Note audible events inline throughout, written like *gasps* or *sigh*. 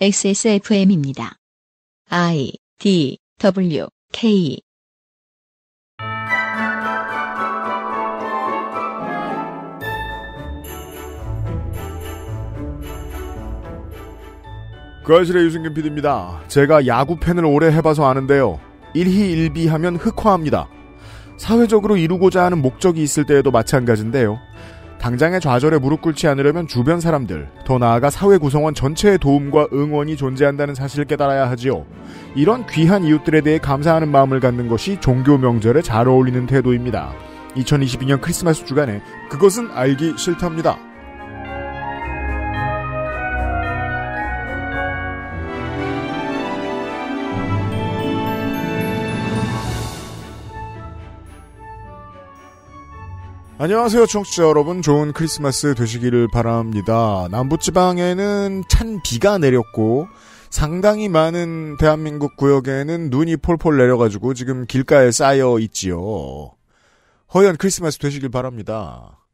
XSFM입니다. I D W K 그아실의 유승균 PD입니다. 제가 야구 팬을 오래 해봐서 아는데요. 일희일비하면 흑화합니다. 사회적으로 이루고자 하는 목적이 있을 때에도 마찬가지인데요. 당장의 좌절에 무릎 꿇지 않으려면 주변 사람들, 더 나아가 사회 구성원 전체의 도움과 응원이 존재한다는 사실을 깨달아야 하지요. 이런 귀한 이웃들에 대해 감사하는 마음을 갖는 것이 종교 명절에 잘 어울리는 태도입니다. 2022년 크리스마스 주간에 그것은 알기 싫답니다. 안녕하세요, 청취자 여러분. 좋은 크리스마스 되시기를 바랍니다. 남부지방에는 찬 비가 내렸고, 상당히 많은 대한민국 구역에는 눈이 폴폴 내려가지고 지금 길가에 쌓여 있지요. 허연 크리스마스 되시길 바랍니다.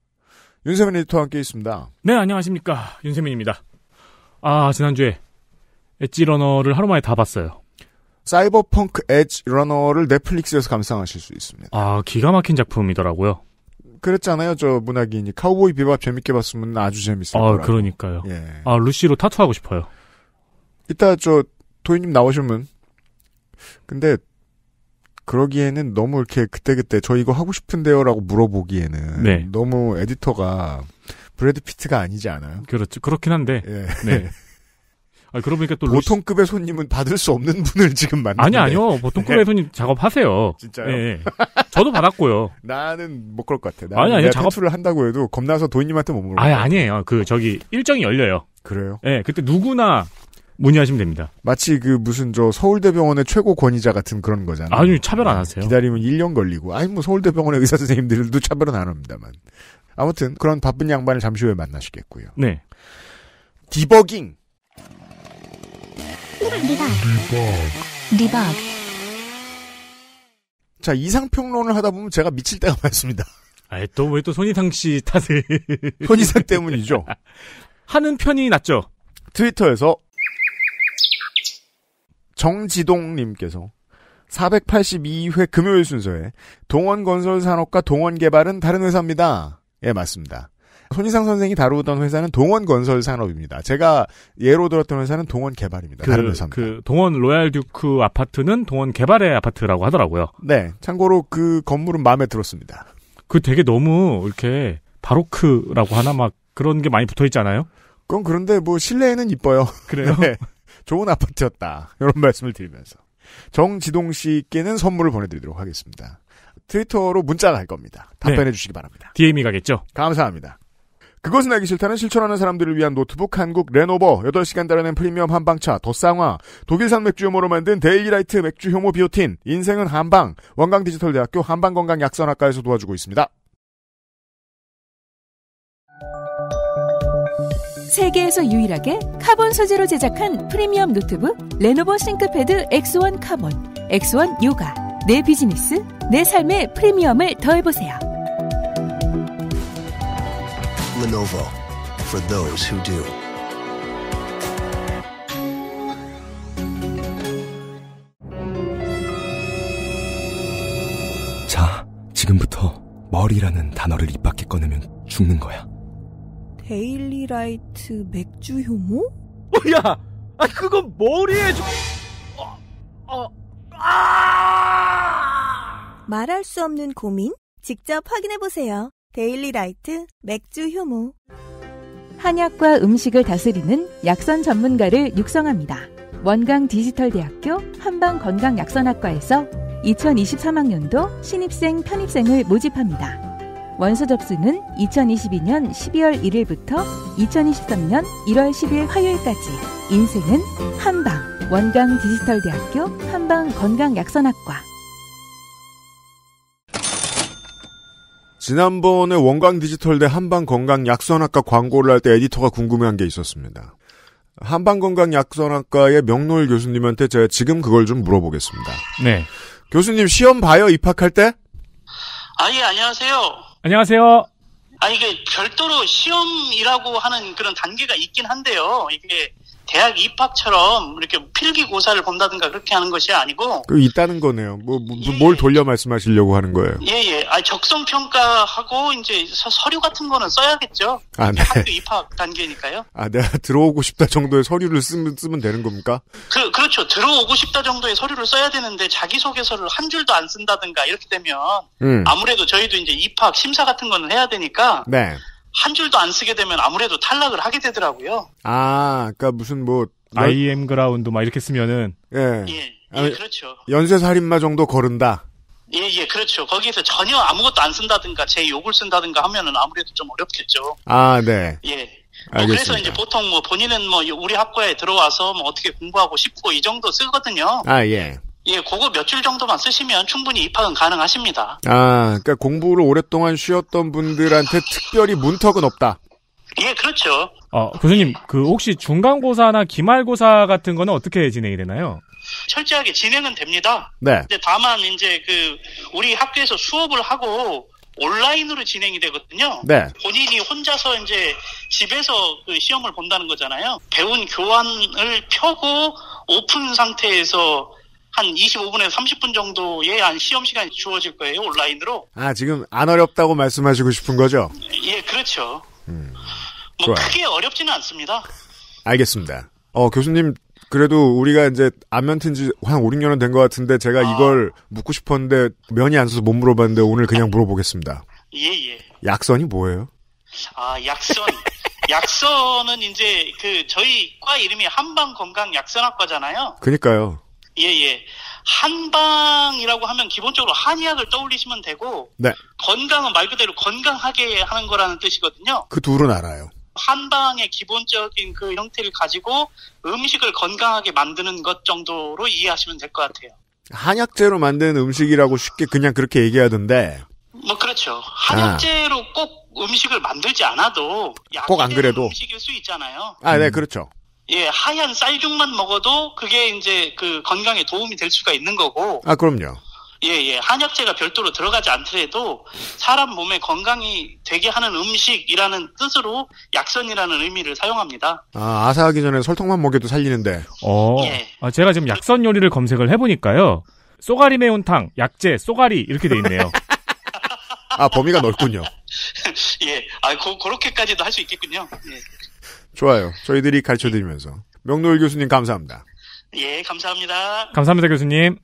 윤세민 리터와 함께 있습니다. 네, 안녕하십니까. 윤세민입니다. 아, 지난주에 엣지 러너를 하루 만에 다 봤어요. 사이버펑크 엣지 러너를 넷플릭스에서 감상하실 수 있습니다. 아, 기가 막힌 작품이더라고요. 그랬잖아요. 저 문학인이 카우보이 비밥 재밌게 봤으면 아주 재밌어요. 아, 그러니까요. 예. 아, 루시로 타투하고 싶어요. 이따 저 도희님 나오시면 근데 그러기에는 너무 이렇게 그때그때 저 이거 하고 싶은데요라고 물어보기에는 네. 너무 에디터가 브래드 피트가 아니지 않아요? 그렇죠. 그렇긴 한데. 예. 네. *laughs* 아, 그러고 보니까 또 보통급의 로시... 손님은 받을 수 없는 분을 지금 만나. 아니 아니요. 보통급의 네. 손님 작업하세요. 진짜요? 네. 저도 받았고요. *laughs* 나는 못 그럴 것 같아. 아니 아니 작업 를 한다고 해도 겁나서 도인님한테 못 물어. 아니 아니에요. 그 저기 일정이 열려요. 그래요? 예. 네, 그때 누구나 문의하시면 됩니다. 마치 그 무슨 저 서울대병원의 최고 권위자 같은 그런 거잖아요. 아니 차별 안 하세요. 기다리면 1년 걸리고 아니 뭐 서울대병원의 의사 선생님들도 차별은 안 합니다만. 아무튼 그런 바쁜 양반을 잠시 후에 만나시겠고요. 네. 디버깅 리박. 리박. 자, 이상평론을 하다 보면 제가 미칠 때가 많습니다. *laughs* 아 또, 왜 또 손희상 씨 탓을. *laughs* 손희상 때문이죠. *laughs* 하는 편이 낫죠. 트위터에서 정지동님께서 482회 금요일 순서에 동원건설산업과 동원개발은 다른 회사입니다. 예, 맞습니다. 손희상 선생이 다루던 회사는 동원 건설 산업입니다. 제가 예로 들었던 회사는 동원 개발입니다. 그, 다른 회사입니다. 그 동원 로얄 듀크 아파트는 동원 개발의 아파트라고 하더라고요. 네. 참고로 그 건물은 마음에 들었습니다. 그 되게 너무 이렇게 바로크라고 하나 막 그런 게 많이 붙어 있잖아요. 그건 그런데 뭐 실내에는 이뻐요. *laughs* 그래요? 네. 좋은 아파트였다. 이런 *laughs* 말씀을 드리면서 정지동 씨께는 선물을 보내드리도록 하겠습니다. 트위터로 문자갈 겁니다. 답변해 네. 주시기 바랍니다. DM이 가겠죠? 감사합니다. 그것은 알기 싫다는 실천하는 사람들을 위한 노트북 한국 레노버 8시간 달아낸 프리미엄 한방차 더쌍화 독일산 맥주 효모로 만든 데일리라이트 맥주 효모 비오틴 인생은 한방 원광디지털대학교 한방건강약선학과에서 도와주고 있습니다. 세계에서 유일하게 카본 소재로 제작한 프리미엄 노트북 레노버 싱크패드 X1 카본, X1 요가. 내 비즈니스, 내 삶의 프리미엄을 더해보세요. Lenovo for those who do. 자, 지금부터 머리라는 단어를 입 밖에 꺼내면 죽는 거야. 데일리라이트 맥주 효모? 어, 야! 아, 그건 머리에 좀... 어, 어, 아! 말할 수 없는 고민? 직접 확인해보세요. 데일리라이트 맥주 효모 한약과 음식을 다스리는 약선 전문가를 육성합니다. 원광 디지털대학교 한방건강약선학과에서 2023학년도 신입생 편입생을 모집합니다. 원서 접수는 2022년 12월 1일부터 2023년 1월 10일 화요일까지 인생은 한방 원광 디지털대학교 한방건강약선학과 지난번에 원광 디지털대 한방 건강 약선학과 광고를 할 때 에디터가 궁금해한 게 있었습니다. 한방 건강 약선학과의 명노 교수님한테 제가 지금 그걸 좀 물어보겠습니다. 네. 교수님 시험 봐요 입학할 때? 아예 안녕하세요. 안녕하세요. 아 이게 별도로 시험이라고 하는 그런 단계가 있긴 한데요. 이게 대학 입학처럼 이렇게 필기고사를 본다든가 그렇게 하는 것이 아니고 그 있다는 거네요. 뭐뭘 뭐, 뭐, 뭐 예, 예, 돌려 말씀하시려고 하는 거예요. 예예. 예. 아 적성 평가하고 이제 서류 같은 거는 써야겠죠. 아, 네. 학교 입학 단계니까요. 아 내가 *laughs* 들어오고 싶다 정도의 서류를 쓰면 쓰면 되는 겁니까? 그 그렇죠. 들어오고 싶다 정도의 서류를 써야 되는데 자기 소개서를 한 줄도 안 쓴다든가 이렇게 되면 음. 아무래도 저희도 이제 입학 심사 같은 거는 해야 되니까 네. 한 줄도 안 쓰게 되면 아무래도 탈락을 하게 되더라고요. 아, 그러니까 무슨 뭐 연... I am 그라운드 막 이렇게 쓰면은 예. 예, 예 아, 그렇죠. 연쇄 살인마 정도 거른다. 예, 예, 그렇죠. 거기에서 전혀 아무것도 안 쓴다든가 제 욕을 쓴다든가 하면은 아무래도 좀 어렵겠죠. 아, 네. 예. 뭐 그래서 이제 보통 뭐 본인은 뭐 우리 학과에 들어와서 뭐 어떻게 공부하고 싶고 이 정도 쓰거든요. 아, 예. 예, 그거 며칠 정도만 쓰시면 충분히 입학은 가능하십니다. 아, 그러니까 공부를 오랫동안 쉬었던 분들한테 특별히 문턱은 없다. 예, 그렇죠. 어, 교수님, 그 혹시 중간고사나 기말고사 같은 거는 어떻게 진행이 되나요? 철저하게 진행은 됩니다. 네. 근데 다만 이제 그 우리 학교에서 수업을 하고 온라인으로 진행이 되거든요. 네. 본인이 혼자서 이제 집에서 그 시험을 본다는 거잖아요. 배운 교환을 펴고 오픈 상태에서 한 25분에서 30분 정도의 한 시험 시간이 주어질 거예요 온라인으로. 아 지금 안 어렵다고 말씀하시고 싶은 거죠? 예, 그렇죠. 음, 뭐 좋아요. 크게 어렵지는 않습니다. 알겠습니다. 어 교수님 그래도 우리가 이제 안 면튼 지 한 5, 6년은 된 것 같은데 제가 아. 이걸 묻고 싶었는데 면이 안 서서 못 물어봤는데 오늘 그냥 아. 물어보겠습니다. 예예. 예. 약선이 뭐예요? 아 약선. 약선은 이제 그 저희 과 이름이 한방건강약선학과잖아요. 그니까요. 러 예예. 예. 한방이라고 하면 기본적으로 한의학을 떠올리시면 되고 네. 건강은 말 그대로 건강하게 하는 거라는 뜻이거든요. 그 둘은 알아요. 한방의 기본적인 그 형태를 가지고 음식을 건강하게 만드는 것 정도로 이해하시면 될 것 같아요. 한약재로 만든 음식이라고 쉽게 그냥 그렇게 얘기하던데. 뭐 그렇죠. 한약재로 아. 꼭 음식을 만들지 않아도 꼭 안 그래도 음식일 수 있잖아요. 아, 네, 그렇죠. 예, 하얀 쌀죽만 먹어도 그게 이제 그 건강에 도움이 될 수가 있는 거고. 아, 그럼요. 예, 예. 한약재가 별도로 들어가지 않더라도 사람 몸에 건강이 되게 하는 음식이라는 뜻으로 약선이라는 의미를 사용합니다. 아, 아사하기 전에 설탕만 먹여도 살리는데. 어. 예. 아, 제가 지금 약선 요리를 검색을 해보니까요. 쏘가리 매운탕, 약재, 쏘가리 이렇게 돼 있네요. 아, 범위가 넓군요. *laughs* 예. 아, 고, 그렇게까지도 할 수 있겠군요. 예. 좋아요. 저희들이 가르쳐 드리면서. 명노일 교수님 감사합니다. 예, 감사합니다. 감사합니다, 교수님.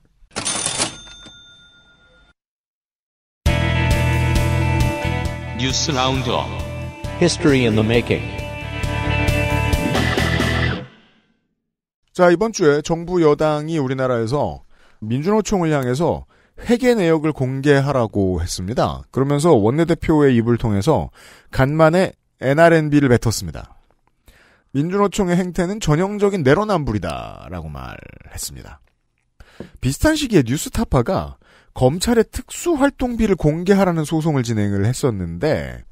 뉴스 라운드 History in the making. 자, 이번 주에 정부 여당이 우리나라에서 민주노총을 향해서 회계 내역을 공개하라고 했습니다. 그러면서 원내대표의 입을 통해서 간만에 NRNB를 뱉었습니다. 민주노총의 행태는 전형적인 내로남불이다라고 말했습니다. 비슷한 시기에 뉴스타파가 검찰의 특수활동비를 공개하라는 소송을 진행을 했었는데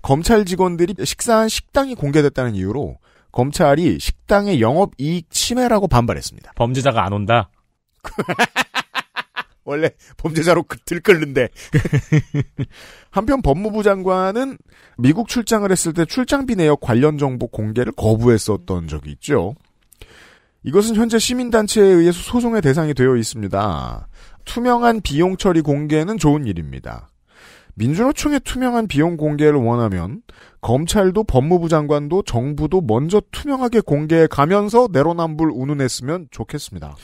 검찰 직원들이 식사한 식당이 공개됐다는 이유로 검찰이 식당의 영업이익 침해라고 반발했습니다. 범죄자가 안 온다. *laughs* 원래 범죄자로 그 들끓는데. *laughs* 한편 법무부 장관은 미국 출장을 했을 때 출장비 내역 관련 정보 공개를 거부했었던 적이 있죠. 이것은 현재 시민단체에 의해서 소송의 대상이 되어 있습니다. 투명한 비용 처리 공개는 좋은 일입니다. 민주노총의 투명한 비용 공개를 원하면 검찰도 법무부 장관도 정부도 먼저 투명하게 공개해 가면서 내로남불 운운했으면 좋겠습니다.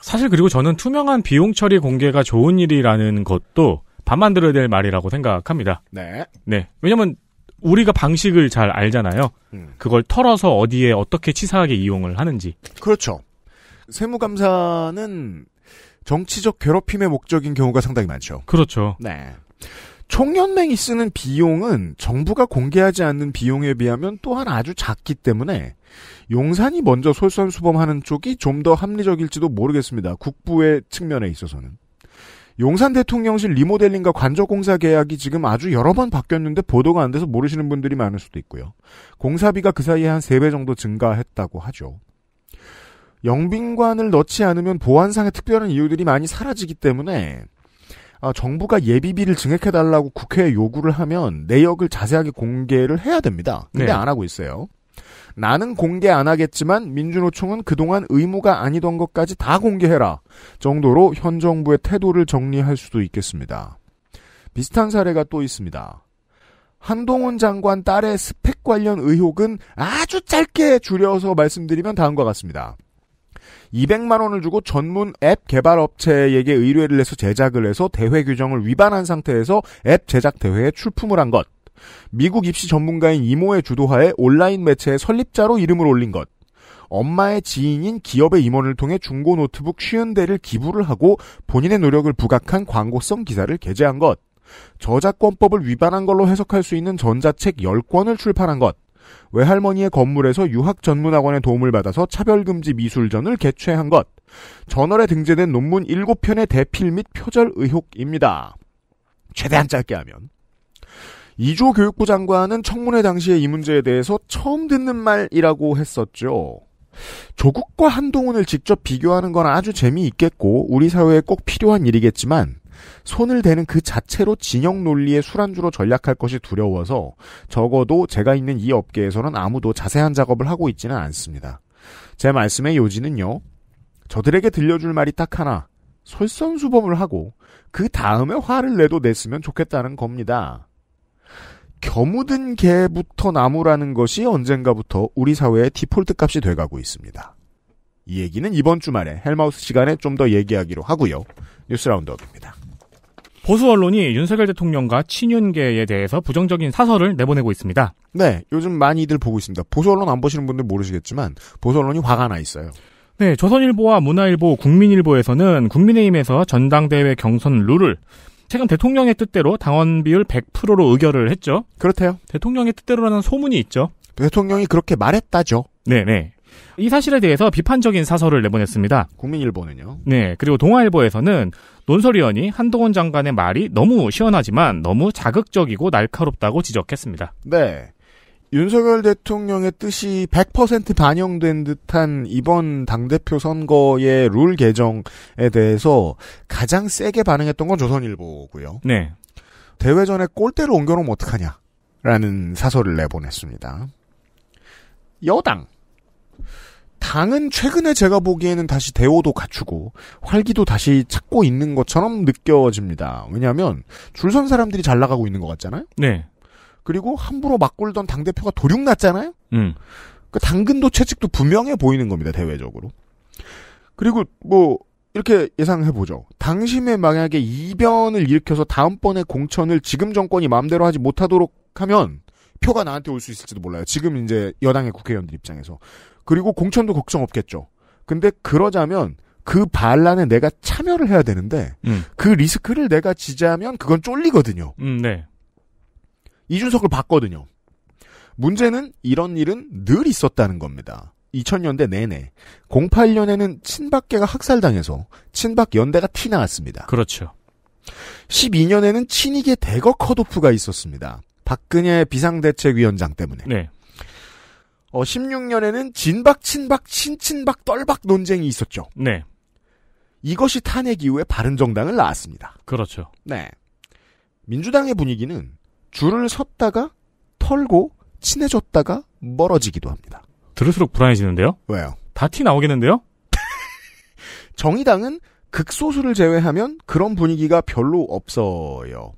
사실 그리고 저는 투명한 비용 처리 공개가 좋은 일이라는 것도 반만 들어야 될 말이라고 생각합니다. 네. 네. 왜냐면 우리가 방식을 잘 알잖아요. 음. 그걸 털어서 어디에 어떻게 치사하게 이용을 하는지. 그렇죠. 세무감사는 정치적 괴롭힘의 목적인 경우가 상당히 많죠. 그렇죠. 네. 총연맹이 쓰는 비용은 정부가 공개하지 않는 비용에 비하면 또한 아주 작기 때문에 용산이 먼저 솔선수범하는 쪽이 좀 더 합리적일지도 모르겠습니다. 국부의 측면에 있어서는. 용산 대통령실 리모델링과 관저공사 계약이 지금 아주 여러 번 바뀌었는데 보도가 안 돼서 모르시는 분들이 많을 수도 있고요. 공사비가 그 사이에 한 세 배 정도 증가했다고 하죠. 영빈관을 넣지 않으면 보안상의 특별한 이유들이 많이 사라지기 때문에 아, 정부가 예비비를 증액해달라고 국회에 요구를 하면 내역을 자세하게 공개를 해야 됩니다. 근데 네. 안 하고 있어요. 나는 공개 안 하겠지만 민주노총은 그동안 의무가 아니던 것까지 다 공개해라 정도로 현 정부의 태도를 정리할 수도 있겠습니다. 비슷한 사례가 또 있습니다. 한동훈 장관 딸의 스펙 관련 의혹은 아주 짧게 줄여서 말씀드리면 다음과 같습니다. 200만 원을 주고 전문 앱 개발 업체에게 의뢰를 해서 제작을 해서 대회 규정을 위반한 상태에서 앱 제작 대회에 출품을 한 것. 미국 입시 전문가인 이모의 주도하에 온라인 매체에 설립자로 이름을 올린 것. 엄마의 지인인 기업의 임원을 통해 중고 노트북 쉬운 대를 기부를 하고 본인의 노력을 부각한 광고성 기사를 게재한 것. 저작권법을 위반한 걸로 해석할 수 있는 전자책 10권을 출판한 것. 외할머니의 건물에서 유학 전문학원의 도움을 받아서 차별금지 미술전을 개최한 것. 저널에 등재된 논문 7편의 대필 및 표절 의혹입니다. 최대한 짧게 하면 이조 교육부 장관은 청문회 당시에 이 문제에 대해서 처음 듣는 말이라고 했었죠. 조국과 한동훈을 직접 비교하는 건 아주 재미있겠고 우리 사회에 꼭 필요한 일이겠지만 손을 대는 그 자체로 진영 논리의 술안주로 전략할 것이 두려워서 적어도 제가 있는 이 업계에서는 아무도 자세한 작업을 하고 있지는 않습니다. 제 말씀의 요지는요. 저들에게 들려줄 말이 딱 하나. 솔선수범을 하고 그 다음에 화를 내도 냈으면 좋겠다는 겁니다. 겨무든 개부터 나무라는 것이 언젠가부터 우리 사회의 디폴트 값이 돼가고 있습니다. 이 얘기는 이번 주말에 헬마우스 시간에 좀 더 얘기하기로 하고요. 뉴스 라운드업입니다. 보수 언론이 윤석열 대통령과 친윤계에 대해서 부정적인 사설을 내보내고 있습니다. 네, 요즘 많이들 보고 있습니다. 보수 언론 안 보시는 분들 모르시겠지만 보수 언론이 화가 나 있어요. 네, 조선일보와 문화일보, 국민일보에서는 국민의힘에서 전당대회 경선 룰을 최근 대통령의 뜻대로 당원 비율 100%로 의결을 했죠. 그렇대요. 대통령의 뜻대로라는 소문이 있죠. 대통령이 그렇게 말했다죠. 네네. 네. 이 사실에 대해서 비판적인 사설을 내보냈습니다. 국민일보는요. 네, 그리고 동아일보에서는 논설위원이 한동훈 장관의 말이 너무 시원하지만 너무 자극적이고 날카롭다고 지적했습니다. 네. 윤석열 대통령의 뜻이 100% 반영된 듯한 이번 당대표 선거의 룰 개정에 대해서 가장 세게 반응했던 건 조선일보고요. 네. 대회전에 꼴대로 옮겨놓으면 어떡하냐. 라는 사설을 내보냈습니다. 여당. 당은 최근에 제가 보기에는 다시 대오도 갖추고 활기도 다시 찾고 있는 것처럼 느껴집니다. 왜냐하면 줄선 사람들이 잘 나가고 있는 것 같잖아요. 네. 그리고 함부로 맞골던 당대표가 도륙 났잖아요? 음. 그 당근도 채찍도 분명해 보이는 겁니다, 대외적으로. 그리고 뭐, 이렇게 예상해보죠. 당신의 만약에 이변을 일으켜서 다음번에 공천을 지금 정권이 마음대로 하지 못하도록 하면 표가 나한테 올 수 있을지도 몰라요. 지금 이제 여당의 국회의원들 입장에서. 그리고 공천도 걱정 없겠죠. 근데 그러자면 그 반란에 내가 참여를 해야 되는데 음. 그 리스크를 내가 지자면 그건 쫄리거든요. 음, 네. 이준석을 봤거든요. 문제는 이런 일은 늘 있었다는 겁니다. 2000년대 내내 08년에는 친박계가 학살당해서 친박 연대가 티 나왔습니다. 그렇죠. 12년에는 친이계 대거 컷오프가 있었습니다. 박근혜 비상대책위원장 때문에. 네. 어, 16년에는 진박, 친박, 친친박, 떨박 논쟁이 있었죠. 네. 이것이 탄핵 이후에 바른정당을 낳았습니다. 그렇죠. 네. 민주당의 분위기는 줄을 섰다가 털고 친해졌다가 멀어지기도 합니다. 들을수록 불안해지는데요? 왜요? 다 티 나오겠는데요? *laughs* 정의당은 극소수를 제외하면 그런 분위기가 별로 없어요.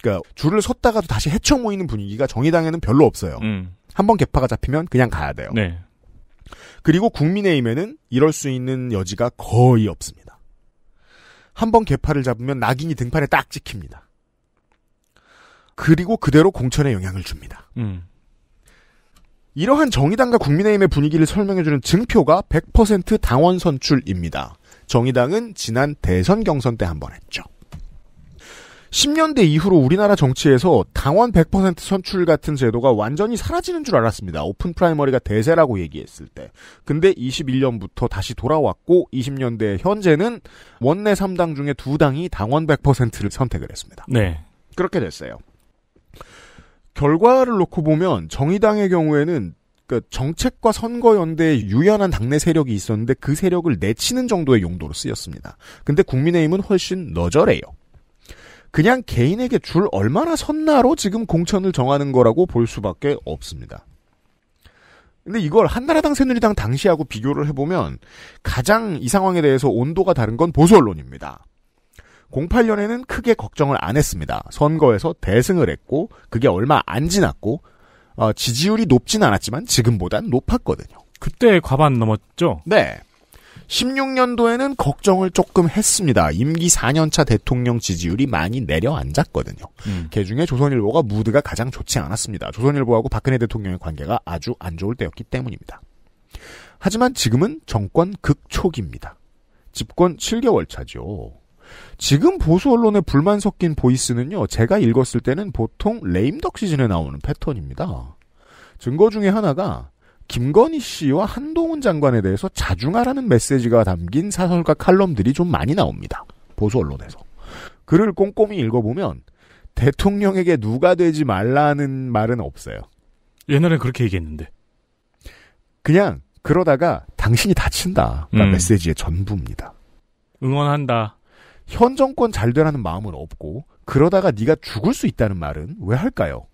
그러니까 줄을 섰다가도 다시 헤쳐 모이는 분위기가 정의당에는 별로 없어요. 음. 한번 개파가 잡히면 그냥 가야 돼요. 네. 그리고 국민의힘에는 이럴 수 있는 여지가 거의 없습니다. 한번 개파를 잡으면 낙인이 등판에 딱 찍힙니다. 그리고 그대로 공천에 영향을 줍니다. 음. 이러한 정의당과 국민의힘의 분위기를 설명해주는 증표가 100% 당원 선출입니다. 정의당은 지난 대선 경선 때 한 번 했죠. 10년대 이후로 우리나라 정치에서 당원 100% 선출 같은 제도가 완전히 사라지는 줄 알았습니다. 오픈 프라이머리가 대세라고 얘기했을 때. 근데 21년부터 다시 돌아왔고 20년대 현재는 원내 3당 중에 두 당이 당원 100%를 선택을 했습니다. 네. 그렇게 됐어요. 결과를 놓고 보면 정의당의 경우에는 그 정책과 선거연대에 유연한 당내 세력이 있었는데 그 세력을 내치는 정도의 용도로 쓰였습니다. 근데 국민의힘은 훨씬 너절해요. 그냥 개인에게 줄 얼마나 선나로 지금 공천을 정하는 거라고 볼 수밖에 없습니다. 근데 이걸 한나라당 새누리당 당시하고 비교를 해보면 가장 이 상황에 대해서 온도가 다른 건 보수 언론입니다. 08년에는 크게 걱정을 안 했습니다. 선거에서 대승을 했고 그게 얼마 안 지났고 어, 지지율이 높진 않았지만 지금보단 높았거든요. 그때 과반 넘었죠? 네. 16년도에는 걱정을 조금 했습니다. 임기 4년차 대통령 지지율이 많이 내려앉았거든요. 음. 그 중에 조선일보가 무드가 가장 좋지 않았습니다. 조선일보하고 박근혜 대통령의 관계가 아주 안 좋을 때였기 때문입니다. 하지만 지금은 정권 극초기입니다. 집권 7개월 차죠. 지금 보수 언론의 불만 섞인 보이스는요, 제가 읽었을 때는 보통 레임덕 시즌에 나오는 패턴입니다. 증거 중에 하나가 김건희 씨와 한동훈 장관에 대해서 자중하라는 메시지가 담긴 사설과 칼럼들이 좀 많이 나옵니다. 보수 언론에서. 글을 꼼꼼히 읽어보면 대통령에게 누가 되지 말라는 말은 없어요. 옛날엔 그렇게 얘기했는데. 그냥 그러다가 당신이 다친다. 음. 메시지의 전부입니다. 응원한다. 현 정권 잘 되라는 마음은 없고 그러다가 네가 죽을 수 있다는 말은 왜 할까요?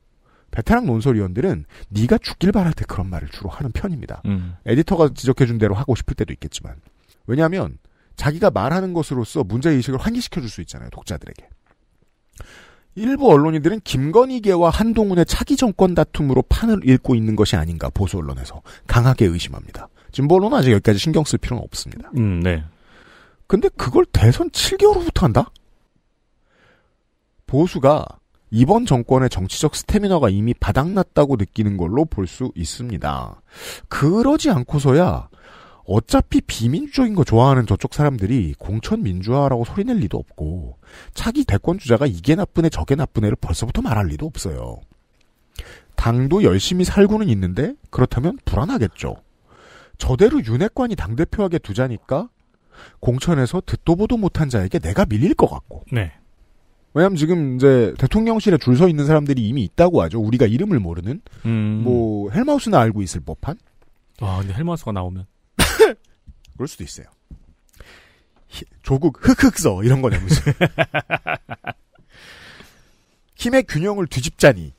베테랑 논설위원들은 네가 죽길 바랄 때 그런 말을 주로 하는 편입니다. 음. 에디터가 지적해준 대로 하고 싶을 때도 있겠지만 왜냐하면 자기가 말하는 것으로서 문제 의식을 환기시켜 줄 수 있잖아요 독자들에게. 일부 언론인들은 김건희계와 한동훈의 차기 정권 다툼으로 판을 읽고 있는 것이 아닌가 보수 언론에서 강하게 의심합니다. 진보 뭐 언론은 아직 여기까지 신경 쓸 필요는 없습니다. 음, 네. 근데 그걸 대선 7개월 후부터 한다? 보수가 이번 정권의 정치적 스태미너가 이미 바닥났다고 느끼는 걸로 볼 수 있습니다. 그러지 않고서야 어차피 비민주적인 거 좋아하는 저쪽 사람들이 공천 민주화라고 소리낼 리도 없고 차기 대권 주자가 이게 나쁜 애 저게 나쁜 애를 벌써부터 말할 리도 없어요. 당도 열심히 살고는 있는데 그렇다면 불안하겠죠. 저대로 윤핵관이 당대표하게 두자니까 공천에서 듣도 보도 못한 자에게 내가 밀릴 것 같고. 네. 왜냐면 지금 이제 대통령실에 줄 서 있는 사람들이 이미 있다고 하죠. 우리가 이름을 모르는. 음. 뭐, 헬마우스나 알고 있을 법한? 아, 근데 헬마우스가 나오면. *laughs* 그럴 수도 있어요. 조국 흑흑서 이런 거 내면서 *laughs* 힘의 균형을 뒤집자니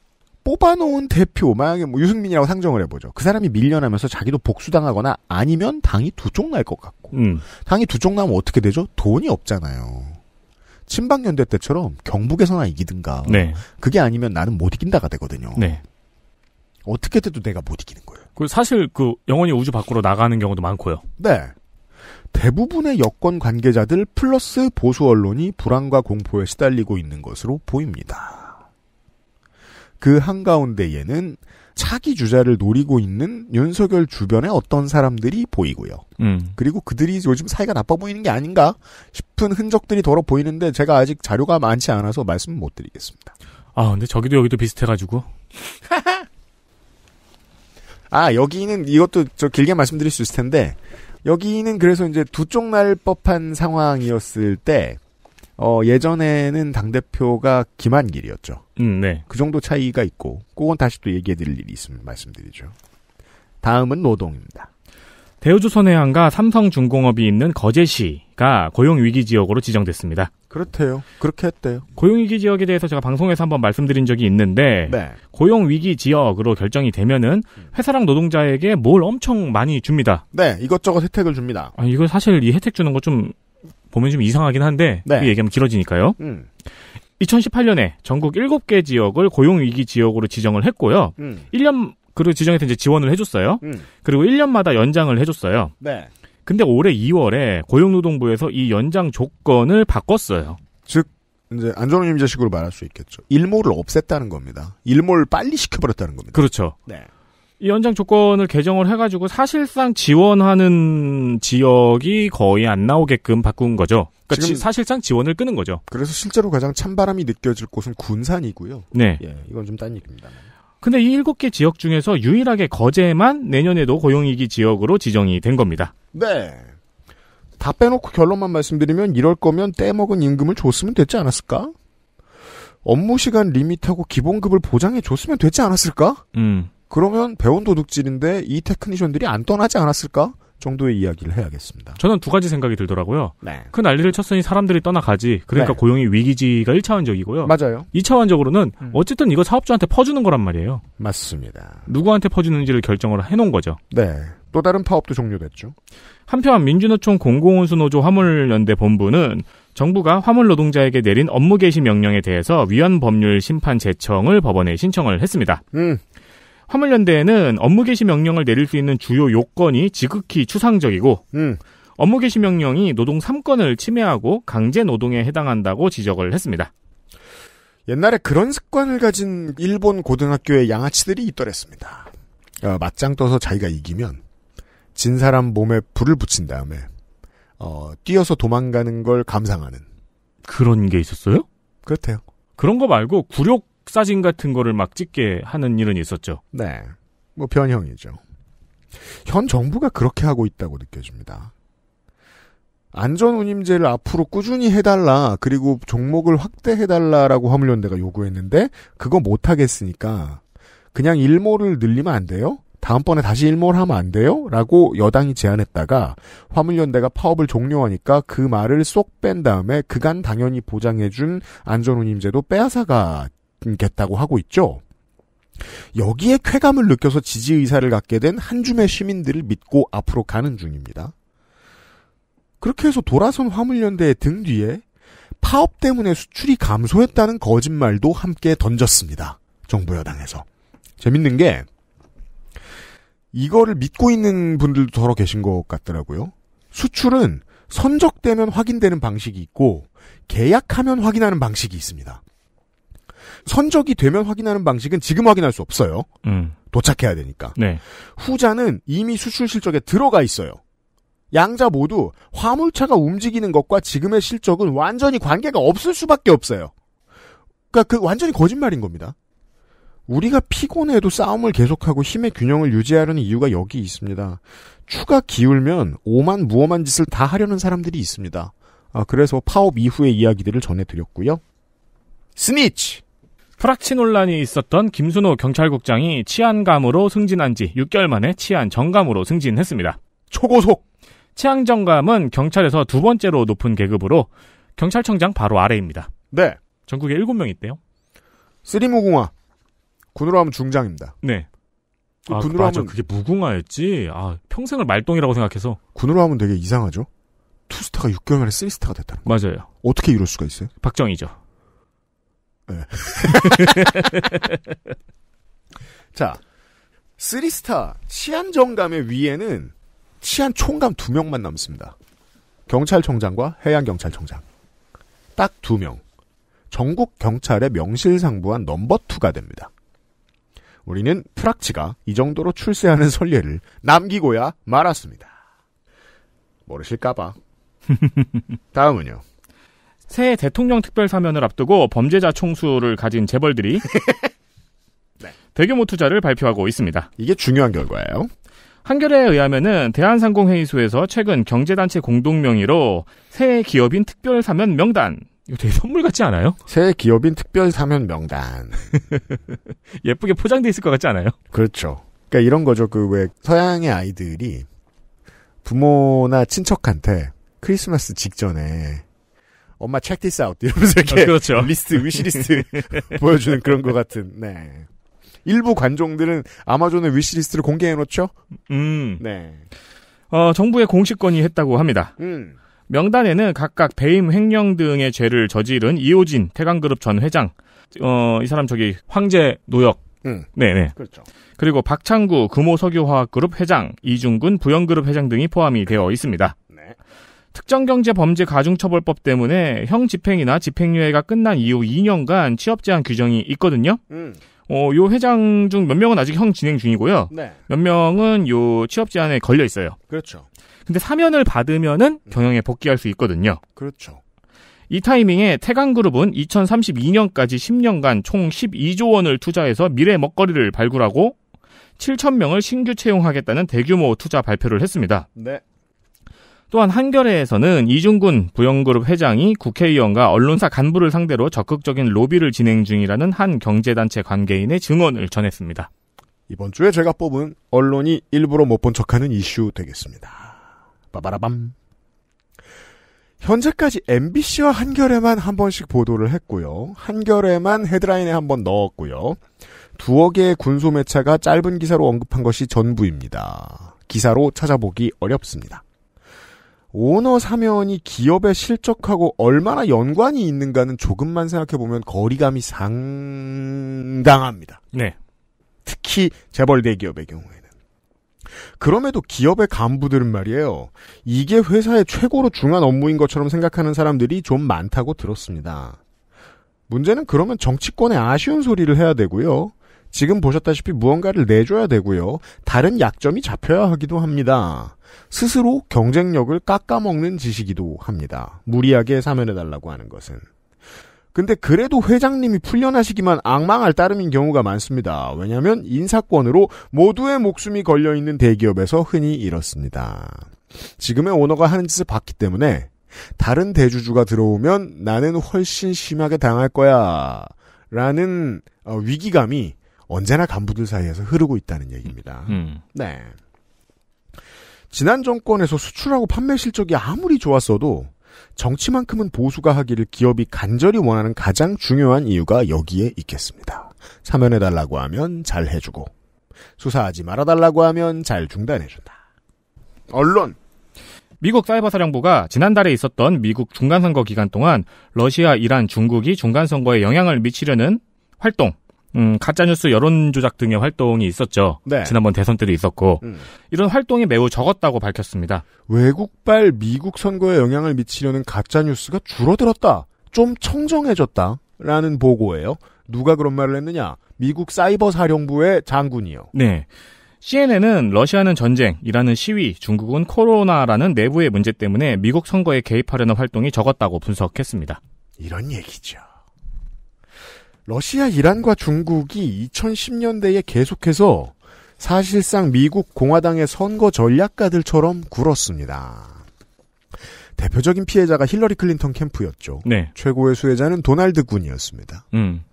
뽑아놓은 대표 만약에 뭐 유승민이라고 상정을 해보죠. 그 사람이 밀려나면서 자기도 복수당하거나 아니면 당이 두 쪽 날 것 같고 음. 당이 두 쪽 나면 어떻게 되죠? 돈이 없잖아요. 친박연대 때처럼 경북에서나 이기든가 네. 그게 아니면 나는 못 이긴다가 되거든요. 네. 어떻게 돼도 내가 못 이기는 거예요. 그 사실 그 영원히 우주 밖으로 나가는 경우도 많고요. 네. 대부분의 여권 관계자들 플러스 보수 언론이 불안과 공포에 시달리고 있는 것으로 보입니다. 그 한가운데에는 차기 주자를 노리고 있는 윤석열 주변의 어떤 사람들이 보이고요. 음. 그리고 그들이 요즘 사이가 나빠 보이는 게 아닌가 싶은 흔적들이 더러 보이는데 제가 아직 자료가 많지 않아서 말씀 못 드리겠습니다. 아, 근데 저기도 여기도 비슷해가지고. *laughs* 아, 여기는 이것도 저 길게 말씀드릴 수 있을 텐데 여기는 그래서 이제 두 쪽 날 법한 상황이었을 때 어, 예전에는 당대표가 김한길이었죠. 음, 네. 그 정도 차이가 있고, 그건 다시 또 얘기해 드릴 일이 있으면 말씀드리죠. 다음은 노동입니다. 대우조선해양과 삼성중공업이 있는 거제시가 고용위기 지역으로 지정됐습니다. 그렇대요. 그렇게 했대요. 고용위기 지역에 대해서 제가 방송에서 한번 말씀드린 적이 있는데 네. 고용위기 지역으로 결정이 되면은 회사랑 노동자에게 뭘 엄청 많이 줍니다. 네, 이것저것 혜택을 줍니다. 아, 이거 사실 이 혜택 주는 거좀 보면 좀 이상하긴 한데 네. 그 얘기하면 길어지니까요. 음. 2018년에 전국 7개 지역을 고용위기 지역으로 지정을 했고요. 음. 1년 그리고 지정해서 이제 지원을 해줬어요. 음. 그리고 1년마다 연장을 해줬어요. 네. 근데 올해 2월에 고용노동부에서 이 연장 조건을 바꿨어요. 즉 이제 안전호님 자식으로 말할 수 있겠죠. 일몰을 없앴다는 겁니다. 일몰을 빨리 시켜버렸다는 겁니다. 그렇죠. 네. 이 연장 조건을 개정을 해가지고 사실상 지원하는 지역이 거의 안 나오게끔 바꾼 거죠. 그러니까 지금 지, 사실상 지원을 끊은 거죠. 그래서 실제로 가장 찬바람이 느껴질 곳은 군산이고요. 네. 예, 이건 좀 딴 얘기입니다. 근데 이 일곱 개 지역 중에서 유일하게 거제만 내년에도 고용이기 지역으로 지정이 된 겁니다. 네. 다 빼놓고 결론만 말씀드리면 이럴 거면 떼먹은 임금을 줬으면 됐지 않았을까? 업무 시간 리밋하고 기본급을 보장해 줬으면 됐지 않았을까? 음. 그러면 배운 도둑질인데 이 테크니션들이 안 떠나지 않았을까? 정도의 이야기를 해야겠습니다. 저는 두 가지 생각이 들더라고요. 네. 그 난리를 쳤으니 사람들이 떠나가지. 그러니까 네. 고용이 위기지가 1차원적이고요. 맞아요. 2차원적으로는 음. 어쨌든 이거 사업주한테 퍼주는 거란 말이에요. 맞습니다. 누구한테 퍼주는지를 결정을 해놓은 거죠. 네. 또 다른 파업도 종료됐죠. 한편 민주노총 공공운수노조 화물연대 본부는 정부가 화물 노동자에게 내린 업무 개시 명령에 대해서 위헌 법률 심판 제청을 법원에 신청을 했습니다. 음, 화물연대에는 업무 개시 명령을 내릴 수 있는 주요 요건이 지극히 추상적이고 음. 업무 개시 명령이 노동 3권을 침해하고 강제 노동에 해당한다고 지적을 했습니다. 옛날에 그런 습관을 가진 일본 고등학교의 양아치들이 있더랬습니다. 어, 맞짱 떠서 자기가 이기면 진 사람 몸에 불을 붙인 다음에 어, 뛰어서 도망가는 걸 감상하는 그런 게 있었어요? 그렇대요. 그런 거 말고 굴욕 사진 같은 거를 막 찍게 하는 일은 있었죠. 네. 뭐 변형이죠. 현 정부가 그렇게 하고 있다고 느껴집니다. 안전운임제를 앞으로 꾸준히 해달라 그리고 종목을 확대해달라라고 화물연대가 요구했는데 그거 못하겠으니까 그냥 일몰을 늘리면 안 돼요? 다음번에 다시 일몰 하면 안 돼요? 라고 여당이 제안했다가 화물연대가 파업을 종료하니까 그 말을 쏙 뺀 다음에 그간 당연히 보장해준 안전운임제도 빼앗아가 하겠다고 하고 있죠. 여기에 쾌감을 느껴서 지지 의사를 갖게 된 한줌의 시민들을 믿고 앞으로 가는 중입니다. 그렇게 해서 돌아선 화물연대의 등 뒤에 파업 때문에 수출이 감소했다는 거짓말도 함께 던졌습니다. 정부 여당에서. 재밌는 게 이거를 믿고 있는 분들도 더러 계신 것 같더라고요. 수출은 선적되면 확인되는 방식이 있고 계약하면 확인하는 방식이 있습니다. 선적이 되면 확인하는 방식은 지금 확인할 수 없어요. 음. 도착해야 되니까. 네. 후자는 이미 수출 실적에 들어가 있어요. 양자 모두 화물차가 움직이는 것과 지금의 실적은 완전히 관계가 없을 수밖에 없어요. 그러니까 그 완전히 거짓말인 겁니다. 우리가 피곤해도 싸움을 계속하고 힘의 균형을 유지하려는 이유가 여기 있습니다. 추가 기울면 오만 무엄한 짓을 다 하려는 사람들이 있습니다. 아, 그래서 파업 이후의 이야기들을 전해드렸고요. 스니치! 프락치 논란이 있었던 김순호 경찰국장이 치안감으로 승진한 지 6개월 만에 치안정감으로 승진했습니다. 초고속! 치안정감은 경찰에서 두 번째로 높은 계급으로 경찰청장 바로 아래입니다. 네. 전국에 7명 있대요. 쓰리무궁화. 군으로 하면 중장입니다. 네. 그 아, 군으로 맞아. 하면 그게 무궁화였지. 아, 평생을 말똥이라고 생각해서. 군으로 하면 되게 이상하죠. 투스타가 6개월 만에 쓰리스타가 됐다는 거. 맞아요. 어떻게 이럴 수가 있어요? 박정희죠. 네. *laughs* 자, 쓰리스타 치안 정감의 위에는 치안 총감 두 명만 남습니다. 경찰청장과 해양경찰청장. 딱 두 명. 전국 경찰의 명실상부한 넘버 투가 됩니다. 우리는 프락치가 이 정도로 출세하는 선례를 남기고야 말았습니다. 모르실까봐. *laughs* 다음은요. 새 대통령 특별 사면을 앞두고 범죄자 총수를 가진 재벌들이 *laughs* 네. 대규모 투자를 발표하고 있습니다. 이게 중요한 결과예요. 한겨레에 의하면은 대한상공회의소에서 최근 경제단체 공동 명의로 새 기업인 특별 사면 명단 이거 되게 선물 같지 않아요? 새 기업인 특별 사면 명단 *laughs* 예쁘게 포장돼 있을 것 같지 않아요? 그렇죠. 그러니까 이런 거죠. 그 왜 서양의 아이들이 부모나 친척한테 크리스마스 직전에 엄마 check this out 이러면서 이렇게 아, 그렇죠. *laughs* 리스트 위시리스트 *laughs* 보여주는 그런 것 같은 네 일부 관종들은 아마존의 위시리스트를 공개해 놓죠 음. 네 어, 정부의 공식 권이했다고 합니다 음. 명단에는 각각 배임 횡령 등의 죄를 저지른 이호진 태강그룹 전 회장 어이 사람 저기 황제 노역 음. 네네 네. 그렇죠 그리고 박창구 금호석유화학그룹 회장 이중근 부영그룹 회장 등이 포함이 되어 있습니다 특정경제범죄가중처벌법 때문에 형 집행이나 집행유예가 끝난 이후 2년간 취업 제한 규정이 있거든요. 음. 어, 요 회장 중 몇 명은 아직 형 진행 중이고요. 네. 몇 명은 요 취업 제한에 걸려 있어요. 그렇죠. 근데 사면을 받으면은 음. 경영에 복귀할 수 있거든요. 그렇죠. 이 타이밍에 태강그룹은 2032년까지 10년간 총 12조 원을 투자해서 미래 먹거리를 발굴하고 7천 명을 신규 채용하겠다는 대규모 투자 발표를 했습니다. 네. 또한 한겨레에서는 이중군 부영그룹 회장이 국회의원과 언론사 간부를 상대로 적극적인 로비를 진행 중이라는 한 경제단체 관계인의 증언을 전했습니다. 이번 주에 제가 뽑은 언론이 일부러 못 본 척하는 이슈 되겠습니다. 빠바라밤. 현재까지 MBC와 한겨레만 한 번씩 보도를 했고요. 한겨레만 헤드라인에 한 번 넣었고요. 두어 개의 군소매체가 짧은 기사로 언급한 것이 전부입니다. 기사로 찾아보기 어렵습니다. 오너 사면이 기업의 실적하고 얼마나 연관이 있는가는 조금만 생각해보면 거리감이 상당합니다. 네. 특히 재벌 대기업의 경우에는. 그럼에도 기업의 간부들은 말이에요. 이게 회사의 최고로 중한 요 업무인 것처럼 생각하는 사람들이 좀 많다고 들었습니다. 문제는 그러면 정치권에 아쉬운 소리를 해야 되고요. 지금 보셨다시피 무언가를 내줘야 되고요. 다른 약점이 잡혀야 하기도 합니다. 스스로 경쟁력을 깎아먹는 짓이기도 합니다. 무리하게 사면해달라고 하는 것은. 근데 그래도 회장님이 풀려나시기만 악망할 따름인 경우가 많습니다. 왜냐하면 인사권으로 모두의 목숨이 걸려있는 대기업에서 흔히 이렇습니다. 지금의 오너가 하는 짓을 봤기 때문에 다른 대주주가 들어오면 나는 훨씬 심하게 당할 거야. 라는 어, 위기감이 언제나 간부들 사이에서 흐르고 있다는 얘기입니다. 음. 네. 지난 정권에서 수출하고 판매 실적이 아무리 좋았어도 정치만큼은 보수가 하기를 기업이 간절히 원하는 가장 중요한 이유가 여기에 있겠습니다. 사면해달라고 하면 잘 해주고 수사하지 말아달라고 하면 잘 중단해준다. 언론 미국 사이버사령부가 지난달에 있었던 미국 중간선거 기간 동안 러시아, 이란, 중국이 중간선거에 영향을 미치려는 활동 음, 가짜뉴스 여론조작 등의 활동이 있었죠. 네. 지난번 대선 때도 있었고 음. 이런 활동이 매우 적었다고 밝혔습니다. 외국발 미국 선거에 영향을 미치려는 가짜뉴스가 줄어들었다. 좀 청정해졌다. 라는 보고예요. 누가 그런 말을 했느냐? 미국 사이버 사령부의 장군이요. 네. CNN은 러시아는 전쟁이라는 시위, 중국은 코로나라는 내부의 문제 때문에 미국 선거에 개입하려는 활동이 적었다고 분석했습니다. 이런 얘기죠. 러시아, 이란과 중국이 2010년대에 계속해서 사실상 미국 공화당의 선거 전략가들처럼 굴었습니다. 대표적인 피해자가 힐러리 클린턴 캠프였죠. 네. 최고의 수혜자는 도널드 군이었습니다. 음.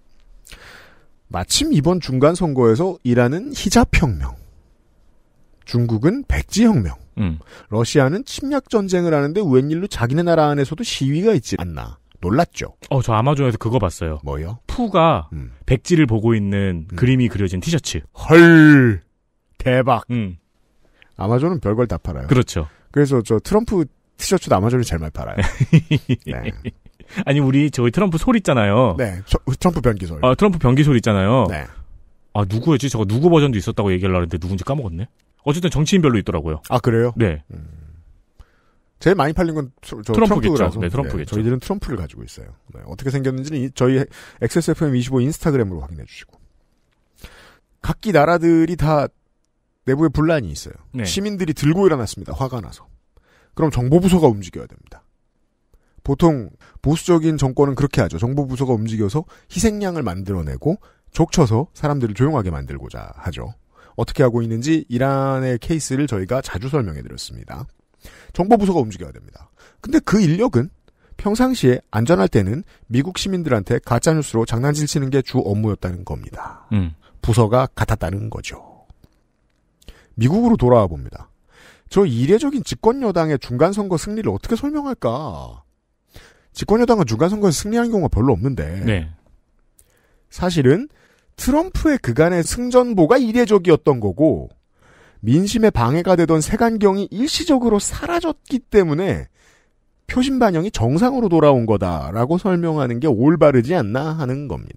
마침 이번 중간 선거에서 이란은 히잡혁명, 중국은 백지혁명, 음. 러시아는 침략 전쟁을 하는데 웬일로 자기네 나라 안에서도 시위가 있지 않나. 놀랐죠. 어, 저 아마존에서 그거 봤어요. 뭐요? 푸가 음. 백지를 보고 있는 음. 그림이 그려진 티셔츠. 헐. 대박. 음. 아마존은 별걸 다 팔아요. 그렇죠. 그래서 저 트럼프 티셔츠도 아마존이 제일 많이 팔아요. *laughs* 네. 아니 우리 저희 트럼프 소리 있잖아요. 네, 저, 트럼프 변기 소리. 아 트럼프 변기 소리 있잖아요. 네. 아 누구였지? 저거 누구 버전도 있었다고 얘기하려는데 누군지 까먹었네. 어쨌든 정치인별로 있더라고요. 아 그래요? 네. 음... 제일 많이 팔린 건 저, 저 트럼프겠죠. 네, 트럼프겠죠. 네, 저희들은 트럼프를 가지고 있어요. 네, 어떻게 생겼는지는 저희 XSFM25 인스타그램으로 확인해 주시고. 각기 나라들이 다 내부에 분란이 있어요. 네. 시민들이 들고 일어났습니다. 화가 나서. 그럼 정보부서가 움직여야 됩니다. 보통 보수적인 정권은 그렇게 하죠. 정보부서가 움직여서 희생양을 만들어내고 족쳐서 사람들을 조용하게 만들고자 하죠. 어떻게 하고 있는지 이란의 케이스를 저희가 자주 설명해 드렸습니다. 정보부서가 움직여야 됩니다. 근데 그 인력은 평상시에 안전할 때는 미국 시민들한테 가짜뉴스로 장난질 치는 게 주 업무였다는 겁니다. 음. 부서가 같았다는 거죠. 미국으로 돌아와 봅니다. 저 이례적인 집권여당의 중간선거 승리를 어떻게 설명할까? 집권여당은 중간선거에서 승리한 경우가 별로 없는데. 네. 사실은 트럼프의 그간의 승전보가 이례적이었던 거고, 민심의 방해가 되던 색안경이 일시적으로 사라졌기 때문에 표심 반영이 정상으로 돌아온 거다라고 설명하는 게 올바르지 않나 하는 겁니다.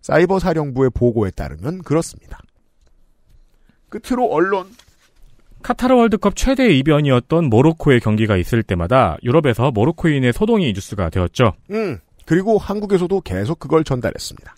사이버 사령부의 보고에 따르면 그렇습니다. 끝으로 언론. 카타르 월드컵 최대 의 이변이었던 모로코의 경기가 있을 때마다 유럽에서 모로코인의 소동이 뉴스가 되었죠. 음, 그리고 한국에서도 계속 그걸 전달했습니다.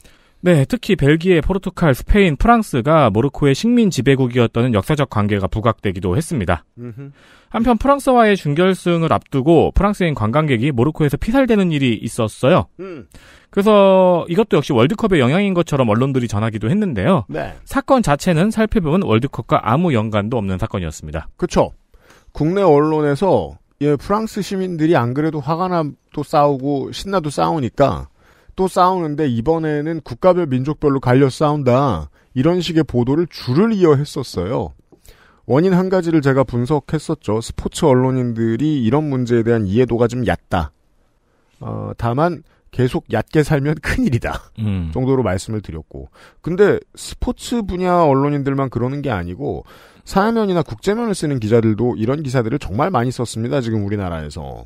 네, 특히 벨기에, 포르투갈, 스페인, 프랑스가 모로코의 식민 지배국이었다는 역사적 관계가 부각되기도 했습니다. 음흠. 한편 프랑스와의 준결승을 앞두고 프랑스인 관광객이 모로코에서 피살되는 일이 있었어요. 음. 그래서 이것도 역시 월드컵의 영향인 것처럼 언론들이 전하기도 했는데요. 네. 사건 자체는 살펴보면 월드컵과 아무 연관도 없는 사건이었습니다. 그렇죠. 국내 언론에서 예, 프랑스 시민들이 안 그래도 화가 나도 싸우고 신나도 싸우니까 또 싸우는데 이번에는 국가별 민족별로 갈려 싸운다. 이런 식의 보도를 줄을 이어 했었어요. 원인 한 가지를 제가 분석했었죠. 스포츠 언론인들이 이런 문제에 대한 이해도가 좀 얕다. 어, 다만 계속 얕게 살면 *laughs* 큰일이다. 음. 정도로 말씀을 드렸고. 근데 스포츠 분야 언론인들만 그러는 게 아니고 사회면이나 국제면을 쓰는 기자들도 이런 기사들을 정말 많이 썼습니다. 지금 우리나라에서.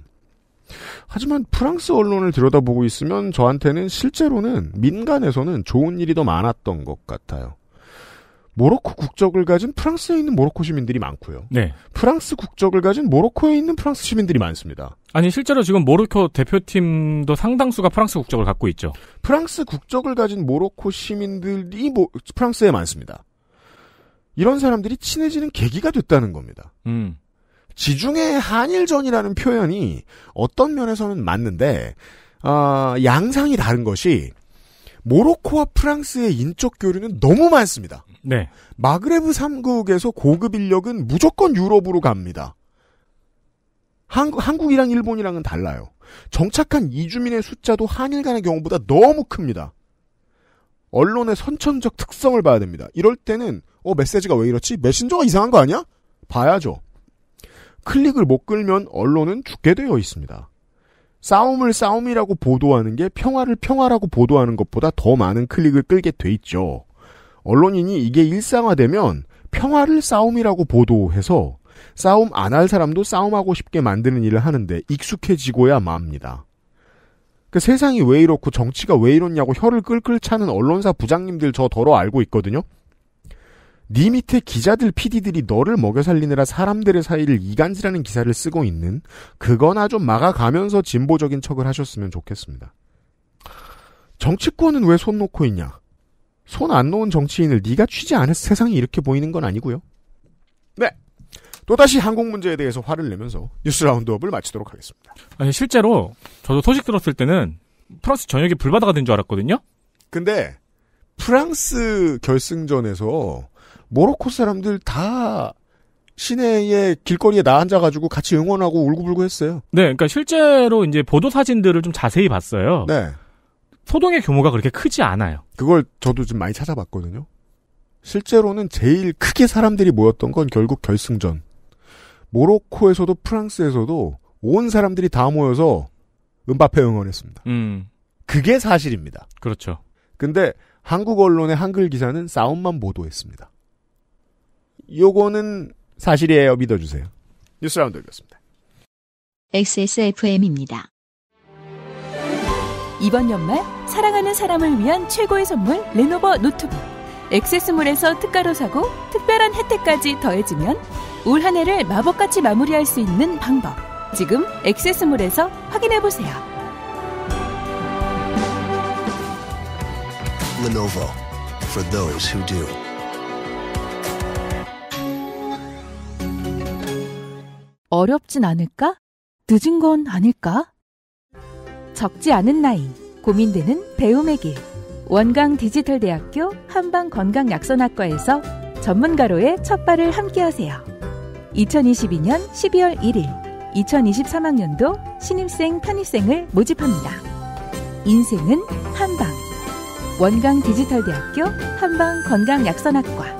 하지만 프랑스 언론을 들여다보고 있으면 저한테는 실제로는 민간에서는 좋은 일이 더 많았던 것 같아요. 모로코 국적을 가진 프랑스에 있는 모로코 시민들이 많고요. 네. 프랑스 국적을 가진 모로코에 있는 프랑스 시민들이 많습니다. 아니 실제로 지금 모로코 대표팀도 상당수가 프랑스 국적을 갖고 있죠. 프랑스 국적을 가진 모로코 시민들이 모, 프랑스에 많습니다. 이런 사람들이 친해지는 계기가 됐다는 겁니다. 음. 지중해 한일전이라는 표현이 어떤 면에서는 맞는데 어, 양상이 다른 것이 모로코와 프랑스의 인적 교류는 너무 많습니다. 네. 마그레브 3국에서 고급 인력은 무조건 유럽으로 갑니다. 한국, 한국이랑 일본이랑은 달라요. 정착한 이주민의 숫자도 한일 간의 경우보다 너무 큽니다. 언론의 선천적 특성을 봐야 됩니다. 이럴 때는 어 메시지가 왜 이렇지? 메신저가 이상한 거 아니야? 봐야죠. 클릭을 못 끌면 언론은 죽게 되어 있습니다. 싸움을 싸움이라고 보도하는 게 평화를 평화라고 보도하는 것보다 더 많은 클릭을 끌게 돼 있죠. 언론인이 이게 일상화되면 평화를 싸움이라고 보도해서 싸움 안 할 사람도 싸움하고 싶게 만드는 일을 하는데 익숙해지고야 맙니다. 그 세상이 왜 이렇고 정치가 왜 이렇냐고 혀를 끌끌 차는 언론사 부장님들 저 더러 알고 있거든요. 네 밑에 기자들 PD들이 너를 먹여 살리느라 사람들의 사이를 이간질하는 기사를 쓰고 있는 그거나 좀 막아가면서 진보적인 척을 하셨으면 좋겠습니다. 정치권은 왜 손 놓고 있냐? 손 안 놓은 정치인을 네가 취지안 해서 세상이 이렇게 보이는 건 아니고요. 네. 또다시 한국 문제에 대해서 화를 내면서 뉴스 라운드업을 마치도록 하겠습니다. 아니, 실제로 저도 소식 들었을 때는 프랑스 전역에 불바다가 된 줄 알았거든요? 근데 프랑스 결승전에서 모로코 사람들 다 시내의 길거리에 나 앉아가지고 같이 응원하고 울고불고 했어요. 네, 그러니까 실제로 이제 보도 사진들을 좀 자세히 봤어요. 네. 소동의 규모가 그렇게 크지 않아요. 그걸 저도 좀 많이 찾아봤거든요. 실제로는 제일 크게 사람들이 모였던 건 결국 결승전. 모로코에서도 프랑스에서도 온 사람들이 다 모여서 은바페 응원했습니다. 음. 그게 사실입니다. 그렇죠. 근데 한국 언론의 한글 기사는 싸움만 보도했습니다. 요거는 사실이에요. 믿어주세요. 뉴스 라운드였습니다. XSFM입니다. 이번 연말 사랑하는 사람을 위한 최고의 선물 레노버 노트북. 엑세스몰에서 특가로 사고 특별한 혜택까지 더해지면 올한 해를 마법같이 마무리할 수 있는 방법. 지금 엑세스몰에서 확인해 보세요. Lenovo for those who do. 어렵진 않을까? 늦은 건 아닐까? 적지 않은 나이, 고민되는 배움의 길. 원광 디지털대학교 한방건강약선학과에서 전문가로의 첫 발을 함께하세요. 2022년 12월 1일, 2023학년도 신입생 편입생을 모집합니다. 인생은 한방. 원광 디지털대학교 한방건강약선학과.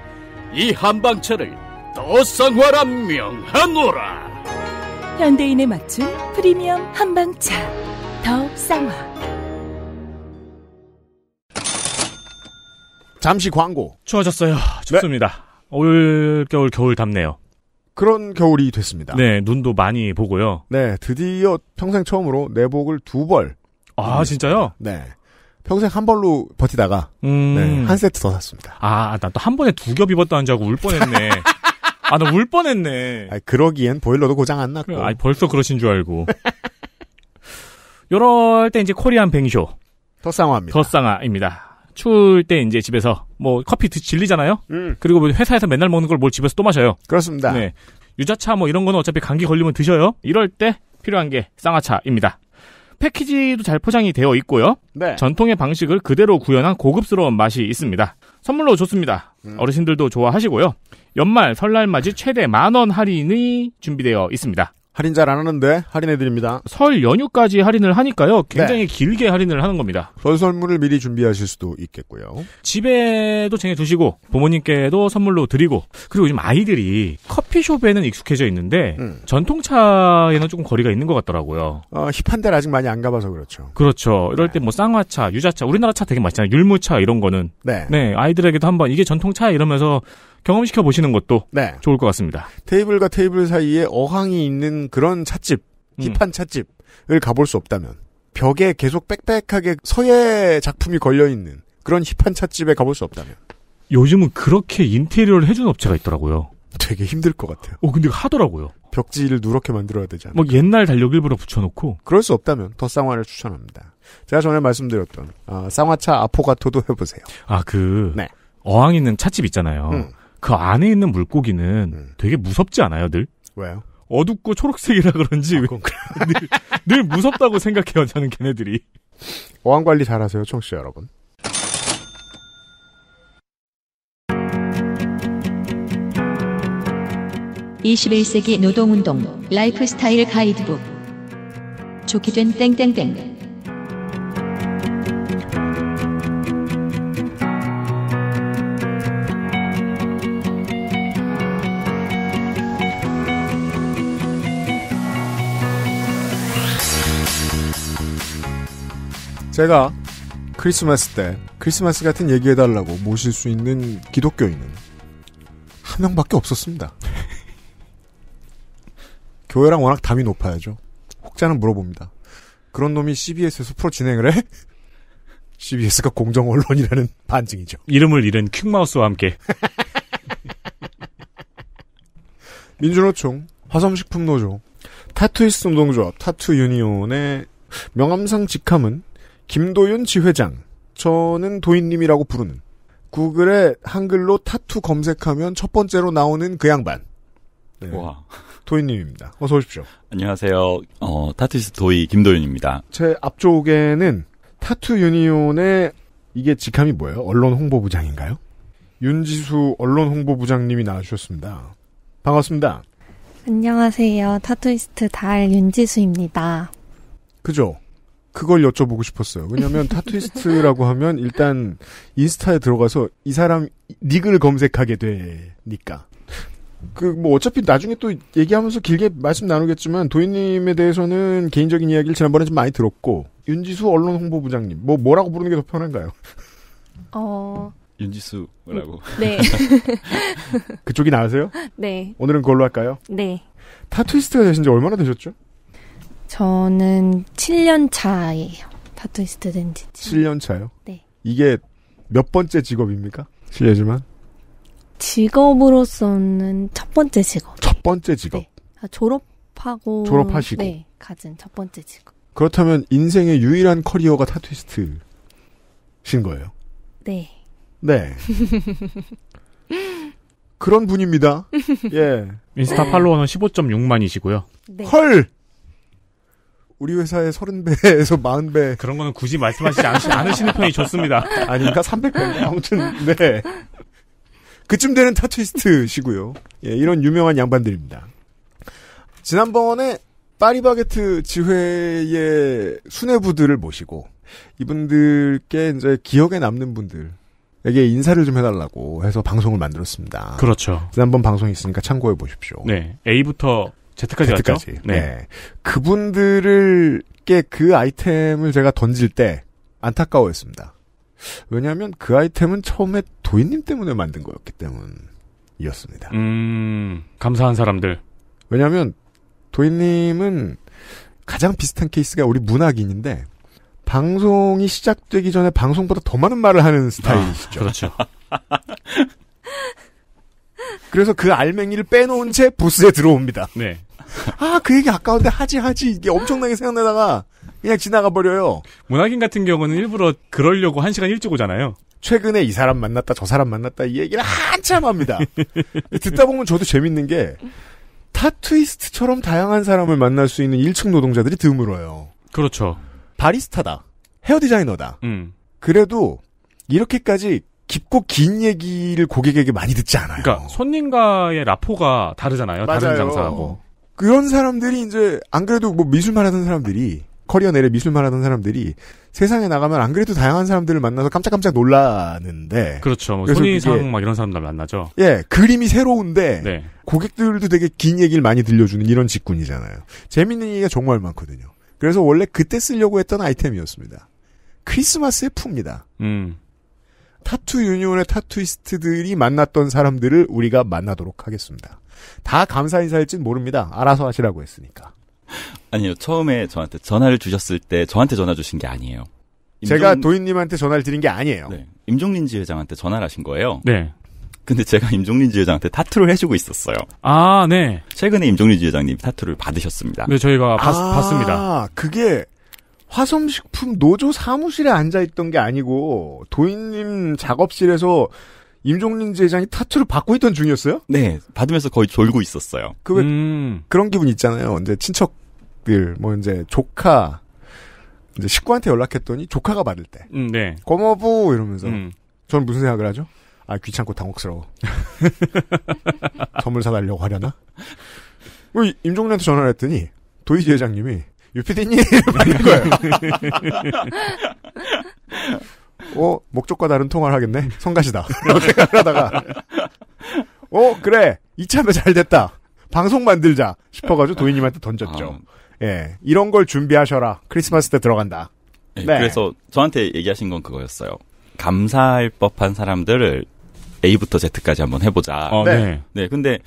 이 한방차를 더 쌍화라 명하노라. 현대인에 맞춘 프리미엄 한방차 더 쌍화. 잠시 광고. 추워졌어요. 좋습니다 네. 올겨울 겨울 덥네요. 그런 겨울이 됐습니다. 네, 눈도 많이 보고요. 네, 드디어 평생 처음으로 내복을 두 벌. 아, 진짜요? 네. 평생 한 벌로 버티다가 음. 네, 한 세트 더 샀습니다. 아, 아 나 또 한 번에 두 겹 입었다는 줄 알고 울 뻔했네. 아, 나 울 뻔했네. 아 그러기엔 보일러도 고장 안 났고. 아 벌써 그러신 줄 알고. 요럴 때 이제 코리안 뱅쇼. 덧상화입니다. 덧상화입니다. 추울 때 이제 집에서 뭐 커피 질리잖아요. 음. 그리고 뭐 회사에서 맨날 먹는 걸 뭘 집에서 또 마셔요. 그렇습니다. 네. 유자차 뭐 이런 거는 어차피 감기 걸리면 드셔요. 이럴 때 필요한 게 쌍화차입니다. 패키지도 잘 포장이 되어 있고요. 네. 전통의 방식을 그대로 구현한 고급스러운 맛이 있습니다. 선물로 좋습니다. 음. 어르신들도 좋아하시고요. 연말 설날 맞이 최대 만원 할인이 준비되어 있습니다. 할인 잘 안 하는데 할인해드립니다. 설 연휴까지 할인을 하니까요. 굉장히 네. 길게 할인을 하는 겁니다. 설 선물을 미리 준비하실 수도 있겠고요. 집에도 쟁여두시고 부모님께도 선물로 드리고 그리고 요즘 아이들이 커피숍에는 익숙해져 있는데 음. 전통차에는 조금 거리가 있는 것 같더라고요. 어, 힙한 데를 아직 많이 안 가봐서 그렇죠. 그렇죠. 이럴 네. 때뭐 쌍화차, 유자차, 우리나라 차 되게 맛있잖아요. 율무차 이런 거는. 네. 네. 아이들에게도 한번 이게 전통차 이러면서 경험시켜 보시는 것도 네. 좋을 것 같습니다. 테이블과 테이블 사이에 어항이 있는 그런 찻집, 힙한 음. 찻집을 가볼 수 없다면 벽에 계속 빽빽하게 서예 작품이 걸려 있는 그런 힙한 찻집에 가볼 수 없다면 요즘은 그렇게 인테리어를 해준 업체가 있더라고요. 되게 힘들 것 같아요. 어, 근데 하더라고요. 벽지를 누렇게 만들어야 되지 않나요? 뭐 옛날 달력 일부러 붙여놓고. 그럴 수 없다면 더 쌍화를 추천합니다. 제가 전에 말씀드렸던 아, 쌍화차 아포가토도 해보세요. 아, 그 네. 어항 있는 찻집 있잖아요. 음. 그 안에 있는 물고기는 음. 되게 무섭지 않아요, 늘? 왜요? 어둡고 초록색이라 그런지 아, *laughs* 늘, 늘 무섭다고 생각해요, 저는 걔네들이. 어항 관리 잘하세요, 청취자 여러분. (21세기 노동운동) 라이프스타일 가이드북 좋게 된 땡땡땡 제가 크리스마스 때 크리스마스 같은 얘기해달라고 모실 수 있는 기독교인은 한 명밖에 없었습니다. *laughs* 교회랑 워낙 담이 높아야죠. 혹자는 물어봅니다. 그런 놈이 CBS에서 프로 진행을 해? *laughs* CBS가 공정 언론이라는 반증이죠. 이름을 잃은 퀵마우스와 함께. *laughs* 민주노총, 화성식품노조, 타투이스 운동조합 타투 유니온의 명함상 직함은 김도윤 지회장, 저는 도인님이라고 부르는 구글에 한글로 타투 검색하면 첫 번째로 나오는 그 양반. 네. 와. 도인님입니다 어서 오십시오. 안녕하세요. 어, 타투스 도희 김도윤입니다. 제 앞쪽에는 타투 유니온의 이게 직함이 뭐예요? 언론 홍보부장인가요? 윤지수 언론 홍보부장님이 나와주셨습니다. 반갑습니다. 안녕하세요. 타투이스트 달 윤지수입니다. 그죠? 그걸 여쭤보고 싶었어요. 왜냐면 *laughs* 타투이스트라고 하면 일단 인스타에 들어가서 이 사람 닉을 검색하게 되니까. 그 뭐 어차피 나중에 또 얘기하면서 길게 말씀 나누겠지만 도인님에 대해서는 개인적인 이야기를 지난번에 좀 많이 들었고 윤지수 언론 홍보부장님 뭐 뭐라고 부르는 게 더 편한가요? 어. 윤지수라고. 네. *laughs* 그쪽이 나으세요? 네. 오늘은 그걸로 할까요? 네. 타투이스트가 되신 지 얼마나 되셨죠? 저는 7년 차예요. 타투이스트 된 지. 7년 차요? 네. 이게 몇 번째 직업입니까? 실례지만. 직업으로서는 첫 번째 직업. 첫 번째 직업. 네. 아, 졸업하고 졸업하시고 네, 가진 첫 번째 직업. 그렇다면 인생의 유일한 커리어가 타투이스트신 거예요. 네. 네. 그런 분입니다. 예. 인스타 팔로워는 15.6만이시고요. 네. 헐. 우리 회사의 30배에서 40배. 그런 거는 굳이 말씀하시지 않으시, 는 편이 좋습니다. 아닌가? 300배. 인 아무튼, 네. 그쯤 되는 타투이스트시고요. 예, 이런 유명한 양반들입니다. 지난번에 파리바게트 지회의 수뇌부들을 모시고 이분들께 이제 기억에 남는 분들에게 인사를 좀 해달라고 해서 방송을 만들었습니다. 그렇죠. 지난번 방송이 있으니까 참고해 보십시오. 네. A부터 Z까지, Z까지. 갔죠? 네. 네. 그분들을께 그 아이템을 제가 던질 때 안타까워했습니다. 왜냐하면 그 아이템은 처음에 도인님 때문에 만든 거였기 때문이었습니다. 음, 감사한 사람들. 왜냐하면 도인님은 가장 비슷한 케이스가 우리 문학인인데 방송이 시작되기 전에 방송보다 더 많은 말을 하는 스타일이시죠. 아, 그렇죠. *laughs* 그래서 그 알맹이를 빼놓은 채 부스에 들어옵니다. 네. 아, 그 얘기 아까운데 하지, 하지. 이게 엄청나게 생각나다가 그냥 지나가 버려요. 문학인 같은 경우는 일부러 그러려고 한 시간 일찍 오잖아요. 최근에 이 사람 만났다, 저 사람 만났다 이 얘기를 한참 합니다. *laughs* 듣다 보면 저도 재밌는 게 타투이스트처럼 다양한 사람을 만날 수 있는 1층 노동자들이 드물어요. 그렇죠. 바리스타다. 헤어 디자이너다. 음. 그래도 이렇게까지 깊고 긴 얘기를 고객에게 많이 듣지 않아요. 그러니까 손님과의 라포가 다르잖아요. 맞아요. 다른 장사하고. 그런 사람들이 이제 안 그래도 뭐 미술만 하던 사람들이 커리어 내내 미술만 하던 사람들이 세상에 나가면 안 그래도 다양한 사람들을 만나서 깜짝깜짝 놀라는데 그렇죠. 뭐 손이상 막 이런 사람들 만나죠. 예, 그림이 새로운데 네. 고객들도 되게 긴 얘기를 많이 들려주는 이런 직군이잖아요. 재밌는 얘기가 정말 많거든요. 그래서 원래 그때 쓰려고 했던 아이템이었습니다. 크리스마스의 풉니다. 음. 타투 유니온의 타투이스트들이 만났던 사람들을 우리가 만나도록 하겠습니다. 다 감사 인사일진 모릅니다. 알아서 하시라고 했으니까. 아니요. 처음에 저한테 전화를 주셨을 때 저한테 전화 주신 게 아니에요. 임종... 제가 도인님한테 전화를 드린 게 아니에요. 네. 임종린 지회장한테 전화를 하신 거예요. 네. 근데 제가 임종린 지회장한테 타투를 해주고 있었어요. 아, 네. 최근에 임종린 지회장님 타투를 받으셨습니다. 네, 저희가 아, 봤, 아, 봤습니다. 그게 화성식품 노조 사무실에 앉아있던 게 아니고 도인님 작업실에서 임종린 재장이 타투를 받고 있던 중이었어요? 네, 받으면서 거의 졸고 있었어요. 그 음. 그런 기분 있잖아요. 이제 친척들 뭐 이제 조카 이제 식구한테 연락했더니 조카가 받을 때, 음, 네, 고모부 이러면서 음. 저는 무슨 생각을 하죠? 아 귀찮고 당혹스러워. 선물 *laughs* 사달려고 하려나? 뭐 임종린한테 전화를 했더니 도희재 장님이 유피디님 받는 거예요. *laughs* 어, 목적과 다른 통화를 하겠네? 성가시다. *laughs* 이렇게 하다가, 어, 그래. 이참에 잘 됐다. 방송 만들자. 싶어가지고 도인님한테 던졌죠. 아. 예. 이런 걸 준비하셔라. 크리스마스 때 들어간다. 네. 네. 그래서 저한테 얘기하신 건 그거였어요. 감사할 법한 사람들을 A부터 Z까지 한번 해보자. 어, 네. 네. 네. 근데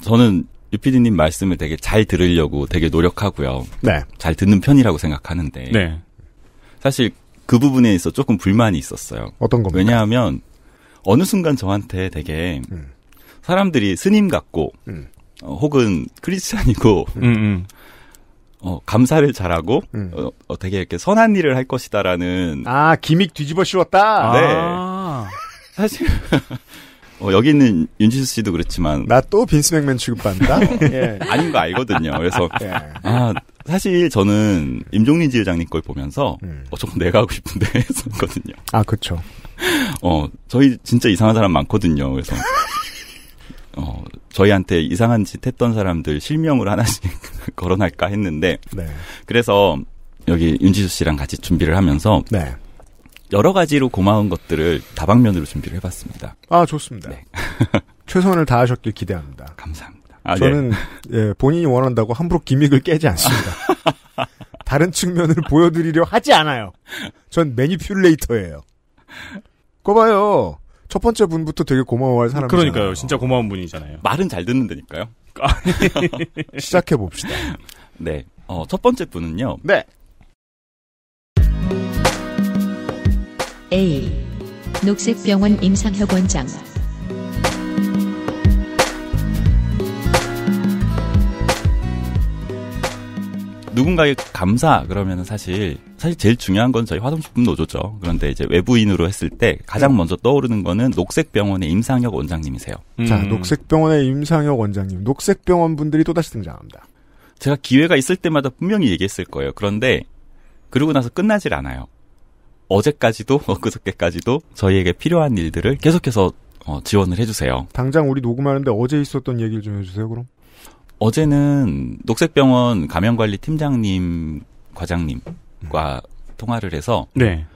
저는 유피디님 말씀을 되게 잘 들으려고 되게 노력하고요. 네. 잘 듣는 편이라고 생각하는데. 네. 사실 그 부분에 있어 조금 불만이 있었어요. 어떤 겁니까? 왜냐하면 어느 순간 저한테 되게 음. 사람들이 스님 같고 음. 어, 혹은 크리스찬이고 음. 음. 어, 감사를 잘하고 음. 어, 어, 되게 이렇게 선한 일을 할 것이다라는 아 기믹 뒤집어 씌웠다. 네. 아. 사실 어, 여기 있는 윤지수 씨도 그렇지만 나 또 빈스 맥맨 취급받는다? *laughs* 예. 예. 아닌 거 알거든요. 그래서 *laughs* 예. 아 사실 저는 임종민 지회장님 걸 보면서 음. 어, 조금 내가 하고 싶은데 *laughs* 했었거든요. 아 그렇죠. 어 저희 진짜 이상한 사람 많거든요. 그래서 어 저희한테 이상한 짓 했던 사람들 실명으로 하나씩 걸어날까 했는데 네. 그래서 여기 윤지수 씨랑 같이 준비를 하면서 네. 여러 가지로 고마운 것들을 다방면으로 준비를 해봤습니다. 아 좋습니다. 네. *laughs* 최선을 다하셨길 기대합니다. 감사합니다. 아, 네. 저는 네. 예, 본인이 원한다고 함부로 기믹을 깨지 않습니다. *laughs* 다른 측면을 보여드리려 하지 않아요. 전 매니퓰레이터예요. 거 봐요. 첫 번째 분부터 되게 고마워할 사람. 그러니까요. 진짜 고마운 분이잖아요. 말은 잘 듣는다니까요. *laughs* 시작해 봅시다. 네. 어, 첫 번째 분은요. 네. A. 녹색병원 임상혁 원장 누군가의 감사 그러면 사실 사실 제일 중요한 건 저희 화성식품 노조죠. 그런데 이제 외부인으로 했을 때 가장 먼저 떠오르는 거는 녹색병원의 임상혁 원장님이세요. 음. 자, 녹색병원의 임상혁 원장님, 녹색병원 분들이 또다시 등장합니다. 제가 기회가 있을 때마다 분명히 얘기했을 거예요. 그런데 그러고 나서 끝나질 않아요. 어제까지도 *laughs* 엊그저께까지도 저희에게 필요한 일들을 계속해서 어, 지원을 해주세요. 당장 우리 녹음하는데 어제 있었던 얘기를 좀 해주세요. 그럼 어제는 녹색병원 감염관리 팀장님 과장님과 음. 통화를 해서 네.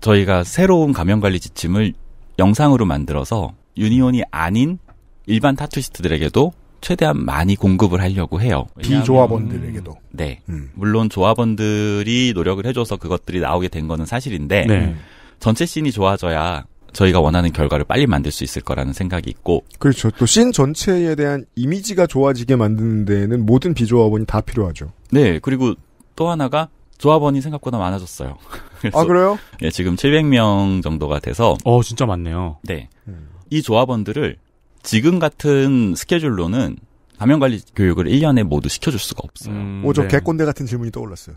저희가 새로운 감염관리 지침을 영상으로 만들어서 유니온이 아닌 일반 타투시트들에게도 최대한 많이 공급을 하려고 해요. 비조합원들에게도. 음, 네. 음. 물론 조합원들이 노력을 해줘서 그것들이 나오게 된 거는 사실인데 네. 전체 씬이 좋아져야 저희가 원하는 결과를 빨리 만들 수 있을 거라는 생각이 있고 그렇죠. 또 씬 전체에 대한 이미지가 좋아지게 만드는 데에는 모든 비조합원이 다 필요하죠. 네. 그리고 또 하나가 조합원이 생각보다 많아졌어요. *laughs* 아 그래요? 예, 지금 700명 정도가 돼서 어 진짜 많네요. 네. 음. 이 조합원들을 지금 같은 스케줄로는 감염관리 교육을 1년에 모두 시켜줄 수가 없어요. 음, 오저 네. 개꼰대 같은 질문이 떠올랐어요.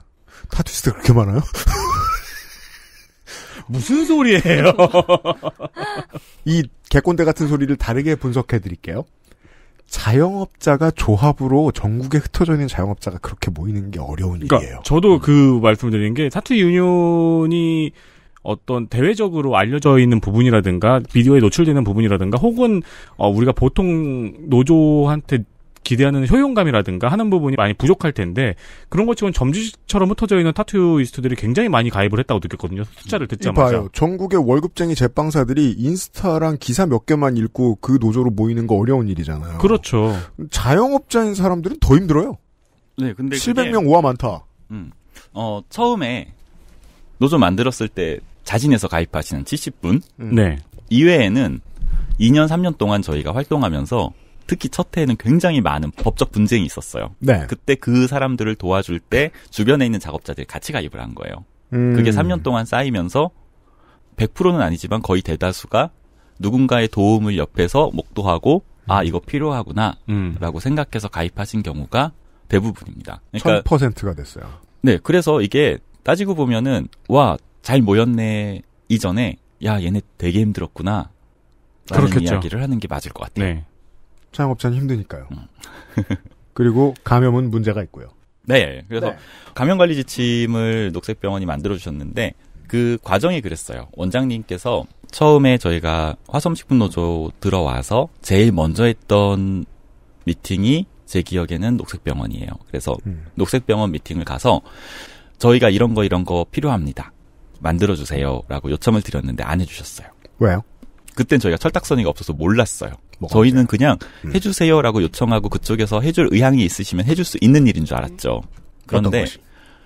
타투스트 그렇게 많아요? *laughs* 무슨 소리예요? *laughs* 이 개꼰대 같은 소리를 다르게 분석해 드릴게요. 자영업자가 조합으로 전국에 흩어져 있는 자영업자가 그렇게 모이는 게 어려운 그러니까 일이에요. 저도 음. 그 말씀드리는 게타투 유니온이 어떤 대외적으로 알려져 있는 부분이라든가 비디오에 노출되는 부분이라든가 혹은 어, 우리가 보통 노조한테 기대하는 효용감이라든가 하는 부분이 많이 부족할 텐데 그런 것처럼 점주처럼 흩어져 있는 타투이스트들이 굉장히 많이 가입을 했다고 느꼈거든요. 숫자를 듣자마자. 봐요. 전국의 월급쟁이 제빵사들이 인스타랑 기사 몇 개만 읽고 그 노조로 모이는 거 어려운 일이잖아요. 그렇죠. 자영업자인 사람들은 더 힘들어요. 네, 근데 700명 오와 많다. 음. 어, 처음에 노조 만들었을 때 자진해서 가입하시는 70분 음. 네. 이외에는 2년 3년 동안 저희가 활동하면서 특히 첫 해에는 굉장히 많은 법적 분쟁이 있었어요. 네. 그때 그 사람들을 도와줄 때 주변에 있는 작업자들이 같이 가입을 한 거예요. 음. 그게 3년 동안 쌓이면서 100%는 아니지만 거의 대다수가 누군가의 도움을 옆에서 목도하고 아 음. 이거 필요하구나라고 음. 생각해서 가입하신 경우가 대부분입니다. 그러니까 1000%가 됐어요. 네, 그래서 이게 따지고 보면은 와잘 모였네 이전에 야 얘네 되게 힘들었구나 라는 그렇겠죠. 이야기를 하는 게 맞을 것 같아요. 네. 창업자는 힘드니까요. 음. *laughs* 그리고 감염은 문제가 있고요. 네, 그래서 네. 감염 관리 지침을 녹색병원이 만들어 주셨는데 그 과정이 그랬어요. 원장님께서 처음에 저희가 화성식품노조 들어와서 제일 먼저 했던 미팅이 제 기억에는 녹색병원이에요. 그래서 음. 녹색병원 미팅을 가서 저희가 이런 거 이런 거 필요합니다. 만들어주세요라고 요청을 드렸는데 안 해주셨어요. 왜요? 그땐 저희가 철딱서니가 없어서 몰랐어요. 뭐 저희는 그냥 음. 해주세요라고 요청하고 그쪽에서 해줄 의향이 있으시면 해줄 수 있는 일인 줄 알았죠. 그런데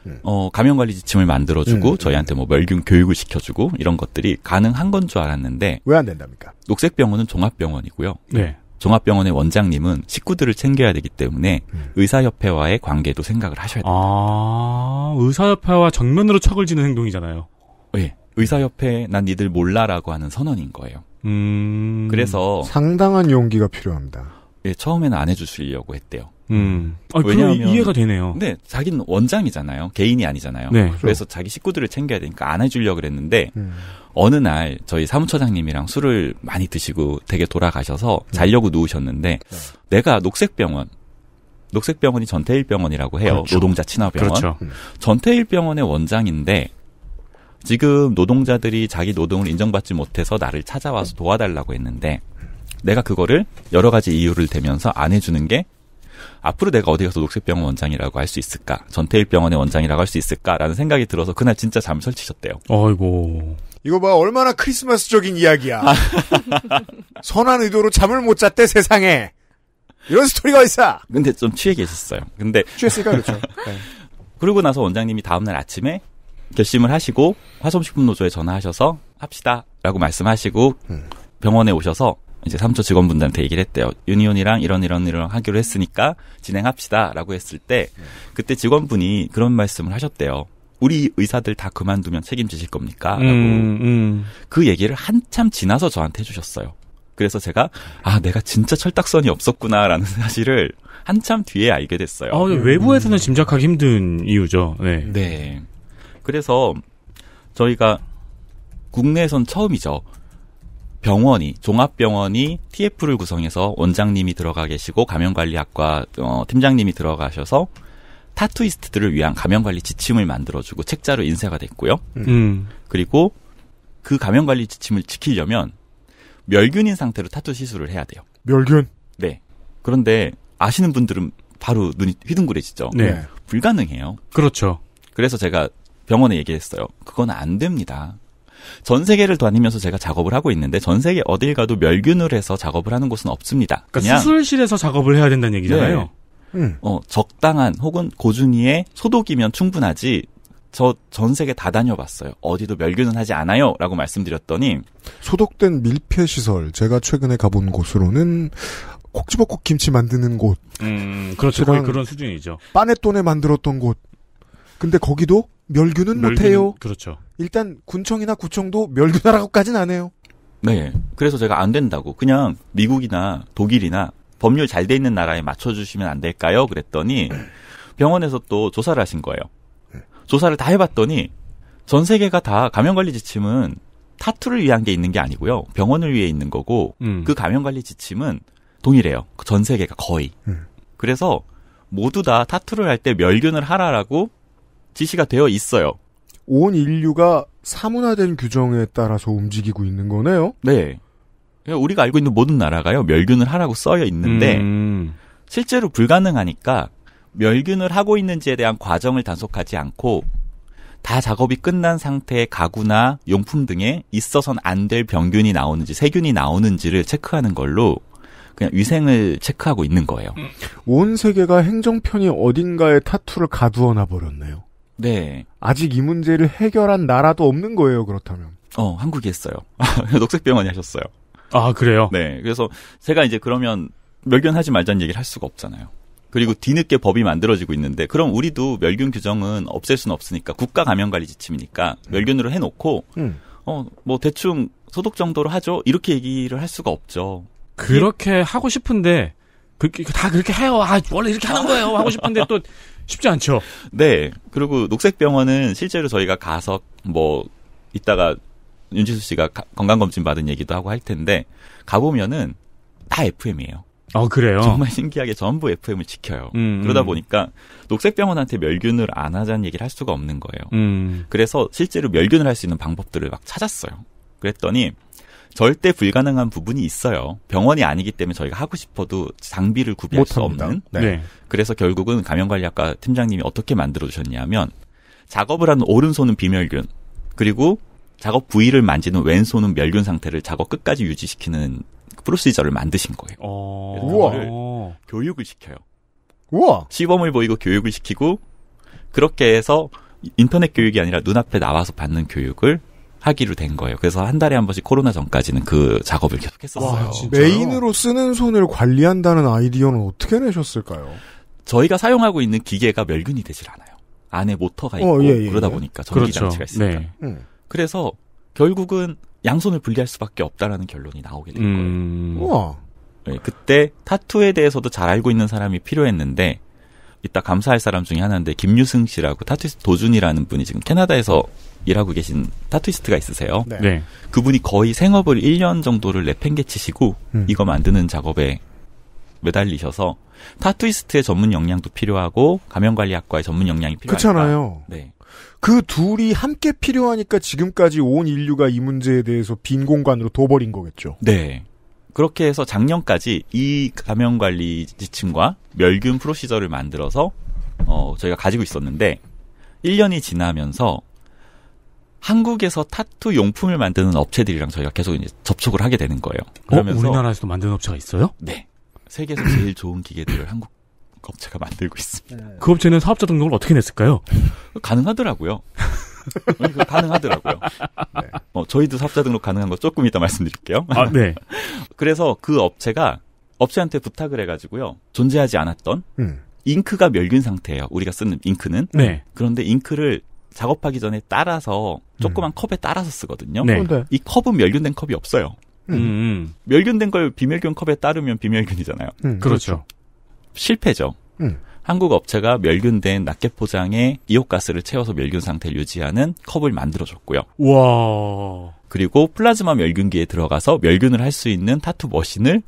음. 어, 감염관리 지침을 만들어주고 음, 저희한테 뭐 멸균 교육을 시켜주고 이런 것들이 가능한 건 줄 알았는데 왜 안 된답니까? 녹색병원은 종합병원이고요. 네. 종합병원의 원장님은 식구들을 챙겨야 되기 때문에 음. 의사협회와의 관계도 생각을 하셔야 됩니다. 아, 의사협회와 정면으로 척을 지는 행동이잖아요. 의사협회 난 니들 몰라라고 하는 선언인 거예요. 음... 그래서 상당한 용기가 필요합니다. 예, 처음에는 안 해주시려고 했대요. 음. 아, 왜냐면 이해가 되네요. 네, 자기는 원장이잖아요. 개인이 아니잖아요. 네, 그렇죠. 그래서 자기 식구들을 챙겨야 되니까 안 해주려고 그랬는데 음. 어느 날 저희 사무처장님이랑 술을 많이 드시고 되게 돌아가셔서 자려고 누우셨는데 네. 내가 녹색병원 녹색병원이 전태일병원이라고 해요. 그렇죠. 노동자 친화병원. 그렇죠. 음. 전태일병원의 원장인데 지금 노동자들이 자기 노동을 인정받지 못해서 나를 찾아와서 도와달라고 했는데 내가 그거를 여러 가지 이유를 대면서 안 해주는 게 앞으로 내가 어디 가서 녹색병원 원장이라고 할 수 있을까? 전태일병원의 원장이라고 할 수 있을까?라는 생각이 들어서 그날 진짜 잠을 설치셨대요. 아이고. 이거 봐 얼마나 크리스마스적인 이야기야. *laughs* 선한 의도로 잠을 못 잤대 세상에. 이런 스토리가 있어. 근데 좀 취해 계셨어요. 근데 취했으까 그렇죠. *laughs* 네. 그러고 나서 원장님이 다음날 아침에 결심을 하시고 화성식품노조에 전화하셔서 합시다라고 말씀하시고 음. 병원에 오셔서 이제 삼초 직원분들한테 얘기를 했대요. 유니온이랑 이런 이런 이런 하기로 했으니까 진행합시다라고 했을 때 그때 직원분이 그런 말씀을 하셨대요. 우리 의사들 다 그만두면 책임지실 겁니까? 라고 음, 음. 그 얘기를 한참 지나서 저한테 해주셨어요. 그래서 제가 아 내가 진짜 철딱선이 없었구나라는 *laughs* 사실을 한참 뒤에 알게 됐어요. 아, 외부에서는 음. 짐작하기 힘든 이유죠. 네. 네. 그래서 저희가 국내에선 처음이죠. 병원이 종합병원이 TF를 구성해서 원장님이 들어가 계시고 감염관리학과 어, 팀장님이 들어가셔서 타투이스트들을 위한 감염관리 지침을 만들어주고 책자로 인쇄가 됐고요. 음. 그리고 그 감염관리 지침을 지키려면 멸균인 상태로 타투 시술을 해야 돼요. 멸균? 네. 그런데 아시는 분들은 바로 눈이 휘둥그레지죠. 네. 불가능해요. 그렇죠. 그래서 제가 병원에 얘기했어요. 그건 안 됩니다. 전 세계를 다니면서 제가 작업을 하고 있는데 전 세계 어딜 가도 멸균을 해서 작업을 하는 곳은 없습니다. 그러니까 수술실에서 작업을 해야 된다는 얘기잖아요. 네. 음. 어, 적당한 혹은 고준위의 소독이면 충분하지 저 전 세계 다 다녀봤어요. 어디도 멸균은 하지 않아요. 라고 말씀드렸더니 소독된 밀폐 시설 제가 최근에 가본 곳으로는 콕 집어 콕 김치 만드는 곳. 음, 그렇죠. 거의 그런 수준이죠. 빠네돈에 만들었던 곳. 근데 거기도 멸균은, 멸균은 못해요. 그렇죠. 일단 군청이나 구청도 멸균하라고까지는 안 해요. 네. 그래서 제가 안 된다고 그냥 미국이나 독일이나 법률 잘 돼 있는 나라에 맞춰주시면 안 될까요? 그랬더니 병원에서 또 조사를 하신 거예요. 조사를 다 해봤더니 전 세계가 다 감염관리 지침은 타투를 위한 게 있는 게 아니고요. 병원을 위해 있는 거고 음. 그 감염관리 지침은 동일해요. 전 세계가 거의. 음. 그래서 모두 다 타투를 할 때 멸균을 하라라고 지시가 되어 있어요. 온 인류가 사문화된 규정에 따라서 움직이고 있는 거네요. 네. 그러니까 우리가 알고 있는 모든 나라가요 멸균을 하라고 써여 있는데 음. 실제로 불가능하니까 멸균을 하고 있는지에 대한 과정을 단속하지 않고 다 작업이 끝난 상태의 가구나 용품 등에 있어선 안 될 병균이 나오는지 세균이 나오는지를 체크하는 걸로 그냥 위생을 체크하고 있는 거예요. 온 세계가 행정편이 어딘가에 타투를 가두어 놔 버렸네요. 네. 아직 이 문제를 해결한 나라도 없는 거예요, 그렇다면. 어, 한국이 했어요. *laughs* 녹색병원이 하셨어요. 아, 그래요? 네. 그래서 제가 이제 그러면 멸균하지 말자는 얘기를 할 수가 없잖아요. 그리고 뒤늦게 법이 만들어지고 있는데 그럼 우리도 멸균 규정은 없앨 수는 없으니까 국가 감염 관리 지침이니까 멸균으로 해놓고 음. 어뭐 대충 소독 정도로 하죠 이렇게 얘기를 할 수가 없죠. 그렇게 하고 싶은데 그다 그렇게 해요. 아 원래 이렇게 하는 거예요. 하고 싶은데 또 쉽지 않죠. 네. 그리고 녹색 병원은 실제로 저희가 가서 뭐 이따가 윤지수 씨가 건강검진 받은 얘기도 하고 할 텐데 가보면은 다 FM이에요. 어, 아, 그래요? 정말 신기하게 전부 FM을 지켜요. 음, 음. 그러다 보니까 녹색병원한테 멸균을 안 하자는 얘기를 할 수가 없는 거예요. 음. 그래서 실제로 멸균을 할 수 있는 방법들을 막 찾았어요. 그랬더니 절대 불가능한 부분이 있어요. 병원이 아니기 때문에 저희가 하고 싶어도 장비를 구비할 수합 없는. 네. 네. 그래서 결국은 감염관리학과 팀장님이 어떻게 만들어 주셨냐면 작업을 하는 오른손은 비멸균 그리고 작업 부위를 만지는 왼손은 멸균 상태를 작업 끝까지 유지시키는 프로시저를 만드신 거예요. 어. 우와. 교육을 시켜요. 우와. 시범을 보이고 교육을 시키고 그렇게 해서 인터넷 교육이 아니라 눈앞에 나와서 받는 교육을 하기로 된 거예요. 그래서 한 달에 한 번씩 코로나 전까지는 그 작업을 계속 했었어요. 메인으로 쓰는 손을 관리한다는 아이디어는 어떻게 내셨을까요? 저희가 사용하고 있는 기계가 멸균이 되질 않아요. 안에 모터가 어, 있고 어, 예, 예, 그러다 예. 보니까 전기 그렇죠. 장치가 있으니까. 네. 음. 그래서 결국은 양손을 분리할 수밖에 없다라는 결론이 나오게 된 음... 거예요. 네, 그때 타투에 대해서도 잘 알고 있는 사람이 필요했는데 이따 감사할 사람 중에 하나인데 김유승 씨라고 타투스 도준이라는 분이 지금 캐나다에서 일하고 계신 타투이스트가 있으세요. 네. 네. 그분이 거의 생업을 1년 정도를 내팽개치시고 음. 이거 만드는 작업에 매달리셔서 타투이스트의 전문 역량도 필요하고 감염관리학과의 전문 역량이 필요하니까. 그렇잖아요. 네. 그 둘이 함께 필요하니까 지금까지 온 인류가 이 문제에 대해서 빈 공간으로 둬버린 거겠죠. 네. 그렇게 해서 작년까지 이 감염관리 지침과 멸균 프로시저를 만들어서 어, 저희가 가지고 있었는데 1년이 지나면서 한국에서 타투 용품을 만드는 업체들이랑 저희가 계속 이제 접촉을 하게 되는 거예요. 어? 그러면서 어? 우리나라에서도 만드는 업체가 있어요? 네. 세계에서 제일 좋은 기계들을 한국 업체가 만들고 있습니다. 네. 그 업체는 사업자 등록을 어떻게 냈을까요? 가능하더라고요. 어, 가능하더라고요. 네. 어, 저희도 사업자 등록 가능한 거 조금 이따 말씀드릴게요. 아, 네. *laughs* 그래서 그 업체가 업체한테 부탁을 해가지고요. 존재하지 않았던 음. 잉크가 멸균 상태예요. 우리가 쓰는 잉크는. 네. 그런데 잉크를 작업하기 전에 따라서 조그만 음. 컵에 따라서 쓰거든요. 네. 네. 이 컵은 멸균된 컵이 없어요. 음. 음. 음. 멸균된 걸 비멸균 컵에 따르면 비멸균이잖아요. 음. 그렇죠. 실패죠. 음. 한국 업체가 멸균된 낱개 포장에 이오가스를 채워서 멸균 상태를 유지하는 컵을 만들어줬고요. 와. 그리고 플라즈마 멸균기에 들어가서 멸균을 할 수 있는 타투 머신을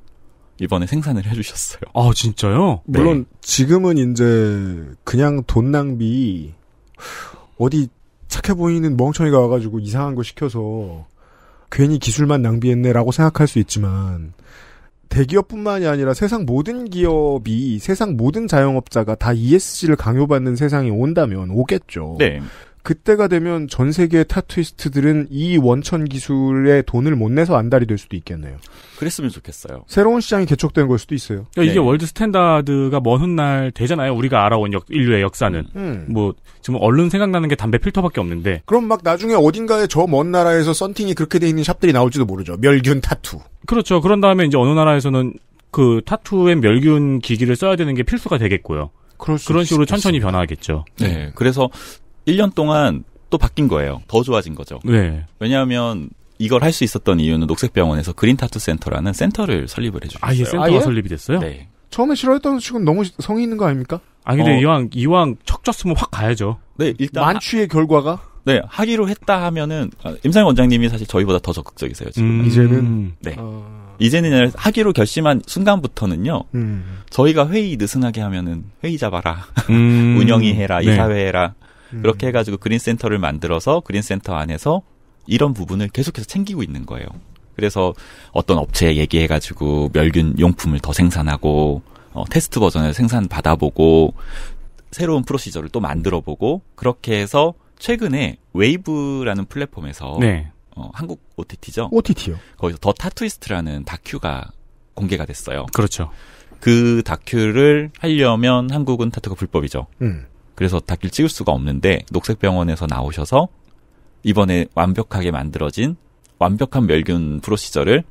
이번에 생산을 해주셨어요. 아 진짜요? 네. 물론 지금은 이제 그냥 돈 낭비 어디 착해 보이는 멍청이가 와가지고 이상한 거 시켜서 괜히 기술만 낭비했네라고 생각할 수 있지만 대기업뿐만이 아니라 세상 모든 기업이 세상 모든 자영업자가 다 ESG를 강요받는 세상이 온다면 오겠죠. 네. 그때가 되면 전 세계 타투이스트들은 이 원천 기술에 돈을 못 내서 안달이 될 수도 있겠네요. 그랬으면 좋겠어요. 새로운 시장이 개척된 걸 수도 있어요. 그러니까 이게 네. 월드 스탠다드가 먼 훗날 되잖아요. 우리가 알아온 역, 인류의 역사는. 음, 음. 뭐 지금 얼른 생각나는 게 담배 필터밖에 없는데. 그럼 막 나중에 어딘가에 저 먼 나라에서 썬팅이 그렇게 돼 있는 샵들이 나올지도 모르죠. 멸균 타투. 그렇죠. 그런 다음에 이제 어느 나라에서는 그타투의 멸균 기기를 써야 되는 게 필수가 되겠고요. 그런 식으로 있겠어요. 천천히 변화하겠죠. 네. 그래서 1년 동안 또 바뀐 거예요. 더 좋아진 거죠. 네. 왜냐하면 이걸 할 수 있었던 이유는 녹색병원에서 그린 타투 센터라는 센터를 설립을 해주셨어요. 아예 센터가 아예? 설립이 됐어요? 네. 처음에 싫어했던 식은 너무 성의 있는 거 아닙니까? 아 근데 어. 이왕 이왕 척졌으면 확 가야죠. 네 일단 만취의 결과가 네 하기로 했다 하면은 아, 임상 원장님이 사실 저희보다 더 적극적이세요 지금 음, 이제는 네 어... 이제는 하기로 결심한 순간부터는요 음. 저희가 회의 느슨하게 하면은 회의 잡아라 음... *laughs* 운영이 해라 네. 이사회 해라 음. 그렇게 해가지고 그린센터를 만들어서 그린센터 안에서 이런 부분을 계속해서 챙기고 있는 거예요. 그래서 어떤 업체에 얘기해가지고 멸균 용품을 더 생산하고 어, 테스트 버전을 생산 받아보고 새로운 프로시저를 또 만들어보고 그렇게 해서 최근에 웨이브라는 플랫폼에서 네. 어, 한국 OTT죠. OTT요. 거기서 더 타투이스트라는 다큐가 공개가 됐어요. 그렇죠. 그 다큐를 하려면 한국은 타투가 불법이죠. 음. 그래서 닭을 찍을 수가 없는데 녹색병원에서 나오셔서 이번에 완벽하게 만들어진 완벽한 멸균 프로시저를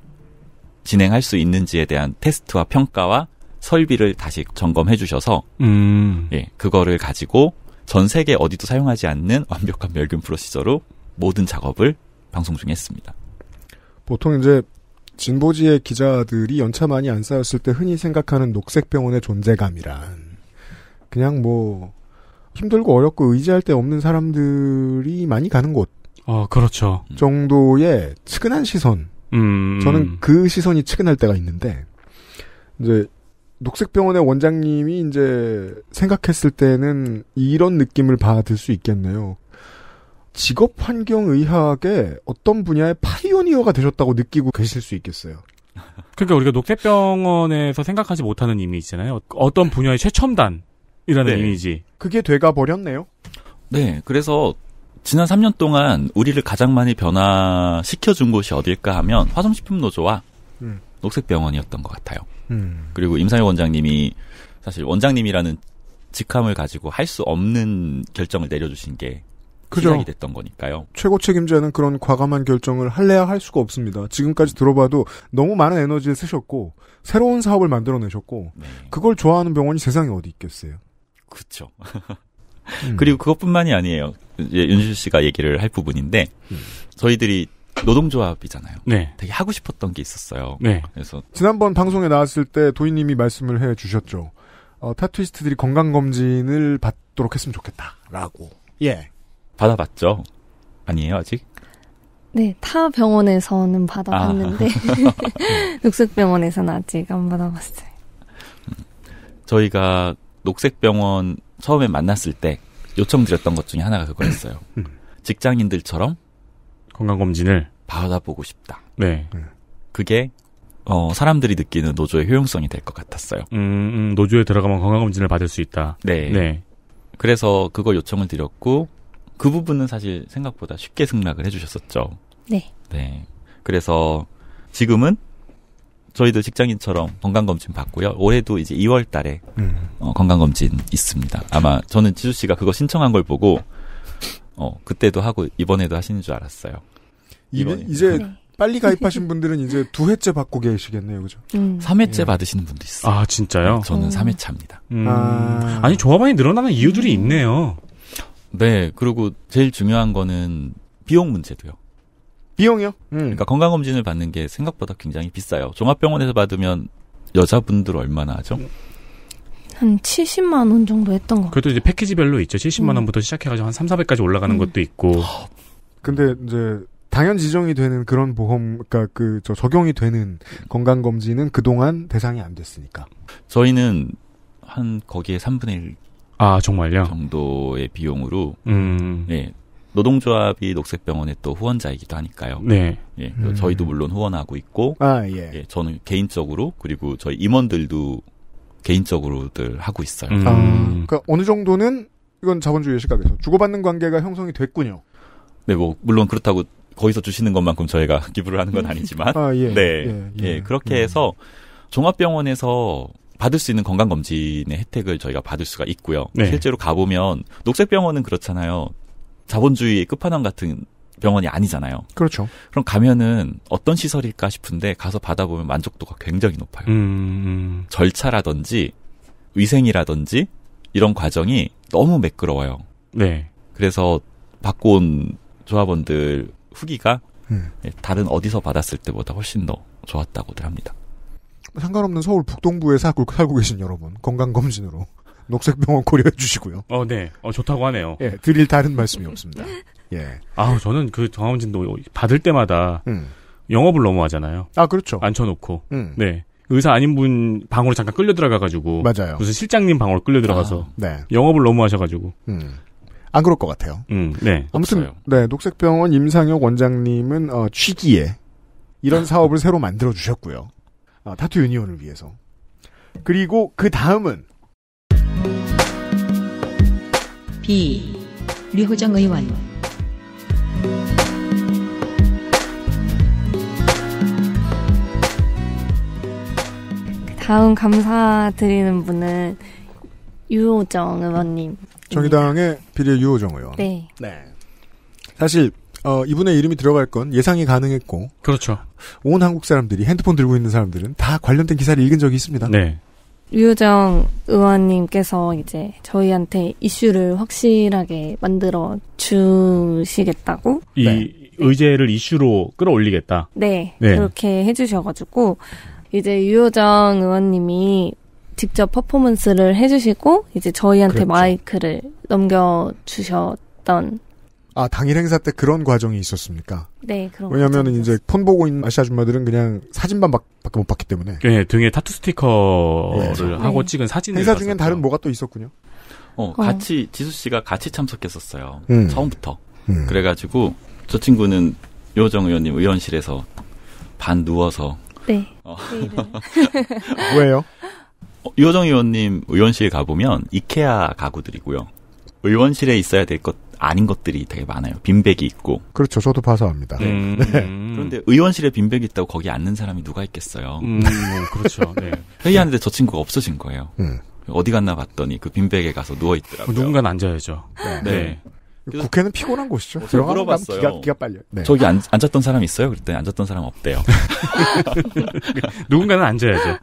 진행할 수 있는지에 대한 테스트와 평가와 설비를 다시 점검해 주셔서 음. 예, 그거를 가지고 전 세계 어디도 사용하지 않는 완벽한 멸균 프로시저로 모든 작업을 방송 중에 했습니다. 보통 이제 진보지의 기자들이 연차 많이 안 쌓였을 때 흔히 생각하는 녹색병원의 존재감이란 그냥 뭐 힘들고 어렵고 의지할 데 없는 사람들이 많이 가는 곳. 어, 그렇죠. 음. 정도의 측은한 시선. 음, 음. 저는 그 시선이 측은할 때가 있는데, 이제, 녹색병원의 원장님이 이제 생각했을 때는 이런 느낌을 받을 수 있겠네요. 직업 환경 의학에 어떤 분야의 파이오니어가 되셨다고 느끼고 계실 수 있겠어요. 그러니까 우리가 녹색병원에서 생각하지 못하는 이미지잖아요. 어떤 분야의 최첨단. 이라는 네. 이미지. 그게 돼가 버렸네요. 네, 그래서 지난 3년 동안 우리를 가장 많이 변화시켜 준 곳이 어딜까 하면 화성식품 노조와 음. 녹색병원이었던 것 같아요. 음. 그리고 임상혁 원장님이 사실 원장님이라는 직함을 가지고 할 수 없는 결정을 내려주신 게 그죠. 시작이 됐던 거니까요. 최고 책임자는 그런 과감한 결정을 할래야 할 수가 없습니다. 지금까지 들어봐도 너무 많은 에너지를 쓰셨고 새로운 사업을 만들어내셨고 네. 그걸 좋아하는 병원이 세상에 어디 있겠어요. 그쵸. 음. 그리고 그것뿐만이 아니에요. 이제 윤실 씨가 얘기를 할 부분인데 음. 저희들이 노동조합이잖아요. 네. 되게 하고 싶었던 게 있었어요. 네. 그래서 지난번 방송에 나왔을 때 도희님이 말씀을 해 주셨죠. 어, 타투이스트들이 건강 검진을 받도록 했으면 좋겠다라고. 예. 받아봤죠. 아니에요 아직? 네, 타 병원에서는 받아봤는데 녹색병원에서는 아직 안 받아봤어요. 저희가 녹색병원 처음에 만났을 때 요청드렸던 것 중에 하나가 그거였어요. 음. 음. 직장인들처럼 건강검진을 받아보고 싶다. 네. 음. 그게 어, 사람들이 느끼는 노조의 효용성이 될 것 같았어요. 음, 음, 노조에 들어가면 건강검진을 받을 수 있다. 네. 네. 그래서 그거 요청을 드렸고 그 부분은 사실 생각보다 쉽게 승낙을 해주셨었죠. 네. 네. 그래서 지금은 저희들 직장인처럼 건강검진 받고요. 올해도 이제 2월 달에 음. 어, 건강검진 있습니다. 아마 저는 지수 씨가 그거 신청한 걸 보고 어, 그때도 하고 이번에도 하시는 줄 알았어요. 이번 이제 네. 빨리 가입하신 분들은 이제 두 회째 받고 계시겠네요, 그죠? 음. 3회째 예. 받으시는 분도 있어요. 아, 진짜요? 네, 저는 음. 어. 3회차입니다. 음. 아. 니 조합원이 늘어나는 이유들이 음. 있네요. 네, 그리고 제일 중요한 거는 비용 문제도요. 비용이요? 음. 그러니까 건강검진을 받는 게 생각보다 굉장히 비싸요. 종합병원에서 받으면 여자분들 얼마나 하죠? 한 70만 원 정도 했던 것 같아요. 그래도 이제 패키지별로 있죠. 70만 음. 원부터 시작해가지고 한 3, 400까지 올라가는 음. 것도 있고. 아, 근데 이제 당연 지정이 되는 그런 보험, 그러니까 그저 적용이 되는 건강 검진은 그 동안 대상이 안 됐으니까. 저희는 한 거기에 3분의 1. 아 정말요? 정도의 비용으로. 음. 네, 노동조합이 녹색병원의 또 후원자이기도 하니까요. 네. 예, 음. 저희도 물론 후원하고 있고, 아, 예. 예. 저는 개인적으로 그리고 저희 임원들도 개인적으로들 하고 있어요. 음. 아, 그러니까 어느 정도는 이건 자본주의 시각에서 주고받는 관계가 형성이 됐군요. 네, 뭐 물론 그렇다고 거기서 주시는 것만큼 저희가 *laughs* 기부를 하는 건 아니지만, 아, 예. 네, 예, 예, 예 그렇게 음. 해서 종합병원에서 받을 수 있는 건강검진의 혜택을 저희가 받을 수가 있고요. 네. 실제로 가보면 녹색병원은 그렇잖아요. 자본주의 의 끝판왕 같은 병원이 아니잖아요. 그렇죠. 그럼 가면은 어떤 시설일까 싶은데 가서 받아보면 만족도가 굉장히 높아요. 음... 음. 절차라든지 위생이라든지 이런 과정이 너무 매끄러워요. 네. 그래서 받고 온 조합원들 후기가 음. 예, 다른 어디서 받았을 때보다 훨씬 더 좋았다고들 합니다. 상관없는 서울 북동부에 살고, 살고 계신 여러분 건강 검진으로 녹색병원 고려해 주시고요. 어, 네. 어, 좋다고 하네요. 예, 드릴 다른 말씀이 없습니다. 예. 아, 저는 그 정화문진도 받을 때마다 음. 영업을 너무 하잖아요. 아, 그렇죠. 앉혀놓고. 음. 네. 의사 아닌 분 방으로 잠깐 끌려 들어가가지고. 맞아요. 무슨 실장님 방으로 끌려 들어가서. 아, 네. 영업을 너무 하셔가지고. 음. 안 그럴 것 같아요. 음, 네. 아무튼, 없어요. 네. 녹색병원 임상혁 원장님은, 어, 취기에 이런 아. 사업을 새로 만들어주셨고요. 어, 타투 유니온을 위해서. 그리고 그 다음은 B. 류호정 의원 다음 감사드리는 분은 유호정 의원님. 정의당의 비례 유호정 의원. 네. 네. 사실 어, 이분의 이름이 들어갈 건 예상이 가능했고. 그렇죠. 온 한국 사람들이 핸드폰 들고 있는 사람들은 다 관련된 기사를 읽은 적이 있습니다. 네. 류정 의원님께서 이제 저희한테 이슈를 확실하게 만들어 주시겠다고 이 네. 의제를 이슈로 끌어올리겠다. 네, 네. 그렇게 해주셔가지고 이제 유효정 의원님이 직접 퍼포먼스를 해주시고 이제 저희한테 그렇죠. 마이크를 넘겨주셨던 아 당일 행사 때 그런 과정이 있었습니까? 네, 그런. 왜냐하면 이제 폰 보고 있는 아시아 아줌마들은 그냥 사진만 밖, 밖에 못 봤기 때문에. 네, 등에 타투 스티커를 네. 네. 하고 네. 찍은 사진. 행사 중엔 다른 뭐가 또 있었군요. 어, 어. 같이 지수 씨가 같이 참석했었어요. 음. 처음부터. 음. 그래가지고 저 친구는 요정 의원님 의원실에서 반 누워서. 네. 어. 네, 네. *laughs* 왜요? 어, 요정 의원님 의원실 가보면 이케아 가구들이고요. 의원실에 있어야 될것 아닌 것들이 되게 많아요. 빈백이 있고. 그렇죠. 저도 봐서 압니다. 네. 음, 네. 그런데 의원실에 빈백이 있다고 거기 앉는 사람이 누가 있겠어요. 음, 음. 네, 그렇죠. 네. 회의하는데 저 친구가 없어진 거예요. 음. 어디 갔나 봤더니 그 빈백에 가서 누워 있더라고요. 어, 누군가는 앉아야죠. 네. 네. 국회는 피곤한 곳이죠. 제가 어, 물어봤어요. 기가, 기가 빨려. 네. 저기 앉, 았던 사람 있어요? 그랬더니 앉았던 사람 없대요. *laughs* 누군가는 앉아야죠.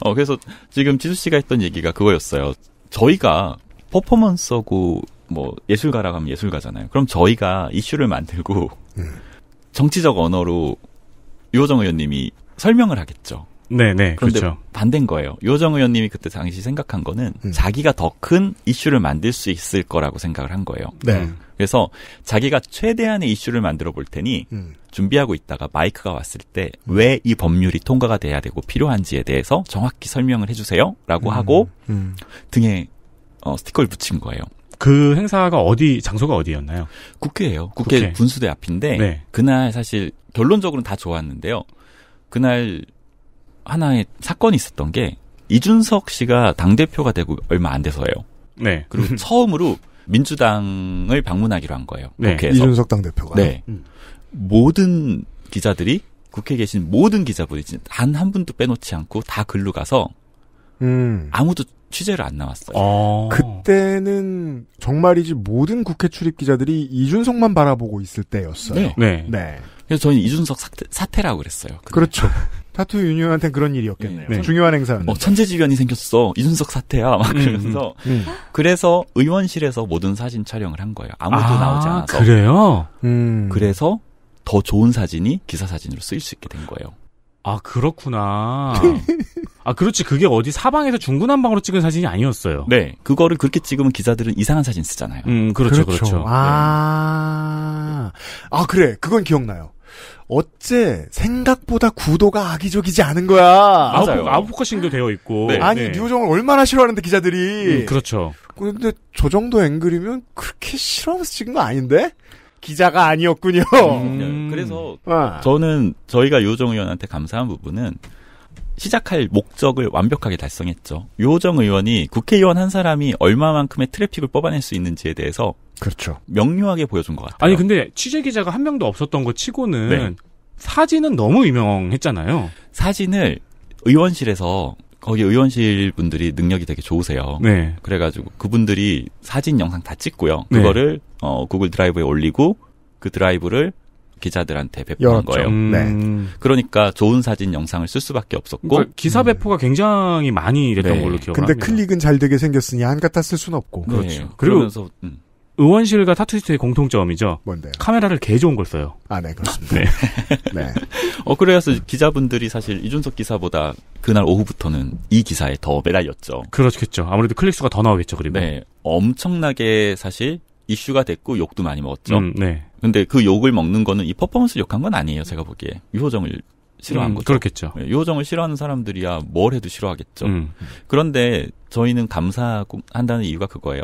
어, 그래서 지금 지수 씨가 했던 얘기가 그거였어요. 저희가 퍼포먼스하고 뭐 예술가라고 하면 예술가잖아요. 그럼 저희가 이슈를 만들고 음. 정치적 언어로 유호정 의원님이 설명을 하겠죠. 네네. 네, 그런데 그렇죠. 반대인 거예요. 유호정 의원님이 그때 당시 생각한 거는 음. 자기가 더 큰 이슈를 만들 수 있을 거라고 생각을 한 거예요. 네. 음. 그래서 자기가 최대한의 이슈를 만들어 볼 테니 음. 준비하고 있다가 마이크가 왔을 때 왜이 음. 법률이 통과가 돼야 되고 필요한지에 대해서 정확히 설명을 해주세요라고 음. 하고 등에 어, 스티커를 붙인 거예요. 그 행사가 어디 장소가 어디였나요? 국회예요. 국회, 국회. 군수대 앞인데 네. 그날 사실 결론적으로는 다 좋았는데요. 그날 하나의 사건이 있었던 게 이준석 씨가 당 대표가 되고 얼마 안 돼서예요. 네. 그리고 *laughs* 처음으로 민주당을 방문하기로 한 거예요. 네. 국회에서. 이준석 당 대표가. 네. 음. 모든 기자들이 국회에 계신 모든 기자분이 단한 분도 빼놓지 않고 다 글로 가서 음. 아무도 취재를 안 나왔어요. 어. 그때는 정말이지 모든 국회 출입 기자들이 이준석만 바라보고 있을 때였어요. 네. 네. 네. 그래서 저는 이준석 사태, 라고 그랬어요. 그때. 그렇죠. *laughs* 타투 유니언한테 그런 일이었겠네요. 네. 중요한 행사였는 어, 천재지변이 생겼어. 이준석 사태야. 막 그러면서. 음 음, 음, 음. 그래서 의원실에서 모든 사진 촬영을 한 거예요. 아무도 아, 나오지 않아서. 그래요? 음. 그래서 더 좋은 사진이 기사 사진으로 쓰일 수 있게 된 거예요. 아 그렇구나. *laughs* 아 그렇지 그게 어디 사방에서 중구난방으로 찍은 사진이 아니었어요. 네, 그거를 그렇게 찍으면 기자들은 이상한 사진 쓰잖아요. 음, 그렇죠, 그렇죠. 그렇죠. 아, 아 그래, 그건 기억나요. 어째 생각보다 구도가 악의적이지 않은 거야. 맞아요. 아웃포커싱도 되어 있고. 네, 아니 네. 뉴정을 얼마나 싫어하는데 기자들이. 음, 그렇죠. 근데 저 정도 앵글이면 그렇게 싫어하면서 찍은 거 아닌데? 기자가 아니었군요. 음. 네. 그래서 아. 저는 저희가 요정 의원한테 감사한 부분은 시작할 목적을 완벽하게 달성했죠. 요정 의원이 국회의원 한 사람이 얼마만큼의 트래픽을 뽑아낼 수 있는지에 대해서 그렇죠. 명료하게 보여준 것 같아요. 아니 근데 취재 기자가 한 명도 없었던 거 치고는 네. 사진은 너무 유명했잖아요. 사진을 의원실에서 거기 의원실 분들이 능력이 되게 좋으세요. 네. 그래가지고 그분들이 사진 영상 다 찍고요. 네. 그거를 네. 어, 구글 드라이브에 올리고 그 드라이브를 기자들한테 배포한 거예요. 음. 네. 음. 그러니까 좋은 사진 영상을 쓸 수밖에 없었고 그러니까 기사 음. 배포가 음. 굉장히 많이 됐던 네. 걸로 기억합니다. 근데 합니다. 클릭은 잘 되게 생겼으니 한가타 쓸수 없고 네. 그렇죠. 그리고 음. 의원실과 타투스트의 공통점이죠. 뭔데요? 카메라를 개 좋은 걸 써요. 아, 네, 그렇습니다. 네. *laughs* 네. *laughs* 어, 그래서 기자분들이 사실 이준석 기사보다 그날 오후부터는 이 기사에 더 매달렸죠. 그렇겠죠. 아무래도 클릭수가 더 나오겠죠, 그리고. 네. 엄청나게 사실 이슈가 됐고 욕도 많이 먹었죠. 음, 네. 근데 그 욕을 먹는 거는 이 퍼포먼스 욕한 건 아니에요. 제가 보기에 유호정을 싫어한 음, 거죠. 그렇겠죠. 네, 유호정을 싫어하는 사람들이야 뭘 해도 싫어하겠죠. 음. 그런데 저희는 감사한다는 이유가 그거예요.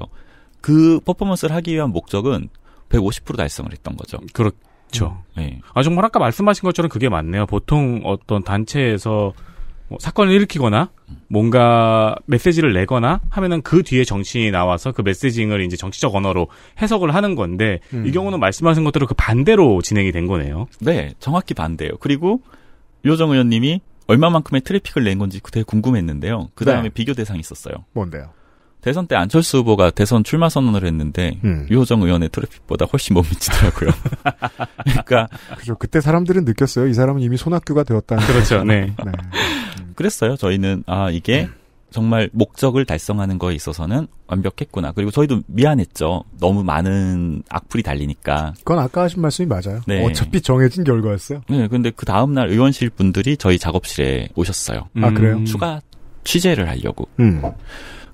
그 퍼포먼스를 하기 위한 목적은 150% 달성을 했던 거죠. 그렇죠. 음, 네. 아 정말 아까 말씀하신 것처럼 그게 맞네요. 보통 어떤 단체에서 뭐 사건을 일으키거나 뭔가 메시지를 내거나 하면은 그 뒤에 정치인이 나와서 그 메시징을 이제 정치적 언어로 해석을 하는 건데 음. 이 경우는 말씀하신 것대로 그 반대로 진행이 된 거네요. 네, 정확히 반대예요. 그리고 유호정 의원님이 얼마만큼의 트래픽을 낸 건지 되게 궁금했는데요. 그 네. 다음에 네. 비교 대상이 있었어요. 뭔데요? 대선 때 안철수 후보가 대선 출마 선언을 했는데 음. 유호정 의원의 트래픽보다 훨씬 못 미치더라고요. *laughs* 그러니까 그죠. 그때 사람들은 느꼈어요. 이 사람은 이미 손학규가 되었다. 그렇죠. 네. 네. 그랬어요. 저희는 아 이게 음. 정말 목적을 달성하는 거에 있어서는 완벽했구나. 그리고 저희도 미안했죠. 너무 많은 악플이 달리니까. 그건 아까 하신 말씀이 맞아요. 네. 어차피 정해진 결과였어요. 네, 근데 그 다음날 의원실 분들이 저희 작업실에 오셨어요. 아, 음, 아, 그래요? 추가 취재를 하려고. 음.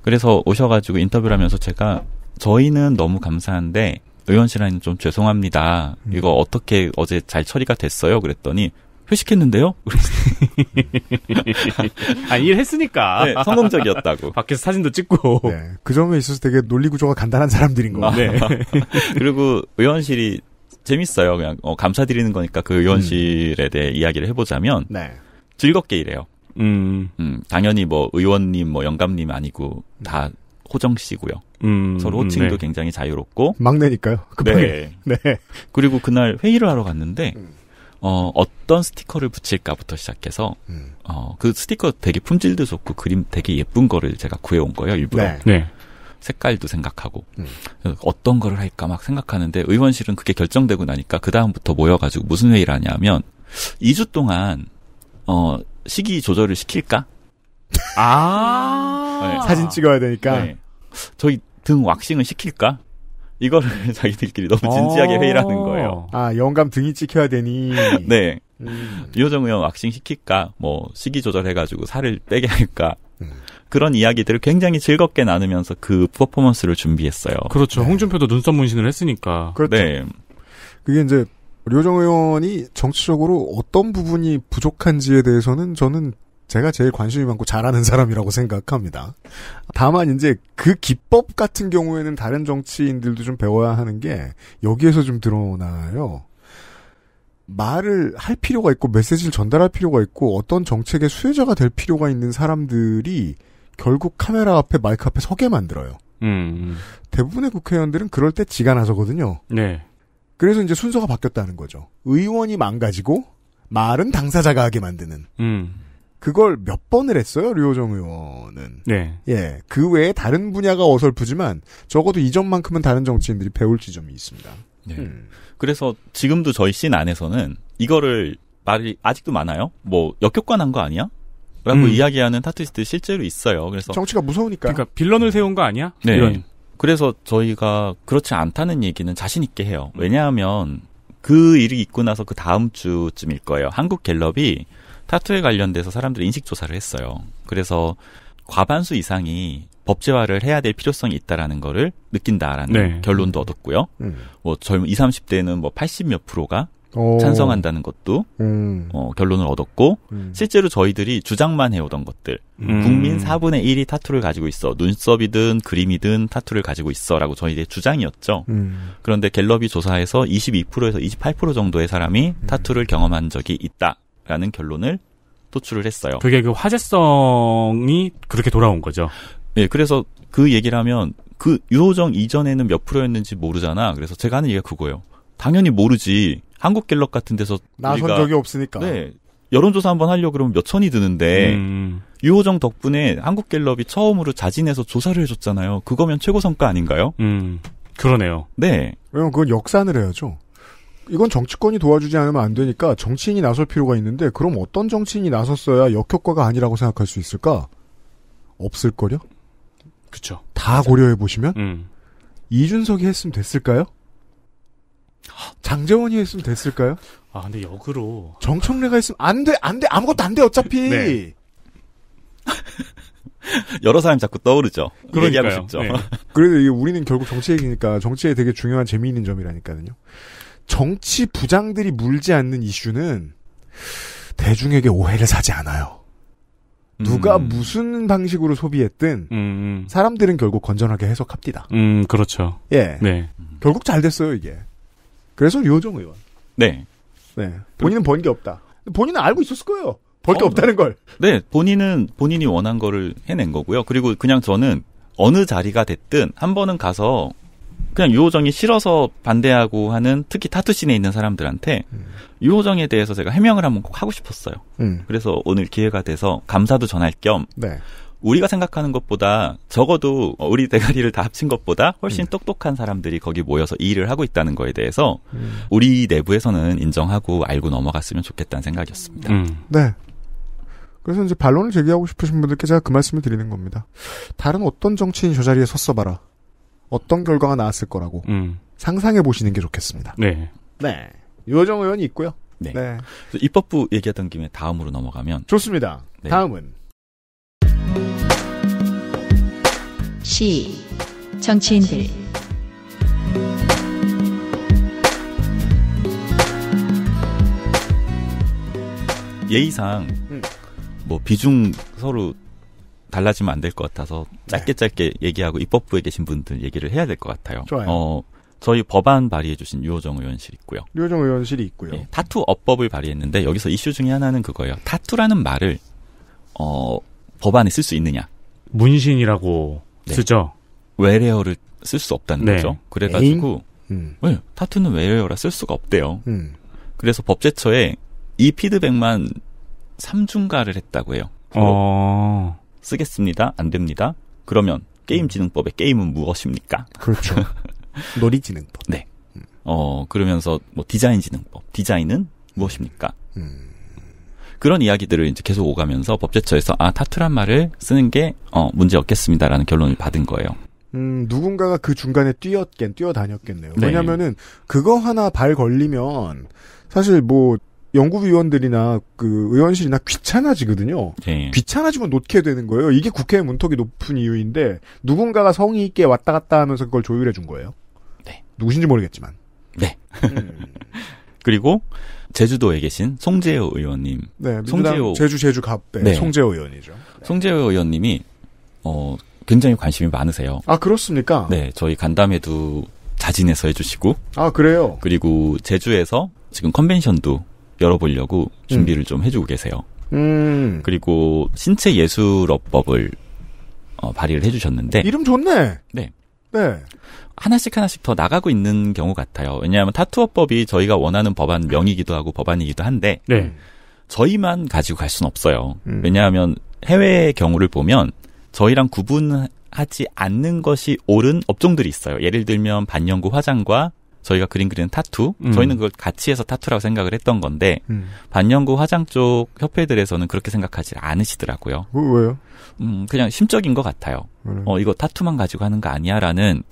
그래서 오셔가지고 인터뷰를 하면서 제가 저희는 너무 감사한데 의원실에는 좀 죄송합니다. 음. 이거 어떻게 어제 잘 처리가 됐어요? 그랬더니 회식했는데요? *laughs* 아니, 일했으니까. 네, 성공적이었다고. *laughs* 밖에서 사진도 찍고. 네, 그 점에 있어서 되게 논리구조가 간단한 사람들인 거. 같아요. 네. *laughs* 그리고 의원실이 재밌어요. 그냥 어, 감사드리는 거니까 그 의원실에 대해 이야기를 해보자면 네. 즐겁게 일해요. 음. 음. 당연히 뭐 의원님, 뭐 영감님 아니고 음. 다 호정 씨고요. 음, 서로 음, 호칭도 네. 굉장히 자유롭고 막내니까요. 급하게. 네. 네. 그리고 그날 회의를 하러 갔는데 음. 어, 어떤 스티커를 붙일까부터 시작해서, 음. 어, 그 스티커 되게 품질도 좋고 그림 되게 예쁜 거를 제가 구해온 거예요, 일부러. 네. 네. 색깔도 생각하고, 음. 어떤 거를 할까 막 생각하는데, 의원실은 그게 결정되고 나니까, 그다음부터 모여가지고 무슨 회의를 하냐면, 2주 동안, 어, 시기 조절을 시킬까? 아! 네. 사진 찍어야 되니까. 네. 저희 등 왁싱을 시킬까? 이거를 *laughs* 자기들끼리 너무 진지하게 회의하는 어. 거예요. 아 영감 등이 찍혀야 되니. *laughs* 네. 음. 유호정 의원 왁싱 시킬까, 뭐 시기 조절해가지고 살을 빼게 할까. 음. 그런 이야기들을 굉장히 즐겁게 나누면서 그 퍼포먼스를 준비했어요. 그렇죠. 네. 홍준표도 눈썹 문신을 했으니까. 그렇죠. 네. 그게 이제 류정 의원이 정치적으로 어떤 부분이 부족한지에 대해서는 저는 제가 제일 관심이 많고 잘하는 사람이라고 생각합니다. 다만 이제 그 기법 같은 경우에는 다른 정치인들도 좀 배워야 하는 게 여기에서 좀 드러나요. 말을 할 필요가 있고 메시지를 전달할 필요가 있고 어떤 정책의 수혜자가 될 필요가 있는 사람들이 결국 카메라 앞에 마이크 앞에 서게 만들어요. 음. 음. 대부분의 국회의원들은 그럴 때 지가 나서거든요. 네. 그래서 이제 순서가 바뀌었다는 거죠. 의원이 망가지고 말은 당사자가 하게 만드는. 음. 그걸 몇 번을 했어요, 류호정 의원은. 네. 예. 그 외에 다른 분야가 어설프지만 적어도 이전만큼은 다른 정치인들이 배울 지점이 있습니다. 네. 음. 그래서 지금도 저희 씬 안에서는 이거를 말이 아직도 많아요. 뭐 역효과난 거 아니야? 라고 음. 이야기하는 타투이스트 실제로 있어요. 그래서 정치가 무서우니까. 그러니까 빌런을 음. 세운 거 아니야? 네. 이런. 그래서 저희가 그렇지 않다는 얘기는 자신 있게 해요. 왜냐하면 그 일이 있고 나서 그 다음 주쯤일 거예요. 한국 갤럽이 타투에 관련돼서 사람들이 인식 조사를 했어요. 그래서 과반수 이상이 법제화를 해야 될 필요성이 있다라는 거를 느낀다라는 네. 결론도 얻었고요. 음. 뭐 젊은 20, 30대는 뭐80몇 프로가 오. 찬성한다는 것도 음. 어, 결론을 얻었고 음. 실제로 저희들이 주장만 해오던 것들 음. 국민 4분의 1이 타투를 가지고 있어 눈썹이든 그림이든 타투를 가지고 있어라고 저희들의 주장이었죠. 음. 그런데 갤럽이 조사해서 22%에서 28% 정도의 사람이 음. 타투를 경험한 적이 있다. 라는 결론을 도출을 했어요. 그게 그 화제성이 그렇게 돌아온 거죠. 네, 그래서 그 얘기를 하면 그 유호정 이전에는 몇 프로였는지 모르잖아. 그래서 제가 하는 얘기가 그거예요. 당연히 모르지. 한국 갤럽 같은 데서 나선 적이 없으니까. 네. 여론조사 한번 하려고 그러면 몇 천이 드는데 음. 유호정 덕분에 한국갤럽이 처음으로 자진해서 조사를 해줬잖아요. 그거면 최고 성과 아닌가요? 음, 그러네요. 네. 왜냐면 그건 역산을 해야죠. 이건 정치권이 도와주지 않으면 안 되니까 정치인이 나설 필요가 있는데 그럼 어떤 정치인이 나섰어야 역효과가 아니라고 생각할 수 있을까? 없을걸요? 그쵸. 다 고려해보시면? 음. 이준석이 했으면 됐을까요? 장재원이 했으면 됐을까요? 아, 근데 역으로. 정청래가 했으면 안 돼, 안 돼, 아무것도 안 돼, 어차피! *laughs* 네. *laughs* 여러 사람 자꾸 떠오르죠. 그러니까요. 얘기하고 싶죠. 네. 그래도 우리는 결국 정치 얘기니까 정치에 되게 중요한 재미있는 점이라니까요. 정치 부장들이 물지 않는 이슈는 대중에게 오해를 사지 않아요. 누가 음. 무슨 방식으로 소비했든 음, 음. 사람들은 결국 건전하게 해석합니다. 음, 그렇죠. 예. 네. 결국 잘 됐어요, 이게. 그래서 요정 의원. 네. 네. 본인은 번 게 없다. 본인은 알고 있었을 거예요. 벌게 어, 없다는 걸. 네, 본인은 본인이 원한 거를 해낸 거고요. 그리고 그냥 저는 어느 자리가 됐든 한 번은 가서 그냥 유호정이 싫어서 반대하고 하는 특히 타투씬에 있는 사람들한테 음. 유호정에 대해서 제가 해명을 한번 꼭 하고 싶었어요. 음. 그래서 오늘 기회가 돼서 감사도 전할 겸 네. 우리가 생각하는 것보다 적어도 우리 대가리를 다 합친 것보다 훨씬 음. 똑똑한 사람들이 거기 모여서 일을 하고 있다는 거에 대해서 음. 우리 내부에서는 인정하고 알고 넘어갔으면 좋겠다는 생각이었습니다. 음. 네. 그래서 이제 반론을 제기하고 싶으신 분들께 제가 그 말씀을 드리는 겁니다. 다른 어떤 정치인 저 자리에 섰어봐라. 어떤 결과가 나왔을 거라고 음. 상상해 보시는 게 좋겠습니다. 네. 네. 요정 의원이 있고요. 네. 네. 입법부 얘기했던 김에 다음으로 넘어가면 좋습니다. 네. 다음은 시 정치인들 예의상 음. 뭐 비중 서로 달라지면 안 될 것 같아서 네. 짧게 짧게 얘기하고 입법부에 계신 분들 얘기를 해야 될 것 같아요. 좋아요. 어, 저희 법안 발의해주신 유호정 의원실 있고요. 유호정 의원실이 있고요. 예, 타투 업법을 발의했는데 여기서 이슈 중에 하나는 그거예요. 타투라는 말을 어, 법안에 쓸 수 있느냐? 문신이라고 네. 쓰죠. 외래어를 쓸 수 없다는 네. 거죠. 그래가지고 음. 네, 타투는 외래어라 쓸 수가 없대요. 음. 그래서 법제처에 이 피드백만 3중가를 했다고 해요. 어. 쓰겠습니다. 안 됩니다. 그러면 게임지능법의 음. 게임은 무엇입니까? 그렇죠. *laughs* 놀이지능법. 네. 음. 어 그러면서 뭐 디자인지능법, 디자인은 무엇입니까? 음. 그런 이야기들을 이제 계속 오가면서 법제처에서 아 타투란 말을 쓰는 게 어, 문제 없겠습니다라는 결론을 받은 거예요. 음, 누군가가 그 중간에 뛰었겠, 뛰어다녔겠네요. 네. 왜냐면은, 그거 하나 발 걸리면, 사실 뭐, 연구위원들이나 그 의원실이나 귀찮아지거든요. 네. 귀찮아지면 놓게 되는 거예요. 이게 국회의 문턱이 높은 이유인데 누군가가 성의 있게 왔다 갔다 하면서 그걸 조율해 준 거예요. 네. 누구신지 모르겠지만. 네. 음. *laughs* 그리고 제주도에 계신 송재호 의원님. 네, 송재호 제주 제주 갑배 네, 네. 송재호 의원이죠. 네. 송재호 의원님이 어 굉장히 관심이 많으세요. 아 그렇습니까? 네, 저희 간담회도 자진해서 해주시고. 아 그래요. 그리고 제주에서 지금 컨벤션도 열어보려고 준비를 음. 좀 해주고 계세요. 음. 그리고 신체 예술업법을 어, 발의를 해주셨는데 이름 좋네. 네. 네. 하나씩 하나씩 더 나가고 있는 경우 같아요. 왜냐하면 타투어법이 저희가 원하는 법안 명이기도 하고 법안이기도 한데 네. 저희만 가지고 갈 수는 없어요. 음. 왜냐하면 해외의 경우를 보면 저희랑 구분하지 않는 것이 옳은 업종들이 있어요. 예를 들면 반영구 화장과 저희가 그림 그리는 타투, 음. 저희는 그걸 같이 해서 타투라고 생각을 했던 건데 음. 반영구 화장 쪽 협회들에서는 그렇게 생각하지 않으시더라고요. 어, 왜요? 음, 그냥 심적인 것 같아요. 음. 어, 이거 타투만 가지고 하는 거 아니야라는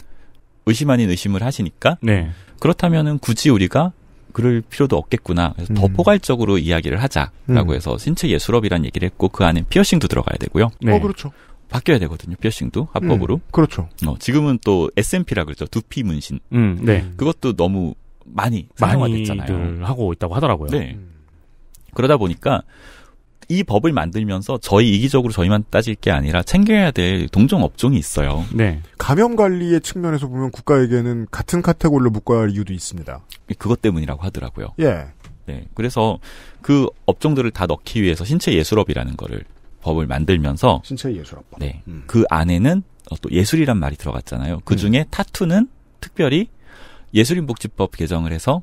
의심 아닌 의심을 하시니까 네. 그렇다면은 굳이 우리가 그럴 필요도 없겠구나. 그래서 더 음. 포괄적으로 이야기를 하자라고 음. 해서 신체 예술업이란 얘기를 했고 그 안에 피어싱도 들어가야 되고요. 네. 어, 그렇죠. 바뀌어야 되거든요. 피어싱도 합법으로. 음, 그렇죠. 어, 지금은 또 S&P라 그러죠. 두피 문신. 음, 네. 음. 그것도 너무 많이 상용화됐잖아요. 하고 있다고 하더라고요. 네. 그러다 보니까 이 법을 만들면서 저희 이기적으로 저희만 따질 게 아니라 챙겨야 될 동종 업종이 있어요. 네. 감염 관리의 측면에서 보면 국가에게는 같은 카테고리로 묶어야 할 이유도 있습니다. 그것 때문이라고 하더라고요. 예. 네. 그래서 그 업종들을 다 넣기 위해서 신체 예술업이라는 거를 법을 만들면서 신체 예술법 네. 음. 그 안에는 어, 또 예술이란 말이 들어갔잖아요. 그 음. 중에 음. 타투는 특별히 예술인복지법 개정을 해서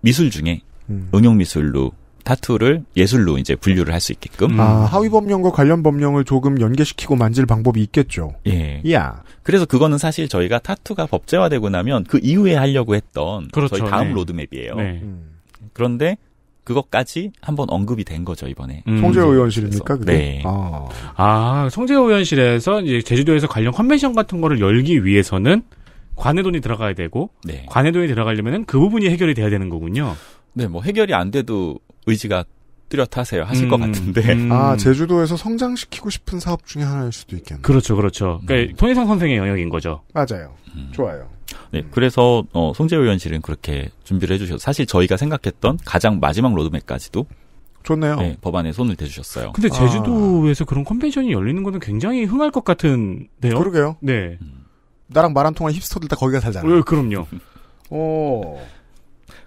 미술 중에 음. 응용미술로 타투를 예술로 이제 분류를 할 수 있게끔. 아, 하위 법령과 관련 법령을 조금 연계시키고 만질 방법이 있겠죠. 예. 야. 그래서 그거는 사실 저희가 타투가 법제화되고 나면 그 이후에 하려고 했던 그렇죠. 저희 다음 네. 로드맵이에요. 네. 음. 그런데 그것까지 한번 언급이 된 거죠 이번에. 음. 성재 의원실입니까? 그게? 네. 아, 아 성재 의원실에서 이제 제주도에서 관련 컨벤션 같은 거를 열기 위해서는 관외돈이 들어가야 되고 네. 관외돈이 들어가려면 그 부분이 해결이 돼야 되는 거군요. 네, 뭐 해결이 안 돼도 의지가 뚜렷하세요. 하실 음, 것 같은데. 음. 아, 제주도에서 성장시키고 싶은 사업 중에 하나일 수도 있겠네요. 그렇죠, 그렇죠. 음. 그러니까 통일상 선생의 영역인 거죠. 맞아요. 음. 좋아요. 네, 그래서 어, 송재호 의원실은 그렇게 준비를 해주셨 사실 저희가 생각했던 가장 마지막 로드맵까지도 좋네요. 네, 법안에 손을 대주셨어요. 근데 아. 제주도에서 아. 그런 컨벤션이 열리는 거는 굉장히 흥할 것 같은데요. 그러게요. 네. 음. 나랑 말한 통한 힙스터들 다 거기가 살잖아요. 네, 그럼요. 어.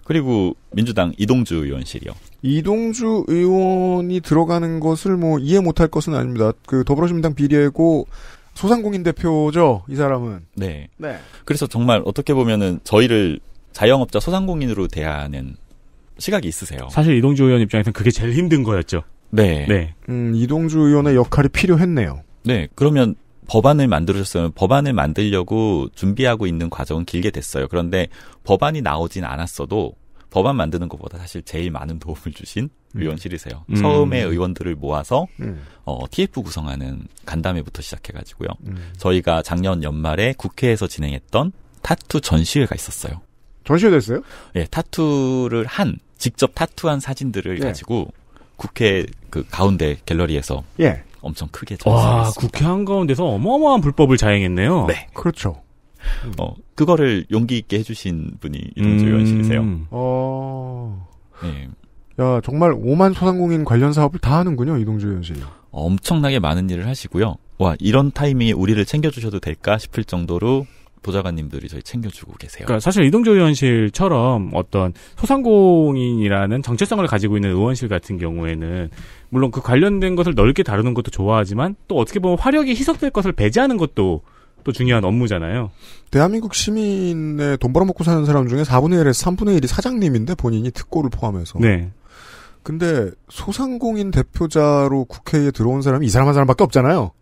그리고 민주당 이동주 의원실이요. 이동주 의원이 들어가는 것을 뭐 이해 못할 것은 아닙니다. 그더불어민당 비례고 소상공인 대표죠, 이 사람은. 네. 네. 그래서 정말 어떻게 보면은 저희를 자영업자 소상공인으로 대하는 시각이 있으세요. 사실 이동주 의원 입장에서는 그게 제일 힘든 거였죠. 네. 네. 음, 이동주 의원의 역할이 필요했네요. 네. 그러면 법안을 만들어셨으면 법안을 만들려고 준비하고 있는 과정은 길게 됐어요. 그런데 법안이 나오진 않았어도 법안 만드는 것보다 사실 제일 많은 도움을 주신 의원실이세요. 음. 서음에 의원들을 모아서 음. 어, TF 구성하는 간담회부터 시작해가지고요. 음. 저희가 작년 연말에 국회에서 진행했던 타투 전시회가 있었어요. 전시회도 어요 예, 타투를 한 직접 타투한 사진들을 예. 가지고 국회 그 가운데 갤러리에서 예. 엄청 크게 전시했습니다. 국회 한 가운데서 어마어마한 불법을 자행했네요. 네, 그렇죠. 음. 어 그거를 용기 있게 해주신 분이 이동주 음. 의원실이세요. 어. 네. 야, 정말 5만 소상공인 관련 사업을 다 하는군요, 이동주 연신이. 엄청나게 많은 일을 하시고요. 와, 이런 타이밍에 우리를 챙겨주셔도 될까 싶을 정도로 보좌관님들이 저희 챙겨주고 계세요. 그러니까 사실 이동조 의원실처럼 어떤 소상공인이라는 정체성을 가지고 있는 의원실 같은 경우에는 물론 그 관련된 것을 넓게 다루는 것도 좋아하지만 또 어떻게 보면 화력이 희석될 것을 배제하는 것도 또 중요한 업무잖아요. 대한민국 시민의 돈 벌어먹고 사는 사람 중에 4분의 1에서 3분의 1이 사장님인데 본인이 특고를 포함해서. 네. 근데 소상공인 대표자로 국회에 들어온 사람이 이 사람 한 사람밖에 없잖아요.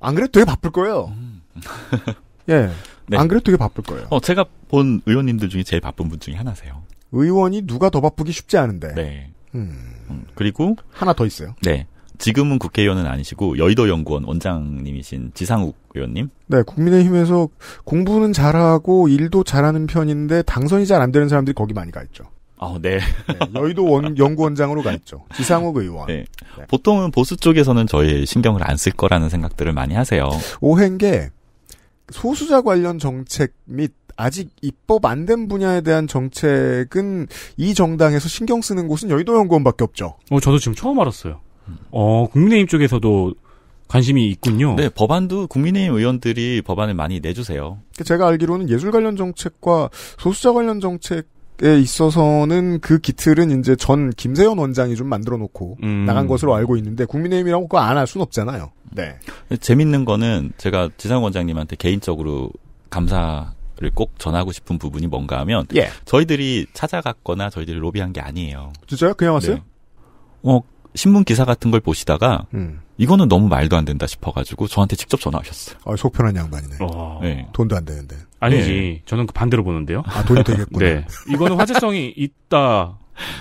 안 그래도 되게 바쁠 거예요. 음. 예. *laughs* 네. 안 그래도 되게 바쁠 거예요. 어, 제가 본 의원님들 중에 제일 바쁜 분 중에 하나세요. 의원이 누가 더 바쁘기 쉽지 않은데. 네. 음. 음 그리고 하나 더 있어요. 네. 지금은 국회의원은 아니시고 여의도 연구원 원장님이신 지상욱 의원님. 네, 국민의힘에서 공부는 잘하고 일도 잘하는 편인데 당선이 잘 안 되는 사람들이 거기 많이 가 있죠. 아, 네. 네. 여의도 원, 연구원장으로 가 있죠. 지상욱 의원. 네. 네. 보통은 보수 쪽에서는 저희 신경을 안 쓸 거라는 생각들을 많이 하세요. 오해인 게 소수자 관련 정책 및 아직 입법 안 된 분야에 대한 정책은 이 정당에서 신경 쓰는 곳은 여의도 연구원밖에 없죠. 어, 저도 지금 처음 알았어요. 어, 국민의힘 쪽에서도 관심이 있군요. 네, 법안도 국민의힘 의원들이 법안을 많이 내주세요. 제가 알기로는 예술 관련 정책과 소수자 관련 정책 기트에 있어서는 그 기틀은 이제 전 김세현 원장이 좀 만들어 놓고 음. 나간 것으로 알고 있는데 국민의힘이라고 그거 안할순 없잖아요. 네. 재밌는 거는 제가 지상 원장님한테 개인적으로 감사 를꼭 전하고 싶은 부분이 뭔가 하면 예. 저희들이 찾아갔거나 저희들이 로비한 게 아니에요. 진짜요? 그냥 왔어요? 네. 어 신문 기사 같은 걸 보시다가 음. 이거는 너무 말도 안 된다 싶어가지고 저한테 직접 전화하셨어요. 아, 속편한 양반이네. 어... 네. 돈도 안 되는데. 아니지. 네. 저는 그 반대로 보는데요. 아, 돈이 되겠구나. 네. 이거는 화제성이 있다.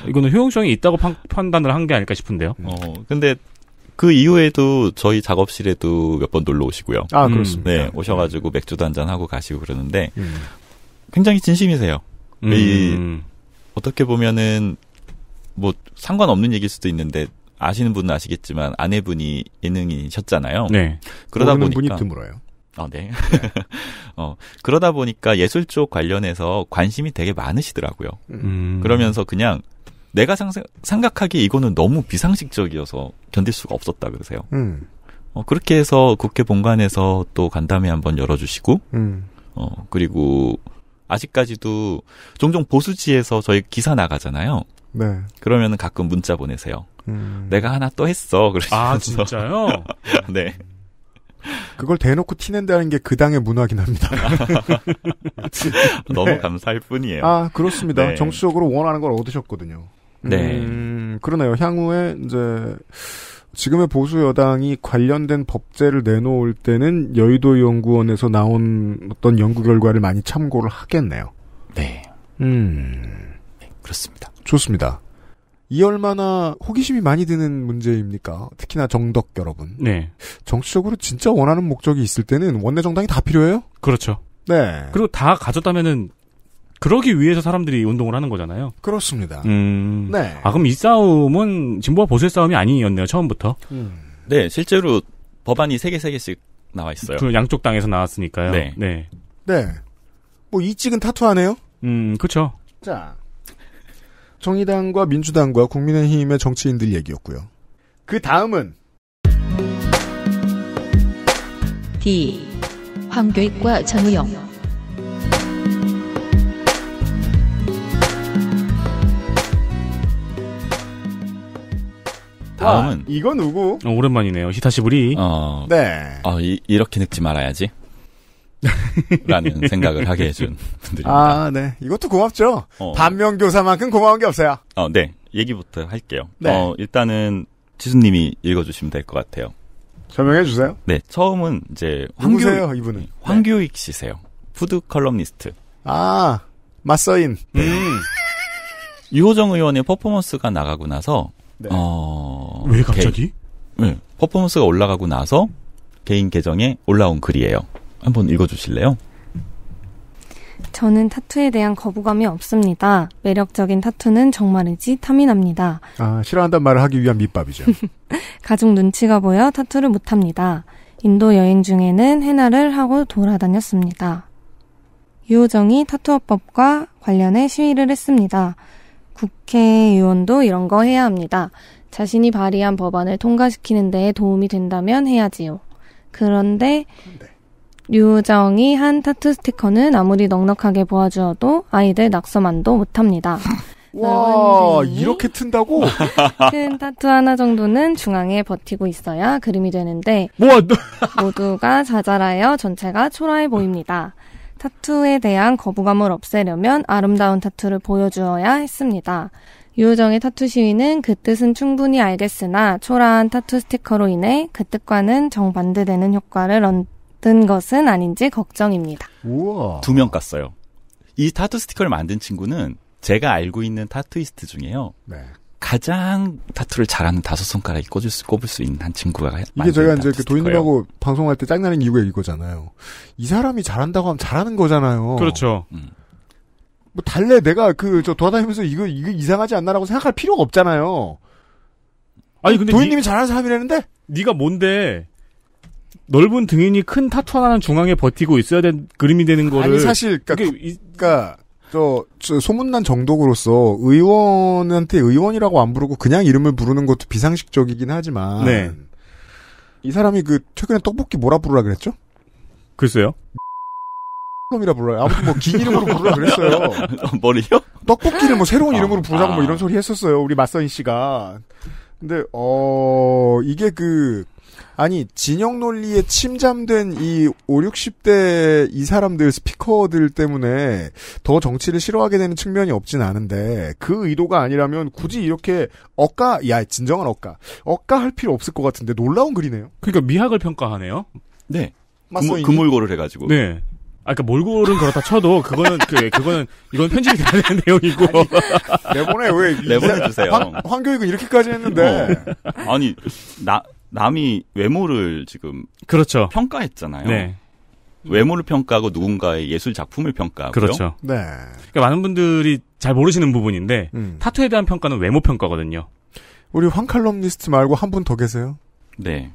이거는 효용성이 있다고 판, 단을 한 게 아닐까 싶은데요. 음. 어, 근데 그 이후에도 저희 작업실에도 몇 번 놀러 오시고요. 아, 그렇습니다. 네, 오셔가지고 맥주도 한잔 하고 가시고 그러는데 음. 굉장히 진심이세요. 음. 이, 어떻게 보면은 뭐 상관없는 얘기일 수도 있는데 아시는 분은 아시겠지만 아내분이 예능이셨잖아요. 인 네. 그러다 보니까 분이 드물어요. 어, 네. *laughs* 어, 그러다 보니까 예술 쪽 관련해서 관심이 되게 많으시더라고요. 음. 그러면서 그냥 내가 상, 생각하기에 이거는 너무 비상식적이어서 견딜 수가 없었다 그러세요. 음. 어, 그렇게 해서 국회 본관에서 또 간담회 한번 열어주시고, 음. 어, 그리고 아직까지도 종종 보수지에서 저희 기사 나가잖아요. 네. 그러면 가끔 문자 보내세요. 음. 내가 하나 또 했어. *laughs* 그러시면서. 아, 진짜요? *laughs* 네. 그걸 대놓고 티낸다는 게 그 당의 문화긴 합니다. *laughs* 네. 너무 감사할 뿐이에요. 아, 그렇습니다. 네. 정치적으로 원하는 걸 얻으셨거든요. 네. 음, 그러네요. 향후에 이제 지금의 보수 여당이 관련된 법제를 내놓을 때는 여의도 연구원에서 나온 어떤 연구 결과를 많이 참고를 하겠네요. 네. 음. 네, 그렇습니다. 좋습니다. 이 얼마나 호기심이 많이 드는 문제입니까? 특히나 정덕 여러분. 네. 정치적으로 진짜 원하는 목적이 있을 때는 원내 정당이 다 필요해요? 그렇죠. 네. 그리고 다 가졌다면은 그러기 위해서 사람들이 운동을 하는 거잖아요. 그렇습니다. 음. 네. 아 그럼 이 싸움은 진보와 보수의 싸움이 아니었네요 처음부터. 음. 네, 실제로 법안이 세 개 세 개씩 나와 있어요. 그 양쪽 당에서 나왔으니까요. 네. 네. 네. 뭐 이찍은 타투하네요. 음, 그렇죠. 자, 정의당과 민주당과 국민의힘의 정치인들 얘기였고요. 그 다음은 D. 황교익과 장우영 다음은 아, 이건 누구? 어, 오랜만이네요. 히타시부리. 어. 네. 어, 이, 이렇게 늙지 말아야지. 라는 *laughs* 생각을 하게 해준 분들입니다. 아, 네. 이것도 고맙죠. 어. 반면교사만큼 고마운 게 없어요. 어, 네. 얘기부터 할게요. 네. 어, 일단은 지수님이 읽어주시면 될 것 같아요. 설명해 주세요. 네. 처음은 이제 황규세 이분은 네, 황교익 씨세요. 푸드 컬럼니스트. 아, 맞서인. 네. 음. 유호정 의원의 퍼포먼스가 나가고 나서 네. 어... 왜 갑자기? 개... 네. 퍼포먼스가 올라가고 나서 개인 계정에 올라온 글이에요. 한번 읽어주실래요? 저는 타투에 대한 거부감이 없습니다. 매력적인 타투는 정말이지 탐이 납니다. 아, 싫어한단 말을 하기 위한 밑밥이죠. *laughs* 가족 눈치가 보여 타투를 못합니다. 인도 여행 중에는 해나를 하고 돌아다녔습니다. 유호정이 타투어법과 관련해 시위를 했습니다. 국회의원도 이런 거 해야 합니다. 자신이 발의한 법안을 통과시키는 데에 도움이 된다면 해야지요. 그런데 네. 류정이 한 타투 스티커는 아무리 넉넉하게 보아주어도 아이들 낙서만도 못합니다. *laughs* 와 이렇게 튼다고? *laughs* 큰 타투 하나 정도는 중앙에 버티고 있어야 그림이 되는데 뭐 *laughs* 모두가 자잘하여 전체가 초라해 보입니다. 타투에 대한 거부감을 없애려면 아름다운 타투를 보여주어야 했습니다. 유정의 타투 시위는 그 뜻은 충분히 알겠으나 초라한 타투 스티커로 인해 그 뜻과는 정반대되는 효과를 든 것은 아닌지 걱정입니다. 우와. 두 명갔어요이 타투 스티커를 만든 친구는 제가 알고 있는 타투이스트 중에요. 네. 가장 타투를 잘하는 다섯 손가락이 꽂을 수, 꼽을 수 있는 한 친구가 이게 저희가 이제 그 도인님하고 방송할 때짝나는 이유가 이거잖아요. 이 사람이 잘한다고 하면 잘하는 거잖아요. 그렇죠. 음. 뭐 달래 내가 그저 돌아다니면서 이거 이거 이상하지 않나라고 생각할 필요가 없잖아요. 아니 근데 도인님이 잘하는 사람이라는데 네가 뭔데 넓은 등인이 큰 타투 하나는 중앙에 버티고 있어야 된 그림이 되는 거를 아니 사실 그러니까, 그러니까, 저, 저, 소문난 정도로서 의원한테 의원이라고 안 부르고 그냥 이름을 부르는 것도 비상식적이긴 하지만 네. 이 사람이 그 최근에 떡볶이 뭐라 부르라 그랬죠? 글쎄요. 놈이라 불러요. 아무튼 뭐 긴 이름으로 부르라 그랬어요. 아, 머리요? 떡볶이를 뭐 새로운 아, 이름으로 부르라고 뭐 아. 뭐 이런 소리 했었어요. 우리 맞선희 씨가. 근데 어 이게 그 아니 진영 논리에 침잠된 이 5, 60대 이 사람들 스피커들 때문에 더 정치를 싫어하게 되는 측면이 없진 않은데 그 의도가 아니라면 굳이 이렇게 억까 야 진정한 억까 억까 할 필요 없을 것 같은데 놀라운 글이네요. 그러니까 미학을 평가하네요. 네. 맞습니다. 그, 물고를 해가지고. 네. 아까 그러니까 몰골은 그렇다 쳐도 그거는 그 그거는 이건 편집이 돼야 되는 *laughs* 내용이고 아니, 내보내 왜 내보내 주세요. 황, 교육은 이렇게까지 했는데 어. 아니 나 남이 외모를 지금 그렇죠. 평가했잖아요. 네. 외모를 평가하고 누군가의 예술 작품을 평가하고요. 그렇죠. 네. 그러니까 많은 분들이 잘 모르시는 부분인데 음. 타투에 대한 평가는 외모 평가거든요. 우리 황칼럼니스트 말고 한 분 더 계세요? 네.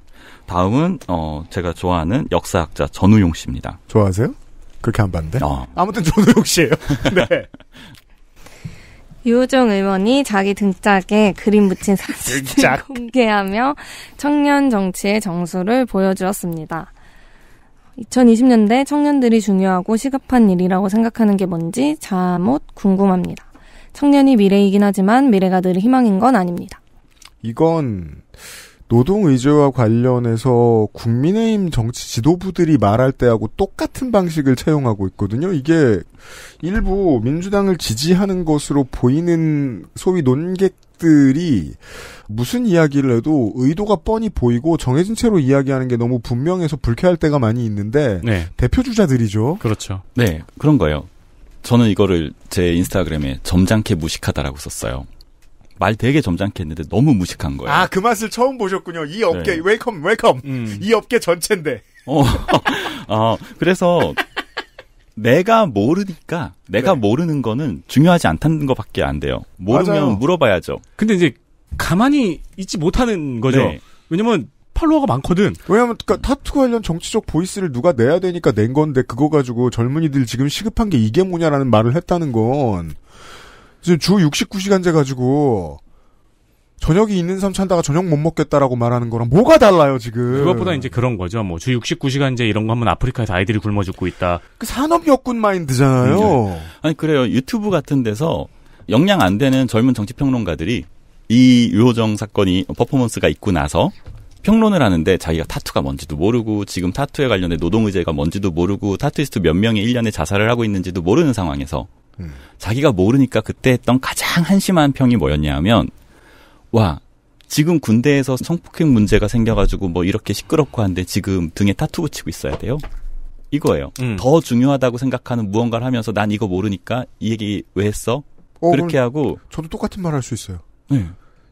다음은 어 제가 좋아하는 역사학자 전우용 씨입니다. 좋아하세요? 그렇게 안 봤는데. 어. 아무튼 전우용 씨예요. *laughs* 네. 유호정 의원이 자기 등짝에 그림 붙인 사진을 *laughs* 공개하며 청년 정치의 정수를 보여주었습니다. 2020년대 청년들이 중요하고 시급한 일이라고 생각하는 게 뭔지 잘못 궁금합니다. 청년이 미래이긴 하지만 미래가 늘 희망인 건 아닙니다. 이건 노동 의제와 관련해서 국민의힘 정치 지도부들이 말할 때하고 똑같은 방식을 채용하고 있거든요. 이게 일부 민주당을 지지하는 것으로 보이는 소위 논객들이 무슨 이야기를 해도 의도가 뻔히 보이고 정해진 채로 이야기하는 게 너무 분명해서 불쾌할 때가 많이 있는데 네. 대표 주자들이죠. 그렇죠. 네, 그런 거예요. 저는 이거를 제 인스타그램에 점잖게 무식하다라고 썼어요. 말 되게 점잖게 했는데 너무 무식한 거예요. 아, 그 맛을 처음 보셨군요. 이 업계, 네. 웰컴, 웰컴. 음. 이 업계 전체인데. 어, 어, *laughs* 그래서 내가 모르니까 내가 네. 모르는 거는 중요하지 않다는 것밖에 안 돼요. 모르면 맞아요. 물어봐야죠. 근데 이제 가만히 있지 못하는 거죠. 네. 왜냐면 팔로워가 많거든. 왜냐면 그니까 타투 관련 정치적 보이스를 누가 내야 되니까 낸 건데 그거 가지고 젊은이들 지금 시급한 게 이게 뭐냐라는 말을 했다는 건주 69시간제 가지고 저녁이 있는 삶 찬다가 저녁 못 먹겠다라고 말하는 거랑 뭐가 달라요 지금? 그것보다 이제 그런 거죠. 뭐 주 69시간제 이런 거 하면 아프리카에서 아이들이 굶어 죽고 있다. 그 산업 여군 마인드잖아요. 그러니까. 아니 그래요. 유튜브 같은 데서 영양 안 되는 젊은 정치 평론가들이 이 유호정 사건이 퍼포먼스가 있고 나서 평론을 하는데 자기가 타투가 뭔지도 모르고 지금 타투에 관련된 노동 의제가 뭔지도 모르고 타투이스트 몇 명이 1년에 자살을 하고 있는지도 모르는 상황에서 음. 자기가 모르니까 그때 했던 가장 한심한 평이 뭐였냐면 와 지금 군대에서 성폭행 문제가 생겨가지고 뭐 이렇게 시끄럽고 한데 지금 등에 타투 붙이고 있어야 돼요? 이거예요. 음. 더 중요하다고 생각하는 무언가를 하면서 난 이거 모르니까 이 얘기 왜 했어? 어, 그렇게 하고 저도 똑같은 말 할 수 있어요. 네.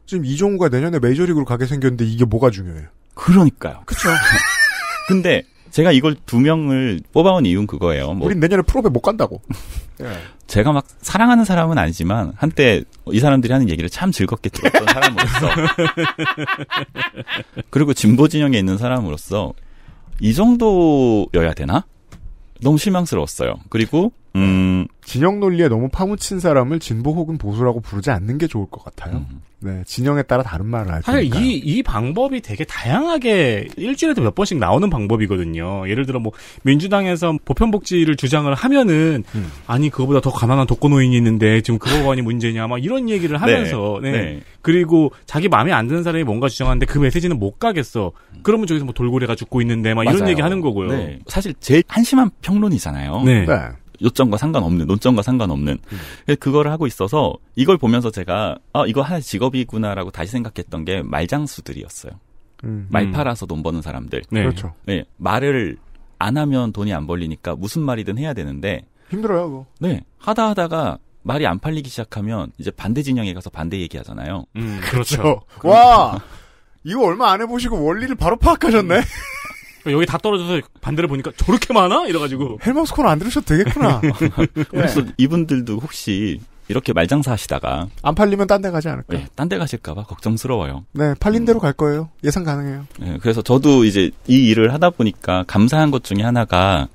지금 이종우가 내년에 메이저리그로 가게 생겼는데 이게 뭐가 중요해요? 그러니까요. 그렇죠. *laughs* 근데 제가 이걸 두 명을 뽑아온 이유는 그거예요. 뭐 우린 내년에 프로배 못 간다고. *laughs* 예. 제가 막 사랑하는 사람은 아니지만 한때 이 사람들이 하는 얘기를 참 즐겁게 들었던 사람으로서 *laughs* 그리고 진보 진영에 있는 사람으로서 이 정도여야 되나? 너무 실망스러웠어요. 그리고 음. 진영 논리에 너무 파묻힌 사람을 진보 혹은 보수라고 부르지 않는 게 좋을 것 같아요. 음. 네, 진영에 따라 다른 말을 할 사실 테니까 이, 이 방법이 되게 다양하게 일주일에도 몇 번씩 나오는 방법이거든요. 예를 들어 뭐 민주당에서 보편복지를 주장을 하면은 음. 아니 그거보다 더 가난한 독거노인이 있는데 지금 그거만이 가 문제냐 막 이런 얘기를 네. 하면서 네, 네. 네. 그리고 자기 마음에 안 드는 사람이 뭔가 주장하는데 그 메시지는 못 가겠어. 음. 그러면 저기서 뭐 돌고래가 죽고 있는데 막 맞아요. 이런 얘기 하는 거고요. 네. 사실 제일 한심한 평론이잖아요. 네. 네. 요점과 상관없는 논점과 상관없는 음. 그걸 하고 있어서 이걸 보면서 제가 아 이거 하나의 직업이구나라고 다시 생각했던 게 말장수들이었어요. 음. 말 음. 팔아서 돈 버는 사람들. 네. 그렇죠. 네, 말을 안 하면 돈이 안 벌리니까 무슨 말이든 해야 되는데 힘들어요, 그거. 네. 하다 하다가 말이 안 팔리기 시작하면 이제 반대 진영에 가서 반대 얘기하잖아요. 음, 그렇죠. 그렇죠. 와. 이거 얼마 안 해보시고 원리를 바로 파악하셨네. 음. *laughs* 여기 다 떨어져서 반대를 보니까 저렇게 많아? 이래가지고. 헬마스코는안 들으셔도 되겠구나. *laughs* 그래서 네. 이분들도 혹시 이렇게 말장사 하시다가. 안 팔리면 딴 데 가지 않을까? 네, 딴데 가실까봐 걱정스러워요. 네, 팔린 대로 음. 갈 거예요. 예상 가능해요. 네, 그래서 저도 이제 이 일을 하다 보니까 감사한 것 중에 하나가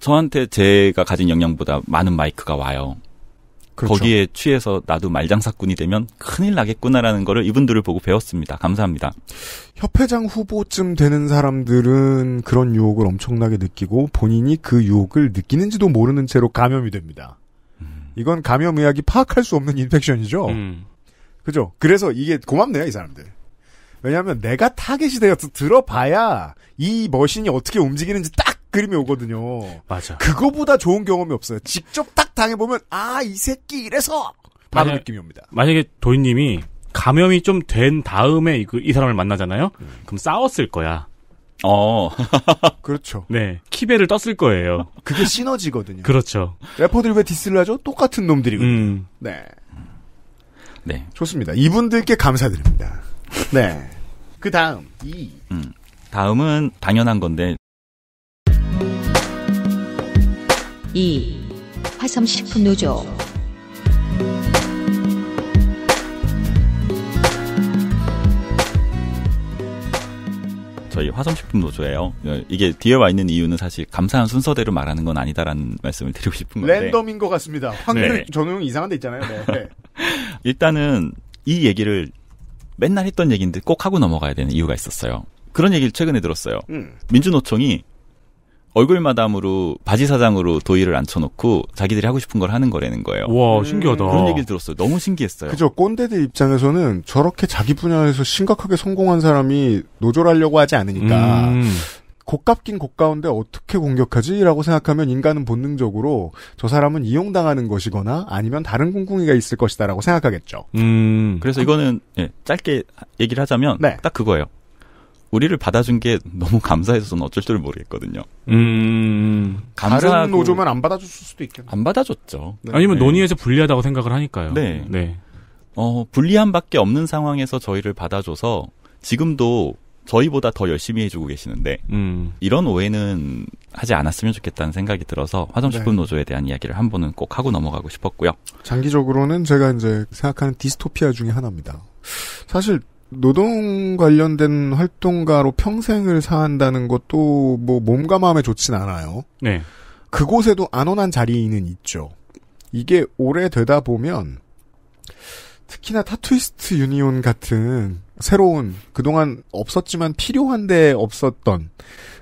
저한테 제가 가진 영향보다 많은 마이크가 와요. 그렇죠. 거기에 취해서 나도 말장사꾼이 되면 큰일 나겠구나라는 거를 이분들을 보고 배웠습니다. 감사합니다. 협회장 후보쯤 되는 사람들은 그런 유혹을 엄청나게 느끼고 본인이 그 유혹을 느끼는지도 모르는 채로 감염이 됩니다. 음. 이건 감염의학이 파악할 수 없는 인펙션이죠. 음. 그죠? 그래서 이게 고맙네요, 이 사람들. 왜냐하면 내가 타겟이 되어 들어봐야 이 머신이 어떻게 움직이는지 딱 그림이 오거든요. 맞아. 그거보다 좋은 경험이 없어요. 직접 딱 당해보면, 아, 이 새끼 이래서! 바로 만약, 느낌이 옵니다. 만약에 도인님이 감염이 좀 된 다음에 이, 그, 이 사람을 만나잖아요? 음. 그럼 싸웠을 거야. 어. *laughs* 그렇죠. 네. 키베를 떴을 거예요. 그게 시너지거든요. 그렇죠. 래퍼들이 왜 디스를 하죠? 똑같은 놈들이거든요. 음. 네. 네. 좋습니다. 이분들께 감사드립니다. 네. 그 다음, 이. 음. 다음은 당연한 건데, 2. 화성식품노조 저희 화성식품노조예요. 어, 이게 뒤에 와 있는 이유는 사실 감사한 순서대로 말하는 건 아니다라는 말씀을 드리고 싶은 건데 랜덤인 것 같습니다. 확률 네. 전용 이상한 데 있잖아요. 네. 네. *laughs* 일단은 이 얘기를 맨날 했던 얘기인데 꼭 하고 넘어가야 되는 이유가 있었어요. 그런 얘기를 최근에 들었어요. 음. 민주노총이 얼굴 마담으로 바지 사장으로 도의를 앉혀놓고 자기들이 하고 싶은 걸 하는 거라는 거예요. 와 음. 신기하다. 그런 얘기를 들었어요. 너무 신기했어요. 그죠. 꼰대들 입장에서는 저렇게 자기 분야에서 심각하게 성공한 사람이 노졸하려고 하지 않으니까 음. 고깝긴 고가운데 어떻게 공격하지라고 생각하면 인간은 본능적으로 저 사람은 이용당하는 것이거나 아니면 다른 꿍꿍이가 있을 것이다라고 생각하겠죠. 음. 그래서 이거는 예, 짧게 얘기를 하자면 네. 딱 그거예요. 우리를 받아준 게 너무 감사해서 는 어쩔 줄 모르겠거든요. 음. 다른 노조면 안 받아줬을 수도 있겠네. 안 받아줬죠. 네. 아니면 네. 논의에서 불리하다고 생각을 하니까요. 네. 네. 어, 불리함밖에 없는 상황에서 저희를 받아줘서 지금도 저희보다 더 열심히 해주고 계시는데 음. 이런 오해는 하지 않았으면 좋겠다는 생각이 들어서 화장식품 네. 노조에 대한 이야기를 한 번은 꼭 하고 넘어가고 싶었고요. 장기적으로는 제가 이제 생각하는 디스토피아 중의 하나입니다. 사실 노동 관련된 활동가로 평생을 사한다는 것도 뭐 몸과 마음에 좋진 않아요. 네. 그곳에도 안온한 자리는 있죠. 이게 오래 되다 보면 특히나 타투이스트 유니온 같은 새로운 그동안 없었지만 필요한데 없었던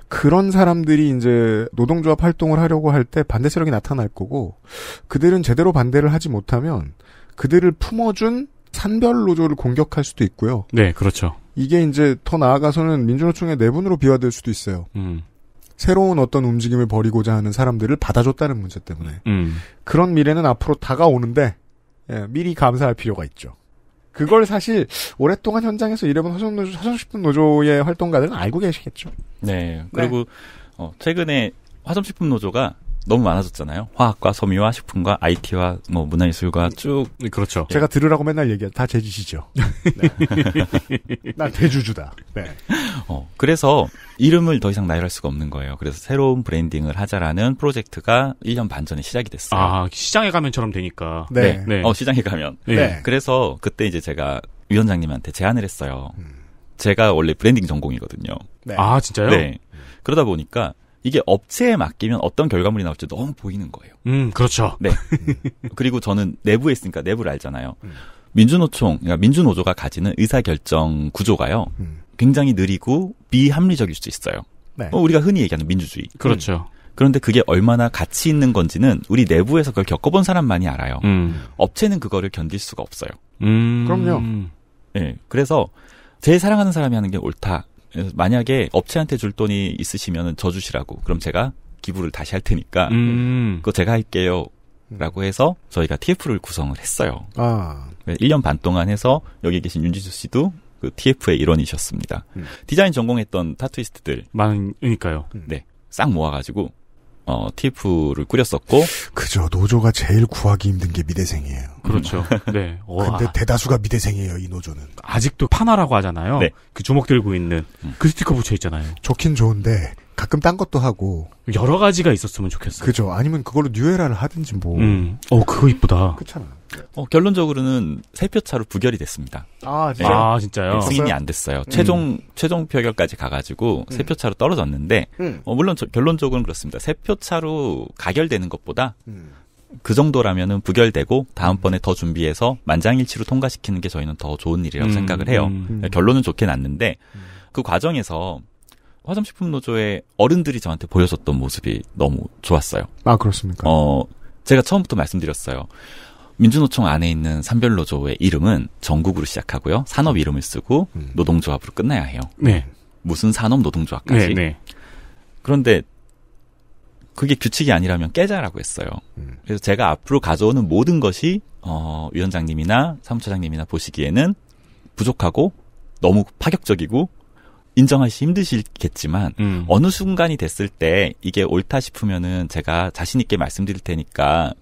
그런 사람들이 이제 노동조합 활동을 하려고 할 때 반대 세력이 나타날 거고 그들은 제대로 반대를 하지 못하면 그들을 품어준 산별 노조를 공격할 수도 있고요. 네, 그렇죠. 이게 이제 더 나아가서는 민주노총의 내분으로 비화될 수도 있어요. 음. 새로운 어떤 움직임을 벌이고자 하는 사람들을 받아줬다는 문제 때문에 음. 그런 미래는 앞으로 다가오는데 예, 미리 감사할 필요가 있죠. 그걸 사실 오랫동안 현장에서 일해본 사성노조 화성식품 노조의 활동가들은 알고 계시겠죠. 네. 그리고 네. 어, 최근에 화성식품 노조가 너무 많아졌잖아요. 화학과 섬유와 식품과 IT와 뭐 문화예술과 쭉 네, 그렇죠. 예. 제가 들으라고 맨날 얘기해 다 제주시죠. 네. 나 *laughs* 대주주다. 네. 어, 그래서 이름을 더 이상 나열할 수가 없는 거예요. 그래서 새로운 브랜딩을 하자라는 프로젝트가 1년 반 전에 시작이 됐어요. 아 시장에 가면처럼 되니까. 네. 네. 어 시장에 가면. 네. 네. 그래서 그때 이제 제가 위원장님한테 제안을 했어요. 음. 제가 원래 브랜딩 전공이거든요. 네. 아 진짜요? 네. 그러다 보니까 이게 업체에 맡기면 어떤 결과물이 나올지 너무 보이는 거예요. 음, 그렇죠. 네. *laughs* 그리고 저는 내부에 있으니까 내부를 알잖아요. 음. 민주노총, 그러니까 민주노조가 가지는 의사결정 구조가요. 음. 굉장히 느리고 비합리적일 수 있어요. 네. 어, 우리가 흔히 얘기하는 민주주의. 그렇죠. 음. 그런데 그게 얼마나 가치 있는 건지는 우리 내부에서 그걸 겪어본 사람만이 알아요. 음. 업체는 그거를 견딜 수가 없어요. 음. 그럼요. 예. 네, 그래서 제일 사랑하는 사람이 하는 게 옳다. 만약에 업체한테 줄 돈이 있으시면 저 주시라고. 그럼 제가 기부를 다시 할 테니까 음. 그거 제가 할게요. 라고 해서 저희가 TF를 구성을 했어요. 아. 1년 반 동안 해서 여기 계신 윤지수 씨도 그 TF의 일원이셨습니다. 음. 디자인 전공했던 타투이스트들. 많으니까요. 네. 싹 모아가지고 어, t 프를 꾸렸었고. 그죠. 노조가 제일 구하기 힘든 게 미대생이에요. 그렇죠. 음. 네. 어, 근데 대다수가 미대생이에요, 이 노조는. 아직도 파나라고 하잖아요. 네. 그 주먹 들고 있는 음. 그 스티커 붙여 있잖아요. 좋긴 좋은데, 가끔 딴 것도 하고 여러 가지가 있었으면 좋겠어요. 그죠. 아니면 그걸로 뉴에라를 하든지 뭐. 음. 어 그거 이쁘다. 그렇잖아. 어 결론적으로는 세표 차로 부결이 됐습니다. 아 진짜. 네. 아 진짜요. 승인이 안 됐어요. 음. 최종 최종 표결까지 가가지고 음. 세표 차로 떨어졌는데 음. 어, 물론 저, 결론적으로는 그렇습니다. 세표 차로 가결되는 것보다. 음. 그 정도라면은 부결되고 다음번에 더 준비해서 만장일치로 통과시키는 게 저희는 더 좋은 일이라고 음, 생각을 해요. 음. 결론은 좋게 났는데 그 과정에서 화장식품 노조의 어른들이 저한테 보여줬던 모습이 너무 좋았어요. 아, 그렇습니까? 어, 제가 처음부터 말씀드렸어요. 민주노총 안에 있는 산별노조의 이름은 전국으로 시작하고요. 산업 이름을 쓰고 음. 노동조합으로 끝나야 해요. 네. 무슨 산업노동조합까지. 네, 네. 그런데 그게 규칙이 아니라면 깨자라고 했어요. 음. 그래서 제가 앞으로 가져오는 모든 것이 어, 위원장님이나 사무처장님이나 보시기에는 부족하고 너무 파격적이고 인정하기 힘드시겠지만 음. 어느 순간이 됐을 때 이게 옳다 싶으면은 제가 자신 있게 말씀드릴 테니까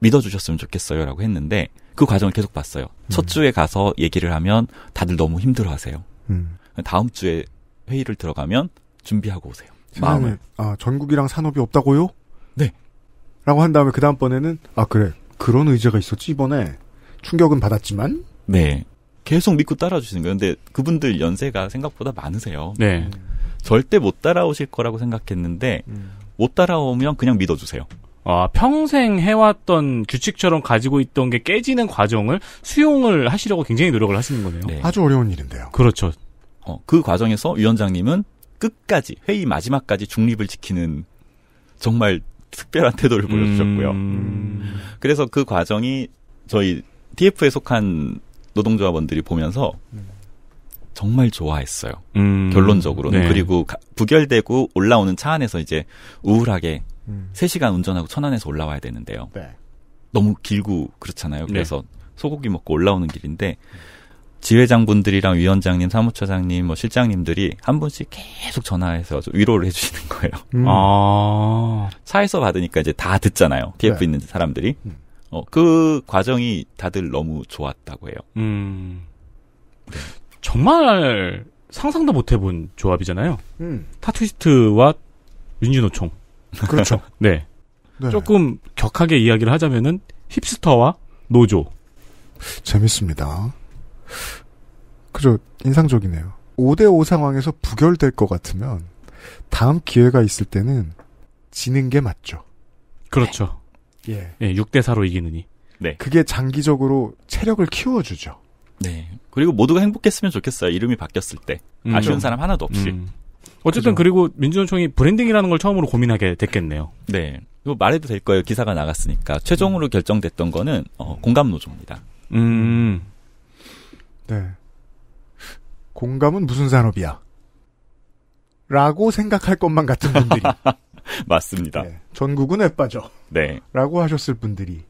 믿어주셨으면 좋겠어요라고 했는데 그 과정을 계속 봤어요. 음. 첫 주에 가서 얘기를 하면 다들 너무 힘들어하세요. 음. 다음 주에 회의를 들어가면 준비하고 오세요. 마음을 아 전국이랑 산업이 없다고요? 네. 라고 한 다음에 그 다음번에는 아 그래 그런 의제가 있었지 이번에 충격은 받았지만 네 계속 믿고 따라주시는 거예요. 근데 그분들 연세가 생각보다 많으세요. 네. 절대 못 따라오실 거라고 생각했는데 음. 못 따라오면 그냥 믿어주세요. 아, 평생 해왔던 규칙처럼 가지고 있던 게 깨지는 과정을 수용을 하시려고 굉장히 노력을 하시는 거네요. 네. 아주 어려운 일인데요. 그렇죠. 어, 그 과정에서 위원장님은 끝까지 회의 마지막까지 중립을 지키는 정말 특별한 태도를 보여주셨고요. 음... 그래서 그 과정이 저희 TF에 속한 노동조합원들이 보면서 정말 좋아했어요. 음. 결론적으로는. 네. 그리고 부결되고 올라오는 차 안에서 이제 우울하게 음. 3시간 운전하고 천안에서 올라와야 되는데요. 네. 너무 길고 그렇잖아요. 네. 그래서 네. 소고기 먹고 올라오는 길인데 지회장분들이랑 위원장님, 사무처장님, 뭐 실장님들이 한 분씩 계속 전화해서 위로를 해주시는 거예요. 음. 아. 차에서 받으니까 이제 다 듣잖아요. 네. TF 네. 있는 사람들이. 음. 어, 그 과정이 다들 너무 좋았다고 해요. 음. 네. 정말 상상도 못 해본 조합이잖아요. 음. 타투시트와 윤진호총. 그렇죠. *laughs* 네. 네. 조금 격하게 이야기를 하자면은 힙스터와 노조. 재밌습니다. 그죠. 인상적이네요. 5대5 상황에서 부결될 것 같으면 다음 기회가 있을 때는 지는 게 맞죠. 그렇죠. 예. 예, 6대 4로 이기느니. 네. 그게 장기적으로 체력을 키워주죠. 네. 그리고 모두가 행복했으면 좋겠어요. 이름이 바뀌었을 때. 음. 아쉬운 사람 하나도 없이. 음. 어쨌든 그죠. 그리고 민주노총이 브랜딩이라는 걸 처음으로 고민하게 됐겠네요. 네. 이거 말해도 될 거예요. 기사가 나갔으니까. 최종으로 음. 결정됐던 거는 어, 공감 노조입니다. 음. 네. 공감은 무슨 산업이야? 라고 생각할 것만 같은 분들이 *laughs* *laughs* 맞습니다. 네, 전국은 에빠져. 네. 라고 하셨을 분들이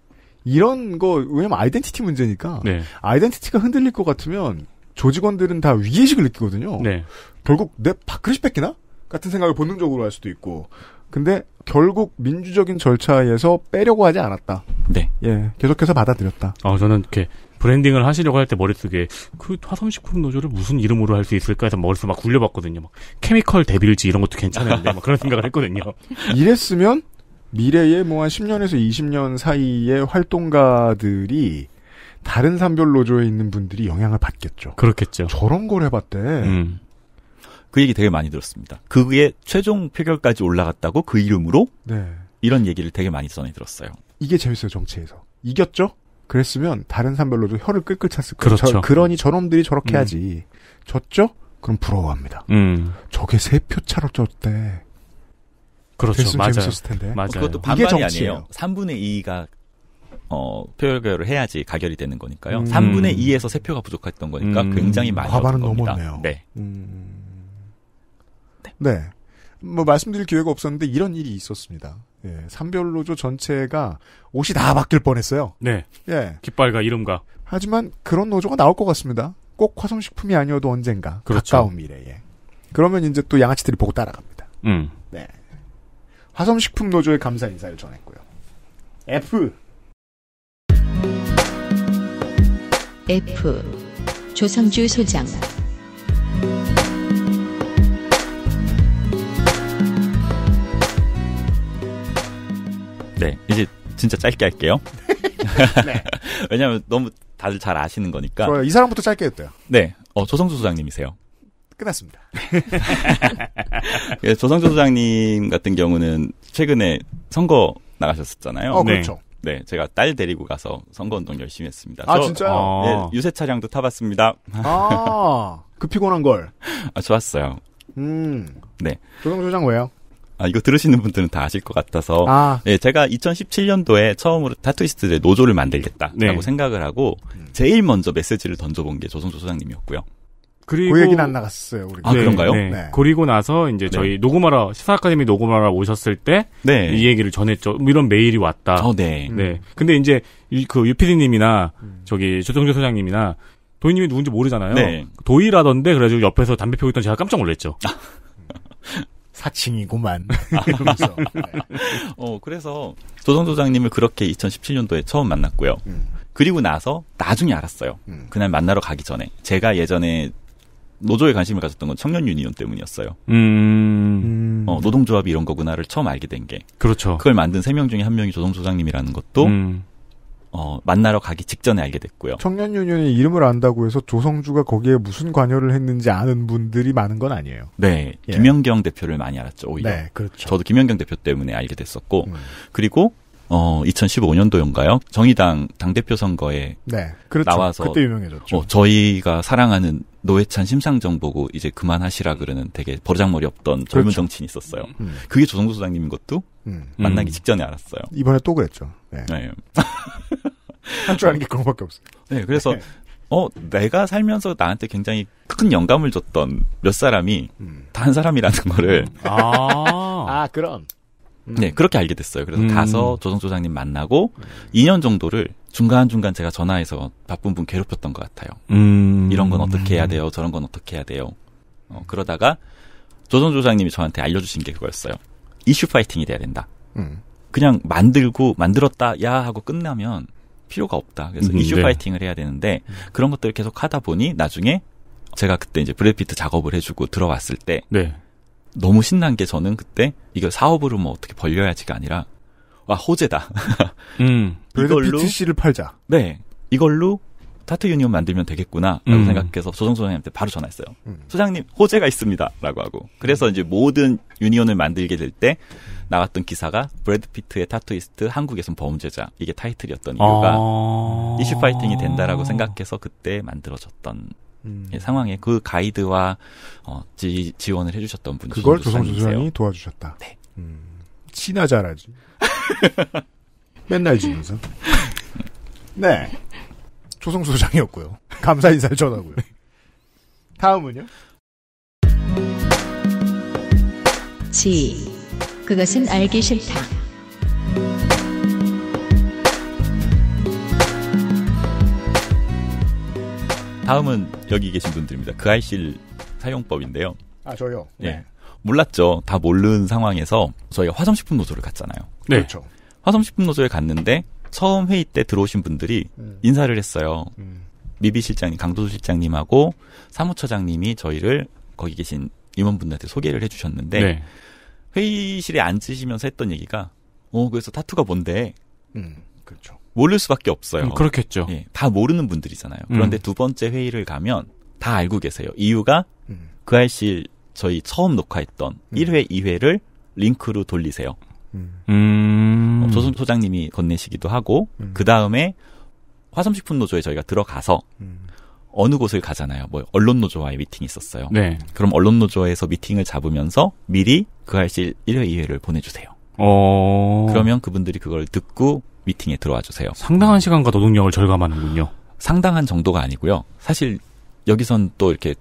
이런 거 왜냐면 아이덴티티 문제니까 네. 아이덴티티가 흔들릴 것 같으면 조직원들은 다 위기의식을 느끼거든요. 네. 결국 내 밥그릇이 뺏기나? 같은 생각을 본능적으로 할 수도 있고. 근데 결국 민주적인 절차에서 빼려고 하지 않았다. 네. 예. 계속해서 받아들였다. 어, 저는 이렇게 브랜딩을 하시려고 할 때 머릿속에 그 화성식 품 노조를 무슨 이름으로 할 수 있을까 해서 머릿속 막 굴려봤거든요. 막 케미컬 데빌지 이런 것도 괜찮은데 막 그런 생각을 했거든요. *laughs* 이랬으면 미래에 뭐 한 10년에서 20년 사이의 활동가들이 다른 산별 노조에 있는 분들이 영향을 받겠죠. 그렇겠죠. 저런 걸 해봤대. 음. 그 얘기 되게 많이 들었습니다. 그게 최종 표결까지 올라갔다고 그 이름으로 네. 이런 얘기를 되게 많이 전해 들었어요. 이게 재밌어요 정치에서 이겼죠? 그랬으면 다른 산별로도 혀를 끌끌 찼을 거예요. 그렇죠. 저, 그러니 음. 저놈들이 저렇게 음. 하지. 졌죠? 그럼 부러워합니다. 음. 저게 세 표 차로 졌대. 그렇죠. 맞아요. 재밌었을 텐데. 맞아요. 어, 그것도 반반이 아니에요. 3분의 2가 어, 표결을 해야지 가결이 되는 거니까요. 음. 3분의 2에서 세 표가 부족했던 거니까 음. 굉장히 많이 과은 겁니다. 넘었네요. 네. 음. 네. 네. 뭐 말씀드릴 기회가 없었는데 이런 일이 있었습니다. 예, 삼별로조 전체가 옷이 다 바뀔 뻔했어요. 네. 예. 깃발과 이름과. 하지만 그런 노조가 나올 것 같습니다. 꼭 화성식품이 아니어도 언젠가 그렇죠. 가까운 미래에. 그러면 이제 또 양아치들이 보고 따라갑니다. 음. 네. 화성식품 노조에 감사 인사를 전했고요. F. F. 조성주 소장. 네, 이제 진짜 짧게 할게요. *laughs* 네. *laughs* 왜냐하면 너무 다들 잘 아시는 거니까. 좋아요. 이 사람부터 짧게 했대요. 네, 어, 조성수 소장님이세요. 끝났습니다. *laughs* 예, 조성조 소장님 같은 경우는 최근에 선거 나가셨었잖아요. 어, 그렇죠. 네. 네. 제가 딸 데리고 가서 선거운동 열심히 했습니다. 아, 저, 진짜요? 어, 예, 아. 네, 유세 차량도 타봤습니다. 아, 그 피곤한 걸. 아, 좋았어요. 음. 네. 조성조 소장 왜요? 아, 이거 들으시는 분들은 다 아실 것 같아서 아. 예, 제가 2017년도에 처음으로 타투이스트의 노조를 만들겠다라고 네. 생각을 하고 음. 제일 먼저 메시지를 던져본 게 조성조 소장님이었고요. 그리고 그 얘기는 안 나갔어요. 우리. 아 네, 그런가요? 네. 네. 그리고 나서 이제 네. 저희 녹음하러 시사 아카데미 녹음하러 오셨을 때이 네. 얘기를 전했죠. 뭐 이런 메일이 왔다. 어, 네. 음. 네. 근데 이제 그 유피디님이나 음. 저기 조성조 소장님이나 도희님이 누군지 모르잖아요. 네. 도희라던데 그래가지고 옆에서 담배 피우고 있던 제가 깜짝 놀랐죠. *laughs* 사칭이고만 *laughs* 아, 이러면서. 네. 어, 그래서 조정조장님을 그렇게 2017년도에 처음 만났고요. 음. 그리고 나서 나중에 알았어요. 음. 그날 만나러 가기 전에 제가 예전에 노조에 관심을 가졌던 건 청년 유니온 때문이었어요. 음. 음. 어, 노동조합이 이런 거구나를 처음 알게 된 게. 그렇죠. 그걸 만든 세 명 중에 한 명이 조정조장님이라는 것도 음. 어, 만나러 가기 직전에 알게 됐고요. 청년유년이 이름을 안다고 해서 조성주가 거기에 무슨 관여를 했는지 아는 분들이 많은 건 아니에요. 네. 예. 김연경 대표를 많이 알았죠, 오히려. 네, 그렇죠. 저도 김연경 대표 때문에 알게 됐었고, 음. 그리고 어 2015년도인가요? 정의당 당대표 선거에 네, 그렇죠. 나와서 그때 유명해졌죠. 어, 저희가 사랑하는 노회찬 심상정 보고 이제 그만하시라 그러는 되게 버르장머리 없던 젊은 그렇죠. 정치인이 있었어요. 음. 음. 그게 조성구 소장님인 것도 음. 만나기 음. 직전에 알았어요. 이번에 또 그랬죠. 네. 네. 할줄 *laughs* 아는 게 그런 밖에 없어요. 네, 그래서 네. 어, 내가 살면서 나한테 굉장히 큰 영감을 줬던 몇 사람이 음. 다한 사람이라는 거를. 아, 아 그럼. 네, 음. 그렇게 알게 됐어요. 그래서 음. 가서 조성 조장님 만나고 2년 정도를 중간중간 제가 전화해서 바쁜 분 괴롭혔던 것 같아요. 음. 이런 건 어떻게 해야 돼요? 저런 건 어떻게 해야 돼요? 어, 그러다가 조성 조장님이 저한테 알려주신 게 그거였어요. 이슈 파이팅이 돼야 된다. 음. 그냥 만들고 만들었다 야 하고 끝나면 필요가 없다. 그래서 음, 이슈 네. 파이팅을 해야 되는데 그런 것들을 계속 하다 보니 나중에 제가 그때 이제 브래피트 작업을 해주고 들어왔을 때 네. 너무 신난 게 저는 그때 이걸 사업으로 뭐 어떻게 벌려야지가 아니라 와 호재다. 음. *laughs* 이걸로 BTC를 팔자. 네. 이걸로 타투 유니온 만들면 되겠구나라고 음. 생각해서 조정 소장님한테 바로 전화했어요. 음. 소장님 호재가 있습니다라고 하고 그래서 이제 모든 유니온을 만들게 될 때 나왔던 기사가 브래드 피트의 타투이스트 한국에선 범죄자 이게 타이틀이었던 이유가 아~ 이슈 파이팅이 된다라고 생각해서 그때 만들어졌던 음. 상황에 그 가이드와 어, 지, 지원을 해주셨던 분이 그걸 조성주 소장이 도와주셨다. 네. 음, 친하잘하지 맨날 지면서. *laughs* 네. 조성수 소장이었고요. 감사 인사를 전하고요. 다음은요. 지. 그것은 알기 싫다. 다음은 여기 계신 분들입니다. 그 아이실 사용법인데요. 아 저요. 네. 네. 몰랐죠. 다 모르는 상황에서 저희가 화성식품 노조를 갔잖아요. 네. 그렇죠. 화성식품 노조에 갔는데 처음 회의 때 들어오신 분들이 음. 인사를 했어요. 음. 미비 실장님, 강도수 실장님하고 사무처장님이 저희를 거기 계신 임원분들한테 소개를 해주셨는데 네. 회의실에 앉으시면서 했던 얘기가 어 그래서 타투가 뭔데? 음 그렇죠. 모를 수밖에 없어요. 음, 그렇겠죠. 예, 다 모르는 분들이잖아요. 그런데 음. 두 번째 회의를 가면 다 알고 계세요. 이유가 그 알실 저희 처음 녹화했던 음. 1회, 2회를 링크로 돌리세요. 음. 어, 조선 소장님이 건네시기도 하고 음. 그 다음에 화성식품 노조에 저희가 들어가서 음. 어느 곳을 가잖아요. 뭐 언론 노조와의 미팅이 있었어요. 네. 그럼 언론 노조에서 미팅을 잡으면서 미리 그 할실 1회 2회를 보내주세요. 어... 그러면 그분들이 그걸 듣고 미팅에 들어와 주세요. 상당한 시간과 노동력을 절감하는군요. 상당한 정도가 아니고요. 사실 여기선 또 이렇게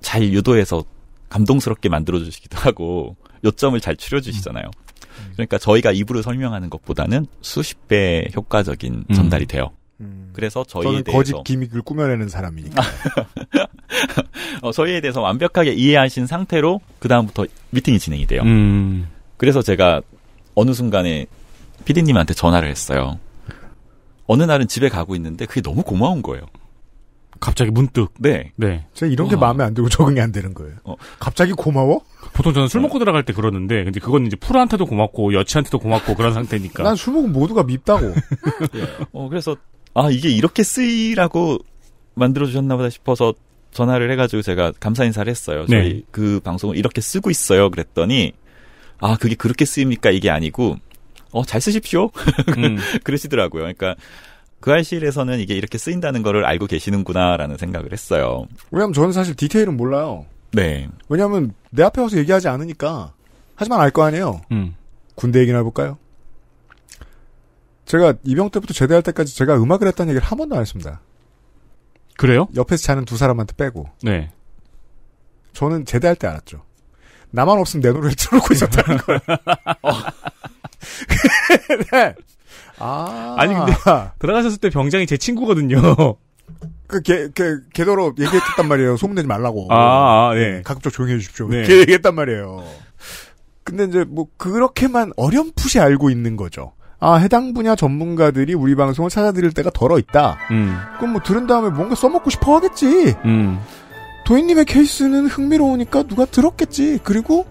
잘 유도해서 감동스럽게 만들어 주시기도 *laughs* 하고 요점을 잘 추려 주시잖아요. 음. 그러니까 저희가 입으로 설명하는 것보다는 수십 배 효과적인 음. 전달이 돼요. 음. 그래서 저희에 대해서 거짓 기믹을 꾸며내는 사람이니까 *laughs* 어, 저희에 대해서 완벽하게 이해하신 상태로 그 다음부터 미팅이 진행이 돼요. 음. 그래서 제가 어느 순간에 피디님한테 전화를 했어요. 어느 날은 집에 가고 있는데 그게 너무 고마운 거예요. 갑자기 문득. 네. 네. 제가 이런 게 와. 아. 마음에 안 들고 적응이 안 되는 거예요. 어. 갑자기 고마워? 보통 저는 술 먹고 들어갈 때 그러는데, 근데 그건 이제 프로한테도 고맙고, 여친한테도 고맙고, 그런 상태니까. 난 술먹은 모두가 밉다고. *laughs* 예. 어, 그래서, 아, 이게 이렇게 쓰이라고 만들어주셨나보다 싶어서 전화를 해가지고 제가 감사 인사를 했어요. 저희 네. 그 방송을 이렇게 쓰고 있어요. 그랬더니, 아, 그게 그렇게 쓰입니까? 이게 아니고, 어, 잘 쓰십시오. *laughs* 음. 그러시더라고요. 그러니까 그 알실에서는 이게 이렇게 쓰인다는 거를 알고 계시는구나라는 생각을 했어요. 왜냐면 저는 사실 디테일은 몰라요. 네. 왜냐면 내 앞에 와서 얘기하지 않으니까. 하지만 알 거 아니에요. 음. 군대 얘기나 해볼까요? 제가 입영 때부터 제대할 때까지 제가 음악을 했다는 얘기를 한 번도 안 했습니다. 그래요? 옆에서 자는 두 사람한테 빼고. 네. 저는 제대할 때 알았죠. 나만 없으면 내 노래를 틀어놓고 있었다는 *laughs* 거 걸. 어. *laughs* 네. 아. 아니, 근데, 들어가셨을 *laughs* 때 병장이 제 친구거든요. 그, 걔, 걔, 개더러 얘기했단 말이에요. 소문내지 말라고. 아, 아 네. 가급적 네, 조용히 해주십시오. 네. 이 얘기했단 말이에요. 근데 이제 뭐, 그렇게만 어렴풋이 알고 있는 거죠. 아, 해당 분야 전문가들이 우리 방송을 찾아드릴 때가 덜어 있다. 음. 그럼 뭐, 들은 다음에 뭔가 써먹고 싶어 하겠지. 음. 도인님의 케이스는 흥미로우니까 누가 들었겠지. 그리고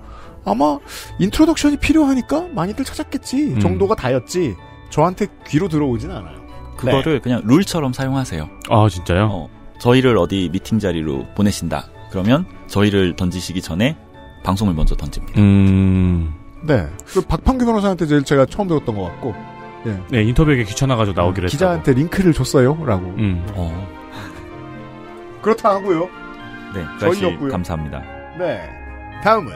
아마 인트로덕션이 필요하니까 많이들 찾았겠지 음. 정도가 다였지 저한테 귀로 들어오진 않아요. 그거를 네. 그냥 룰처럼 사용하세요. 아 진짜요? 어, 저희를 어디 미팅 자리로 보내신다. 그러면 저희를 던지시기 전에 방송을 먼저 던집니다. 음... 네. 그 박판규 변호사한테 제일 제가 처음 들었던 것 같고. 예. 네, 인터뷰에 귀찮아가지고 나오기로 했어 기자한테 했다고. 링크를 줬어요. 라고. 음. 어. 그렇다 하고요. 네, 저희였 감사합니다. 네. 다음은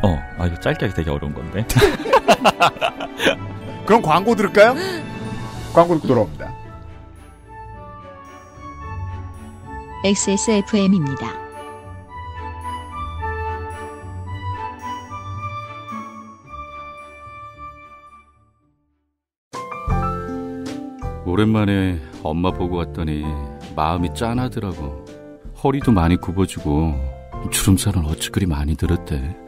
어, 아, 이거 짧게 하기 되게 어려운 건데. *laughs* 그럼 광고 들을까요? *gasps* 광고 듣고 돌아옵니다. XSFM입니다. 오랜만에 엄마 보고 왔더니 마음이 짠하더라고. 허리도 많이 굽어지고 주름살은 어찌 그리 많이 들었대.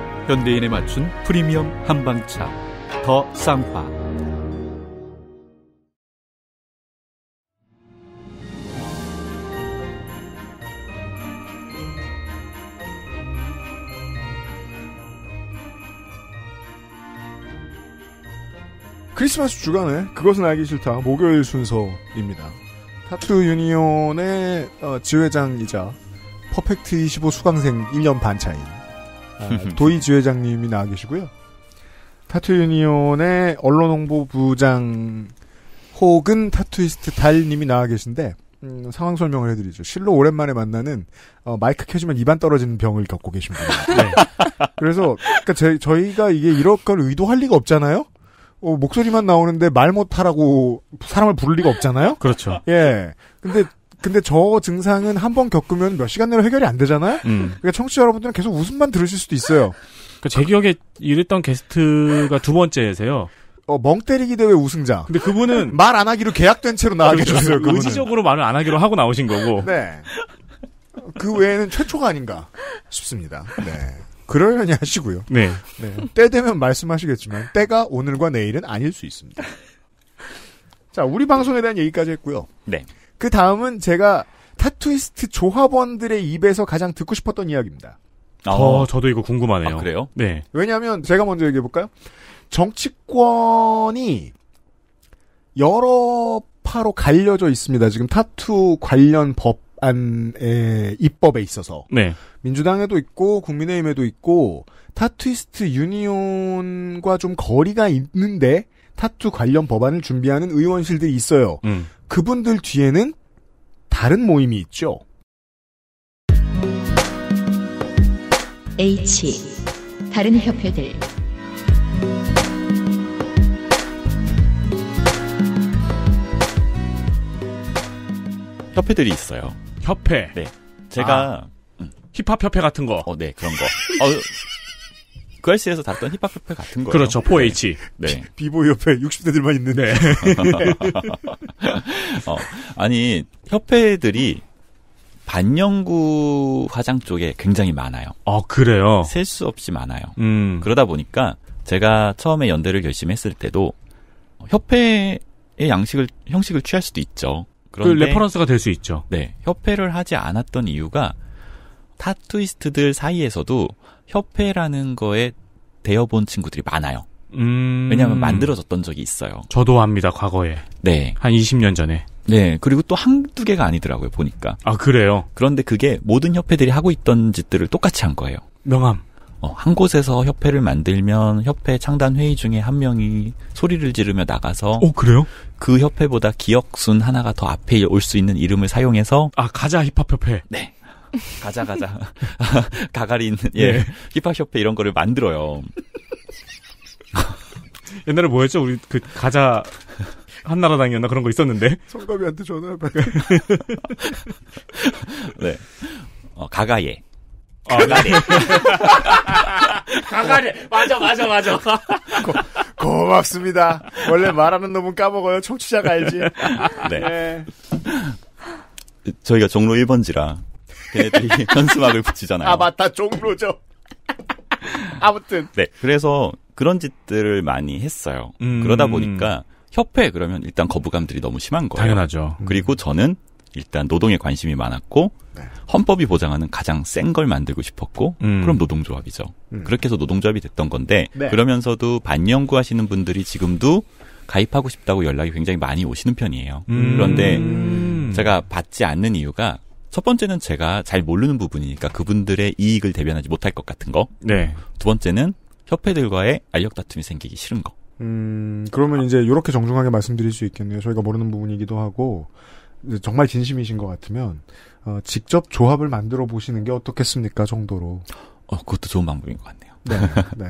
현대인에 맞춘 프리미엄 한방차 더 쌍화 크리스마스 주간에 그것은 알기 싫다 목요일 순서입니다. 타투 유니온의 어, 지회장이자 퍼펙트 25 수강생 1년 반 차이 아, 도희 주회장님이 나와 계시고요. 타투 유니온의 언론 홍보 부장 혹은 타투이스트 달님이 나와 계신데 음, 상황 설명을 해드리죠. 실로 오랜만에 만나는 어, 마이크 켜지면 입안 떨어지는 병을 겪고 계신 분입니다. *laughs* 네. 그래서 그러니까 제, 저희가 이게 이런 걸 의도할 리가 없잖아요. 어, 목소리만 나오는데 말 못하라고 사람을 부를 리가 없잖아요. 그렇죠. 예. 근데 근데 저 증상은 한 번 겪으면 몇 시간 내로 해결이 안 되잖아요? 음. 그러니까 청취자 여러분들은 계속 웃음만 들으실 수도 있어요. 그러니까 제 기억에 이랬던 게스트가 두 번째세요. 어, 멍 때리기 대회 우승자. 근데 그분은. *laughs* 말 안 하기로 계약된 채로 나가게 그렇죠. 됐어요, 그분은. 의지적으로 말을 안 하기로 하고 나오신 거고. 네. 그 외에는 최초가 아닌가 싶습니다. 네. 그러려니 하시고요. 네. 네. 때 되면 말씀하시겠지만, 때가 오늘과 내일은 아닐 수 있습니다. 자, 우리 방송에 대한 얘기까지 했고요. 네. 그 다음은 제가 타투이스트 조합원들의 입에서 가장 듣고 싶었던 이야기입니다. 아, 어, 저도 이거 궁금하네요. 아, 그래요? 네. 왜냐하면 제가 먼저 얘기해 볼까요? 정치권이 여러 파로 갈려져 있습니다. 지금 타투 관련 법안의 입법에 있어서 네. 민주당에도 있고 국민의힘에도 있고 타투이스트 유니온과 좀 거리가 있는데 타투 관련 법안을 준비하는 의원실들이 있어요. 음. 그분들 뒤에는 다른 모임이 있죠. H. 다른 협회들. 협회들이 있어요. 협회. 네. 제가 아, 음. 힙합 협회 같은 거. 어, 네, 그런 거. 어, 빅걸스에서 다 닿던 힙합 협회 같은 거예요. 그렇죠. 4H. 네. 비, 보이 협회 60대들만 있는데. *laughs* 어, 아니 협회들이 반영구 화장 쪽에 굉장히 많아요. 아 그래요. 셀 수 없이 많아요. 음. 그러다 보니까 제가 처음에 연대를 결심했을 때도 협회의 양식을 형식을 취할 수도 있죠. 그 그런데 그 레퍼런스가 될 수 있죠. 네, 협회를 하지 않았던 이유가 타투이스트들 사이에서도 협회라는 거에 대어본 친구들이 많아요. 음... 왜냐하면 만들어졌던 적이 있어요. 저도 합니다, 과거에. 네. 한 20년 전에. 네, 그리고 또 한두 개가 아니더라고요, 보니까. 아, 그래요? 그런데 그게 모든 협회들이 하고 있던 짓들을 똑같이 한 거예요. 명함. 어, 한 곳에서 협회를 만들면 협회 창단 회의 중에 한 명이 소리를 지르며 나가서 어 그래요? 그 협회보다 기억순 하나가 더 앞에 올 수 있는 이름을 사용해서 아 가자 힙합 협회 네 가자 가자 *laughs* 가가린 예 네. 힙합 협회 이런 거를 만들어요. 옛날에 뭐였죠? 우리 그 가자 한나라당이었나 그런 거 있었는데. 성가비한테 전화해봐. *laughs* 네. 어, 가가예. 아, 가가래. 네. 가가래. *laughs* 맞아, 맞아, 맞아. 고, 고맙습니다. 원래 말하는 놈은 까먹어요. 청취자가 알지. 네. 네. 저희가 종로 1번지라 걔네들이 *laughs* 현수막을 붙이잖아요. 아 맞다 종로죠. *laughs* 아무튼 네 그래서 그런 짓들을 많이 했어요. 음... 그러다 보니까 협회 그러면 일단 거부감들이 너무 심한 거예요. 당연하죠. 그리고 저는 일단 노동에 관심이 많았고 네. 헌법이 보장하는 가장 센 걸 만들고 싶었고 음. 그럼 노동조합이죠. 음. 그렇게 해서 노동조합이 됐던 건데 네. 그러면서도 반영구 하시는 분들이 지금도 가입하고 싶다고 연락이 굉장히 많이 오시는 편이에요. 음. 그런데 음. 제가 받지 않는 이유가 첫 번째는 제가 잘 모르는 부분이니까 그분들의 이익을 대변하지 못할 것 같은 거. 네. 두 번째는 협회들과의 알력 다툼이 생기기 싫은 거. 음, 그러면 이제 이렇게 정중하게 말씀드릴 수 있겠네요. 저희가 모르는 부분이기도 하고 정말 진심이신 것 같으면 어, 직접 조합을 만들어 보시는 게 어떻겠습니까 정도로. 어, 그것도 좋은 방법인 것 같네요. 네. *laughs* 네.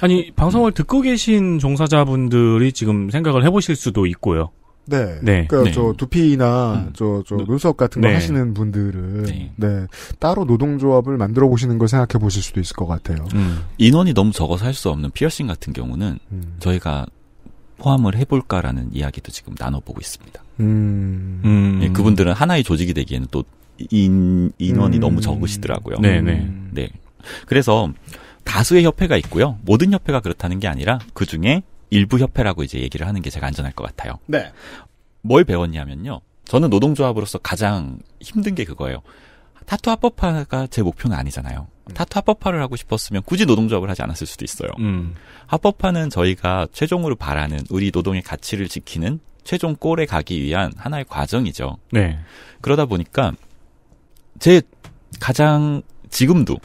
아니 방송을 듣고 계신 종사자분들이 지금 생각을 해보실 수도 있고요. 네. 네. 그러니까 네. 저 두피나 저저 음. 저 눈썹 같은 거 네. 하시는 분들은 네. 네. 따로 노동조합을 만들어 보시는 걸 생각해 보실 수도 있을 것 같아요. 음. 인원이 너무 적어서 할 수 없는 피어싱 같은 경우는 음. 저희가 포함을 해볼까라는 이야기도 지금 나눠보고 있습니다. 음. 음. 예, 그분들은 음. 하나의 조직이 되기에는 또 인, 인원이 너무 적으시더라고요. 네네. 네. 네. 그래서 다수의 협회가 있고요. 모든 협회가 그렇다는 게 아니라 그 중에 일부 협회라고 이제 얘기를 하는 게 제가 안전할 것 같아요. 네. 뭘 배웠냐면요. 저는 노동조합으로서 가장 힘든 게 그거예요. 타투 합법화가 제 목표는 아니잖아요. 음. 타투 합법화를 하고 싶었으면 굳이 노동조합을 하지 않았을 수도 있어요. 음. 합법화는 저희가 최종으로 바라는 우리 노동의 가치를 지키는 최종 골에 가기 위한 하나의 과정이죠. 네. 그러다 보니까 제 가장 지금도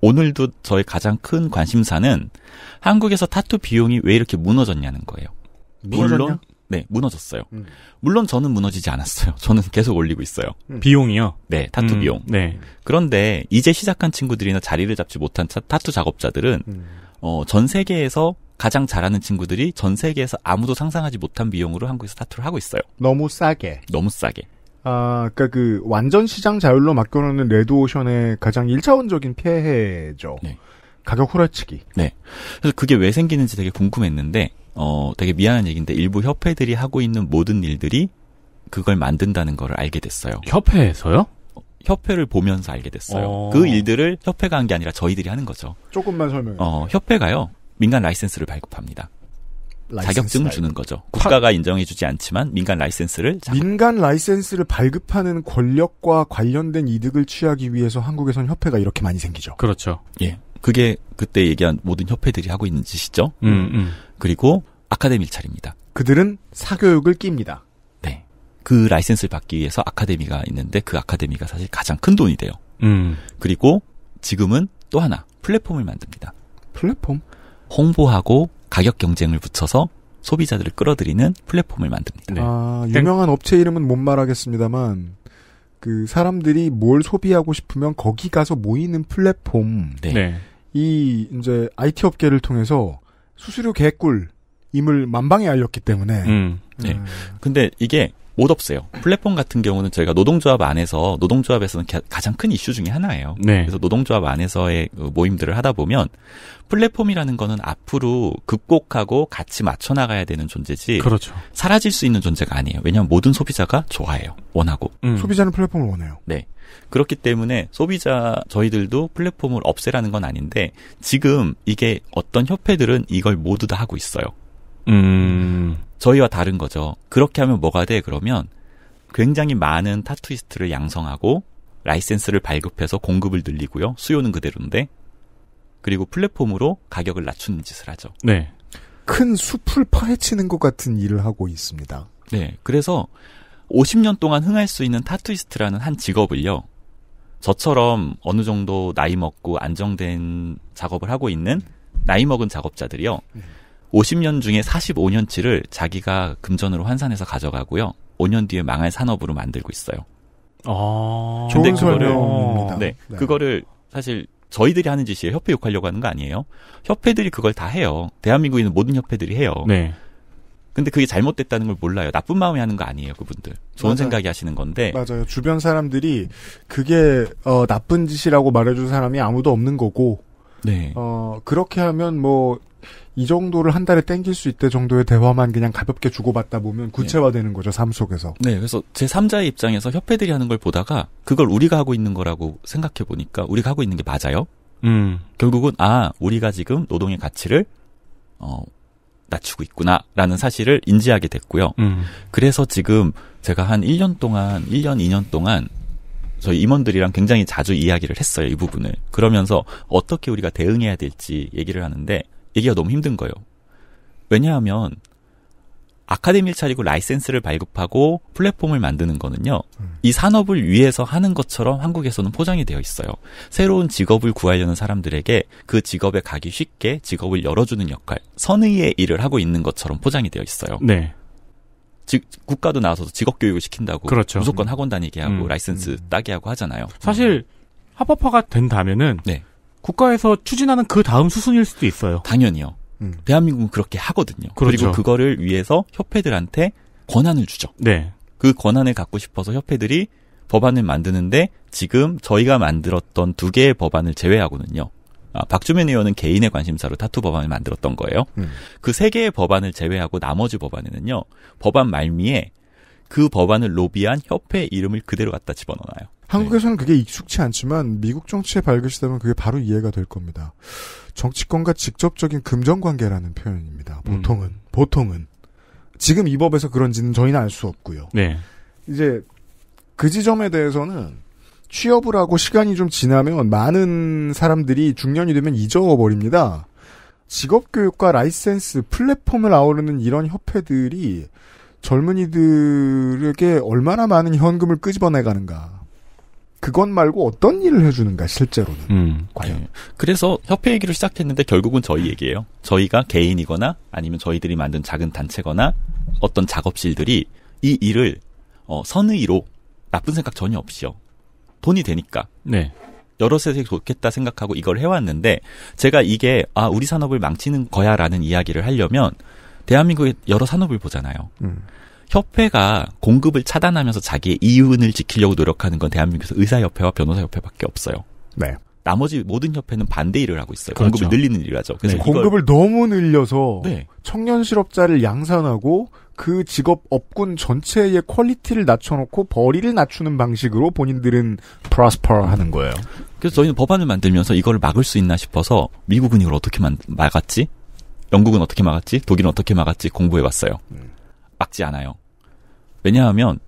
오늘도 저의 가장 큰 관심사는 한국에서 타투 비용이 왜 이렇게 무너졌냐는 거예요. 무너졌냐? 물론 네, 무너졌어요. 음. 물론 저는 무너지지 않았어요. *laughs* 저는 계속 올리고 있어요. 음. 비용이요? 네, 타투 음, 비용. 네. 그런데 이제 시작한 친구들이나 자리를 잡지 못한 타투 작업자들은 음. 어, 전 세계에서 가장 잘하는 친구들이 전 세계에서 아무도 상상하지 못한 비용으로 한국에서 타투를 하고 있어요. 너무 싸게. 너무 싸게. 아, 그니까 그 완전 시장 자율로 맡겨놓는 레드오션의 가장 1차원적인 피해죠. 네. 가격 후라치기. 네. 그래서 그게 왜 생기는지 되게 궁금했는데 어 되게 미안한 얘기인데 일부 협회들이 하고 있는 모든 일들이 그걸 만든다는 걸 알게 됐어요. 협회에서요? 어, 협회를 보면서 알게 됐어요. 어... 그 일들을 협회가 한 게 아니라 저희들이 하는 거죠. 조금만 설명해. 어, 협회가요. 민간 라이센스를 발급합니다. 라이센스 자격증을 주는 거죠. 국가가 파... 인정해주지 않지만 민간 라이센스를 자... 민간 라이센스를 발급하는 권력과 관련된 이득을 취하기 위해서 한국에선 협회가 이렇게 많이 생기죠. 그렇죠. 예. 그게 그때 얘기한 모든 협회들이 하고 있는 짓이죠. 음, 음. 음. 그리고 아카데미 차립니다 그들은 사교육을 낍니다. 네. 그 라이센스를 받기 위해서 아카데미가 있는데 그 아카데미가 사실 가장 큰 돈이 돼요. 음. 그리고 지금은 또 하나 플랫폼을 만듭니다. 플랫폼? 홍보하고 가격 경쟁을 붙여서 소비자들을 끌어들이는 플랫폼을 만듭니다. 아, 네. 아, 유명한 업체 이름은 못 말하겠습니다만 그 사람들이 뭘 소비하고 싶으면 거기 가서 모이는 플랫폼. 네. 네. 이 이제 IT 업계를 통해서 수수료 개꿀임을 만방에 알렸기 때문에. 음. 네. 음. 근데 이게 못없어요 플랫폼 같은 경우는 저희가 노동조합 안에서 노동조합에서는 가장 큰 이슈 중에 하나예요. 네. 그래서 노동조합 안에서의 그 모임들을 하다 보면 플랫폼이라는 거는 앞으로 극복하고 같이 맞춰 나가야 되는 존재지. 그렇죠. 사라질 수 있는 존재가 아니에요. 왜냐하면 모든 소비자가 좋아해요. 원하고. 음. 소비자는 플랫폼을 원해요. 네. 그렇기 때문에 소비자 저희들도 플랫폼을 없애라는 건 아닌데 지금 이게 어떤 협회들은 이걸 모두 다 하고 있어요. 음. 저희와 다른 거죠. 그렇게 하면 뭐가 돼? 그러면 굉장히 많은 타투이스트를 양성하고 라이센스를 발급해서 공급을 늘리고요. 수요는 그대로인데 그리고 플랫폼으로 가격을 낮추는 짓을 하죠. 네. 큰 숲을 파헤치는 것 같은 일을 하고 있습니다. 네. 그래서 50년 동안 흥할 수 있는 타투이스트라는 한 직업을요. 저처럼 어느 정도 나이 먹고 안정된 작업을 하고 있는 나이 먹은 작업자들이요. 네. 50년 중에 45년치를 자기가 금전으로 환산해서 가져가고요. 5년 뒤에 망할 산업으로 만들고 있어요. 아, 근데 그거를 네, 네, 그거를 사실 저희들이 하는 짓이에요. 협회 욕하려고 하는 거 아니에요. 협회들이 그걸 다 해요. 대한민국에 있는 모든 협회들이 해요. 네. 근데 그게 잘못됐다는 걸 몰라요. 나쁜 마음이 하는 거 아니에요, 그분들. 좋은 맞아요. 생각이 하시는 건데. 맞아요. 주변 사람들이 그게 어, 나쁜 짓이라고 말해준 사람이 아무도 없는 거고 네. 어, 그렇게 하면 뭐, 이 정도를 한 달에 땡길 수 있대 정도의 대화만 그냥 가볍게 주고받다 보면 구체화되는 거죠, 삶 속에서. 네, 그래서 제 3자의 입장에서 협회들이 하는 걸 보다가 그걸 우리가 하고 있는 거라고 생각해 보니까 우리가 하고 있는 게 맞아요? 음. 결국은, 아, 우리가 지금 노동의 가치를, 어, 낮추고 있구나라는 사실을 인지하게 됐고요. 음. 그래서 지금 제가 한 1년 동안, 1년, 2년 동안 저희 임원들이랑 굉장히 자주 이야기를 했어요. 이 부분을. 그러면서 어떻게 우리가 대응해야 될지 얘기를 하는데 얘기가 너무 힘든 거예요. 왜냐하면 아카데미를 차리고 라이센스를 발급하고 플랫폼을 만드는 거는요. 이 산업을 위해서 하는 것처럼 한국에서는 포장이 되어 있어요. 새로운 직업을 구하려는 사람들에게 그 직업에 가기 쉽게 직업을 열어주는 역할, 선의의 일을 하고 있는 것처럼 포장이 되어 있어요. 네. 지, 국가도 나서서 직업 교육을 시킨다고 그렇죠. 무조건 학원 다니게 하고 음. 라이센스 음. 따게 하고 하잖아요. 사실 음. 합법화가 된다면은 네. 국가에서 추진하는 그 다음 수순일 수도 있어요. 당연히요. 음. 대한민국은 그렇게 하거든요. 그렇죠. 그리고 그거를 위해서 협회들한테 권한을 주죠. 네. 그 권한을 갖고 싶어서 협회들이 법안을 만드는데 지금 저희가 만들었던 두 개의 법안을 제외하고는요. 아, 박주민 의원은 개인의 관심사로 타투 법안을 만들었던 거예요. 음. 그세 개의 법안을 제외하고 나머지 법안에는요. 법안 말미에 그 법안을 로비한 협회 이름을 그대로 갖다 집어넣어요. 한국에서는 네. 그게 익숙치 않지만 미국 정치에 발그시다면 그게 바로 이해가 될 겁니다. 정치권과 직접적인 금전 관계라는 표현입니다. 음. 보통은 음. 보통은 지금 이 법에서 그런지는 저희는 알 수 없고요. 네. 이제 그 지점에 대해서는 취업을 하고 시간이 좀 지나면 많은 사람들이 중년이 되면 잊어버립니다. 직업교육과 라이센스 플랫폼을 아우르는 이런 협회들이 젊은이들에게 얼마나 많은 현금을 끄집어내 가는가. 그것 말고 어떤 일을 해주는가 실제로는 음, 과연 네. 그래서 협회 얘기를 시작했는데 결국은 저희 얘기예요 저희가 개인이거나 아니면 저희들이 만든 작은 단체거나 어떤 작업실들이 이 일을 어, 선의로 나쁜 생각 전혀 없이요 돈이 되니까. 네. 여럿에 좋겠다 생각하고 이걸 해왔는데 제가 이게 아 우리 산업을 망치는 거야라는 이야기를 하려면 대한민국의 여러 산업을 보잖아요. 음. 협회가 공급을 차단하면서 자기의 이윤을 지키려고 노력하는 건 대한민국에서 의사협회와 변호사협회밖에 없어요. 네. 나머지 모든 협회는 반대 일을 하고 있어요. 그렇죠. 공급을 늘리는 일을 하죠. 그래서 네. 공급을 너무 늘려서 네. 청년 실업자를 양산하고 그 직업 업군 전체의 퀄리티를 낮춰놓고 벌이를 낮추는 방식으로 본인들은 프로스퍼하는 거예요. 그래서 저희는 법안을 만들면서 이걸 막을 수 있나 싶어서 미국은 이걸 어떻게 막았지? 영국은 어떻게 막았지? 독일은 어떻게 막았지? 공부해봤어요. 음. 막지 않아요. 왜냐하면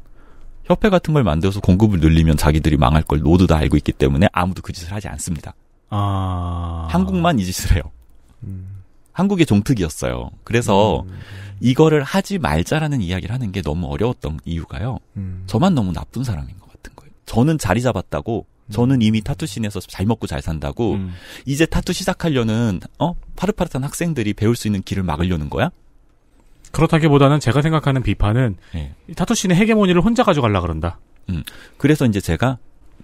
협회 같은 걸 만들어서 공급을 늘리면 자기들이 망할 걸 모두 다 알고 있기 때문에 아무도 그 짓을 하지 않습니다. 아... 한국만 이 짓을 해요. 음... 한국의 종특이었어요. 그래서 음. 이거를 하지 말자라는 이야기를 하는 게 너무 어려웠던 이유가요. 음. 저만 너무 나쁜 사람인 것 같은 거예요. 저는 자리 잡았다고 음. 저는 이미 타투신에서잘 먹고 잘 산다고 음. 이제 타투 시작하려는 어 파릇파릇한 학생들이 배울 수 있는 길을 막으려는 거야? 그렇다기보다는 제가 생각하는 비판은 네. 예. 타투신의 헤게모니를 혼자 가져가려 그런다. 음. 그래서 이제 제가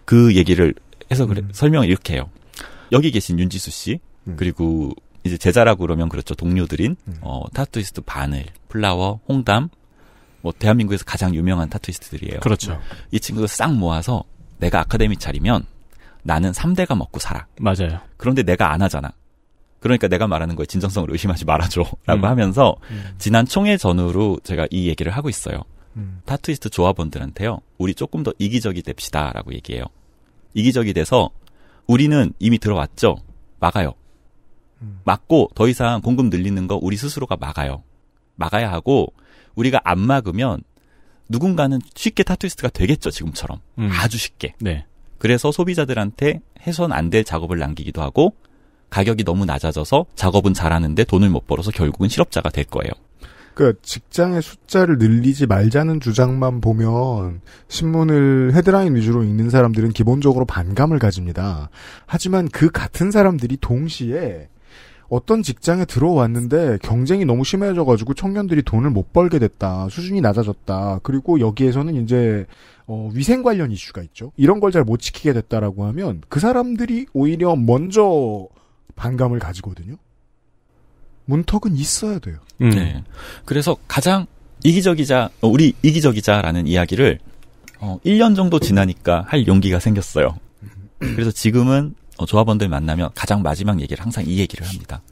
그 얘기를 해서 그래, 음. 설명을 이렇게 해요. 여기 계신 윤지수 씨 음. 그리고 이제 제자라고 그러면 그렇죠. 동료들인 음. 어, 타투이스트 바늘, 플라워, 홍담 뭐 대한민국에서 가장 유명한 타투이스트들이에요. 그렇죠. 이 친구들 싹 모아서 내가 아카데미 차리면 나는 3대가 먹고 살아. 맞아요. 그런데 내가 안 하잖아. 그러니까 내가 말하는 거에 진정성을 의심하지 말아줘. *laughs* 라고 음. 하면서 음. 지난 총회 전후로 제가 이 얘기를 하고 있어요. 음. 타투이스트 조합원들한테요. 우리 조금 더 이기적이 됩시다. 라고 얘기해요. 이기적이 돼서 우리는 이미 들어왔죠. 막아요. 막고 더 이상 공급 늘리는 거 우리 스스로가 막아요. 막아야 하고 우리가 안 막으면 누군가는 쉽게 타투이스트가 되겠죠 지금처럼 음. 아주 쉽게. 네. 그래서 소비자들한테 해선 안 될 작업을 남기기도 하고 가격이 너무 낮아져서 작업은 잘하는데 돈을 못 벌어서 결국은 실업자가 될 거예요. 그러니까 직장의 숫자를 늘리지 말자는 주장만 보면 신문을 헤드라인 위주로 읽는 사람들은 기본적으로 반감을 가집니다. 하지만 그 같은 사람들이 동시에 어떤 직장에 들어왔는데 경쟁이 너무 심해져가지고 청년들이 돈을 못 벌게 됐다. 수준이 낮아졌다. 그리고 여기에서는 이제 어, 위생 관련 이슈가 있죠. 이런 걸 잘 못 지키게 됐다라고 하면 그 사람들이 오히려 먼저 반감을 가지거든요. 문턱은 있어야 돼요. 음. 네. 그래서 가장 이기적이자 어, 우리 이기적이자라는 이야기를 어, 1년 정도 지나니까 할 용기가 생겼어요. 음. 그래서 지금은 어, 조합원들 만나면 가장 마지막 얘기를 항상 이 얘기를 합니다.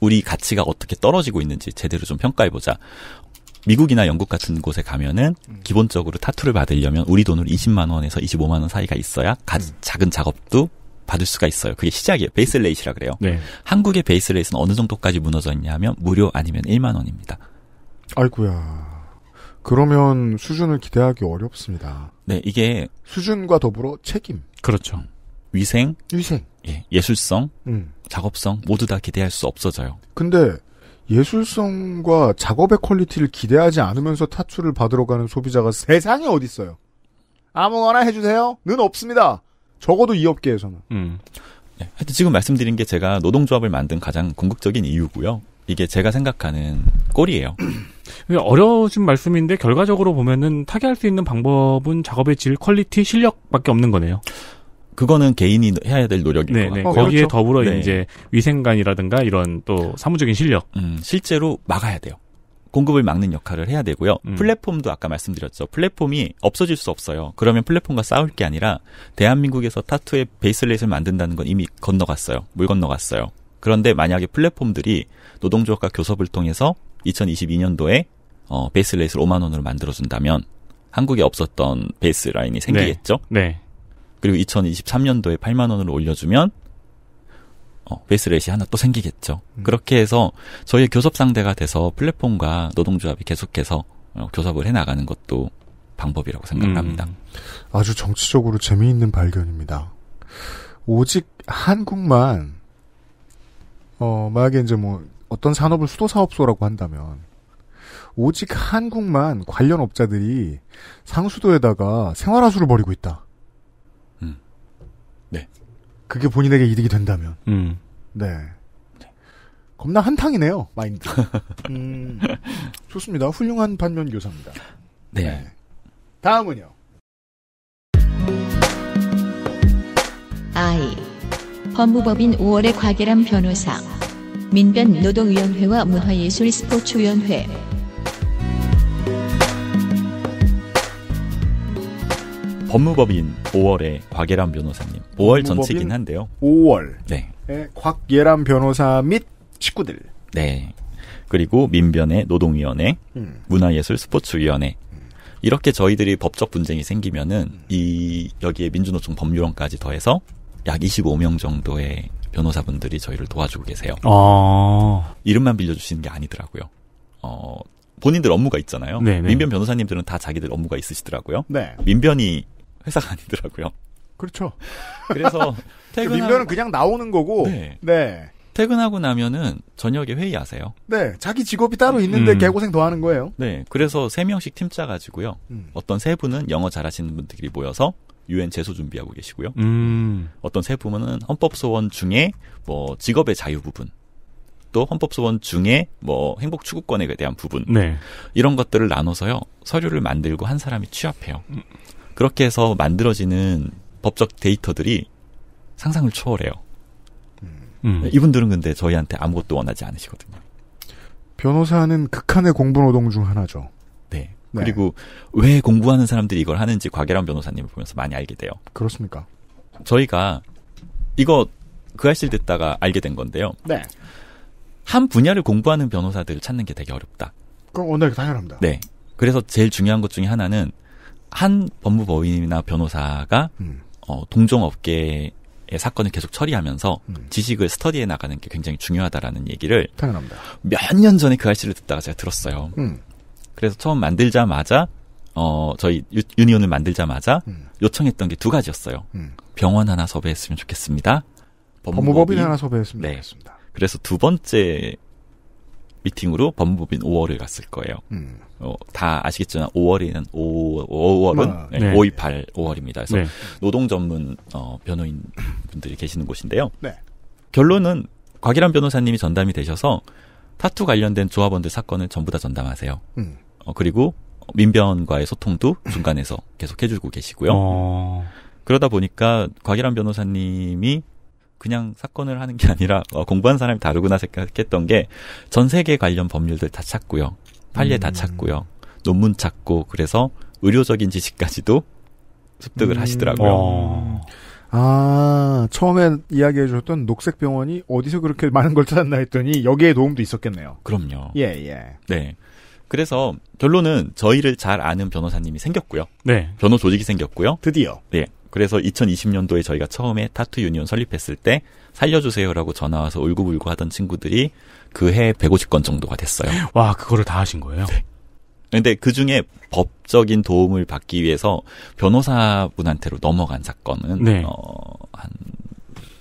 우리 가치가 어떻게 떨어지고 있는지 제대로 좀 평가해보자. 미국이나 영국 같은 곳에 가면은 음. 기본적으로 타투를 받으려면 우리 돈으로 20만 원에서 25만 원 사이가 있어야 가, 음. 작은 작업도 받을 수가 있어요. 그게 시작이에요. 베이스 레이스라 그래요. 네. 한국의 베이스 레이스는 어느 정도까지 무너져 있냐면 무료 아니면 1만 원입니다. 아이구야 그러면 수준을 기대하기 어렵습니다. 네, 이게 수준과 더불어 책임. 그렇죠. 위생, 위생, 예, 예술성, 음. 작업성 모두 다 기대할 수 없어져요. 근데 예술성과 작업의 퀄리티를 기대하지 않으면서 타투를 받으러 가는 소비자가 세상에 어디 있어요? 아무거나 해주세요. 는 없습니다. 적어도 이 업계에서는. 음. 네, 하여튼 지금 말씀드린 게 제가 노동조합을 만든 가장 궁극적인 이유고요. 이게 제가 생각하는 꼴이에요. *clears throat* 어려진 워 말씀인데 결과적으로 보면은 타개할 수 있는 방법은 작업의 질, 퀄리티, 실력밖에 없는 거네요. 그거는 개인이 해야 될 노력인 네, 것 어, 거기에 그렇죠. 더불어 네. 이제 위생관이라든가 이런 또 사무적인 실력 음, 실제로 막아야 돼요. 공급을 막는 역할을 해야 되고요. 음. 플랫폼도 아까 말씀드렸죠. 플랫폼이 없어질 수 없어요. 그러면 플랫폼과 싸울 게 아니라 대한민국에서 타투의 베이슬렛을 만든다는 건 이미 건너갔어요. 물 건너갔어요. 그런데 만약에 플랫폼들이 노동조합과 교섭을 통해서 2022년도에 어, 베이슬렛을 5만 원으로 만들어준다면 한국에 없었던 베이스 라인이 생기겠죠. 네. 네. 그리고 2023년도에 8만 원으로 올려주면 어, 베이스레이시 하나 또 생기겠죠. 음. 그렇게 해서 저희 교섭 상대가 돼서 플랫폼과 노동조합이 계속해서 어, 교섭을 해 나가는 것도 방법이라고 생각합니다. 음. 아주 정치적으로 재미있는 발견입니다. 오직 한국만 어 만약에 이제 뭐 어떤 산업을 수도 사업소라고 한다면 오직 한국만 관련 업자들이 상수도에다가 생활하수를 벌이고 있다. 그게 본인에게 이득이 된다면. 음. 네. 겁나 한탕이네요, 마인드. *laughs* 음, 좋습니다. 훌륭한 반면 교사입니다. 네. 네. 다음은요. 아이. 법무법인 5월의 과계람 변호사. 민변 노동위원회와 문화예술 스포츠위원회. 법무법인 5월에 곽예람 변호사님. 5월 전치긴 한데요. 5월. 네. 곽예람 변호사 및 식구들. 네. 그리고 민변의 노동위원회, 음. 문화예술 스포츠위원회. 이렇게 저희들이 법적 분쟁이 생기면은 이 여기에 민주노총 법률원까지 더해서 약 25명 정도의 변호사분들이 저희를 도와주고 계세요. 아. 이름만 빌려주시는 게 아니더라고요. 어, 본인들 업무가 있잖아요. 네네. 민변 변호사님들은 다 자기들 업무가 있으시더라고요. 네. 민변이 회사가 아니더라고요. 그렇죠. 그래서 *laughs* 그 퇴근하 민변은 그냥 나오는 거고. 네. 네. 퇴근하고 나면은 저녁에 회의하세요. 네, 자기 직업이 따로 있는데 음. 개고생 더 하는 거예요. 네, 그래서 세 명씩 팀 짜가지고요. 음. 어떤 세 분은 영어 잘하시는 분들이 모여서 유엔 재소 준비하고 계시고요. 음. 어떤 세 분은 헌법 소원 중에 뭐 직업의 자유 부분, 또 헌법 소원 중에 뭐 행복 추구권에 대한 부분, 네. 이런 것들을 나눠서요 서류를 만들고 한 사람이 취합해요. 음. 그렇게 해서 만들어지는 법적 데이터들이 상상을 초월해요. 음. 네, 이분들은 근데 저희한테 아무것도 원하지 않으시거든요. 변호사는 극한의 공부 노동 중 하나죠. 네. 네. 그리고 왜 공부하는 사람들이 이걸 하는지 곽예란 변호사님을 보면서 많이 알게 돼요. 그렇습니까? 저희가 이거 그 아실 듣다가 알게 된 건데요. 네. 한 분야를 공부하는 변호사들을 찾는 게 되게 어렵다. 그건 어, 네, 당연합니다. 네. 그래서 제일 중요한 것 중에 하나는 한 법무법인이나 변호사가 음. 어, 동종업계의 사건을 계속 처리하면서 음. 지식을 스터디해 나가는 게 굉장히 중요하다라는 얘기를 당연합니다. 몇 년 전에 그 아저씨를 듣다가 제가 들었어요. 음. 그래서 처음 만들자마자 어, 저희 유, 니온을 만들자마자 음. 요청했던 게 두 가지였어요. 음. 병원 하나 섭외했으면 좋겠습니다. 법무법인, 법무법인 하나 섭외했으면 좋겠습니다. 네. 그래서 두 번째 미팅으로 법무법인 5월을 갔을 거예요. 음. 어, 다 아시겠지만 5월이는 5, 5월은 아, 네. 네. 528 5월입니다. 그래서 네. 노동 전문 어, 변호인 분들이 계시는 곳인데요. 네. 결론은 곽일환 변호사님이 전담이 되셔서 타투 관련된 조합원들 사건을 전부 다 전담하세요. 음. 어, 그리고 민변과의 소통도 중간에서 계속 해주고 계시고요. 어... 그러다 보니까 곽일환 변호사님이 그냥 사건을 하는 게 아니라 어, 공부한 사람이 다르구나 생각했던 게 전 세계 관련 법률들 다 찾고요. 판례 다 음. 찾고요. 논문 찾고 그래서 의료적인 지식까지도 습득을 음. 하시더라고요. 어. 아, 처음에 이야기해 주셨던 녹색 병원이 어디서 그렇게 많은 걸 찾았나 했더니 여기에 도움도 있었겠네요. 그럼요. 예, 예. 네. 그래서 결론은 저희를 잘 아는 변호사님이 생겼고요. 네. 변호 조직이 생겼고요. 드디어. 네. 그래서 2020년도에 저희가 처음에 타투 유니온 설립했을 때 살려주세요라고 전화와서 울고불고 하던 친구들이 그해 150건 정도가 됐어요. 와, 그거를 다 하신 거예요? 네. 근데 그 중에 법적인 도움을 받기 위해서 변호사분한테로 넘어간 사건은 네. 어, 한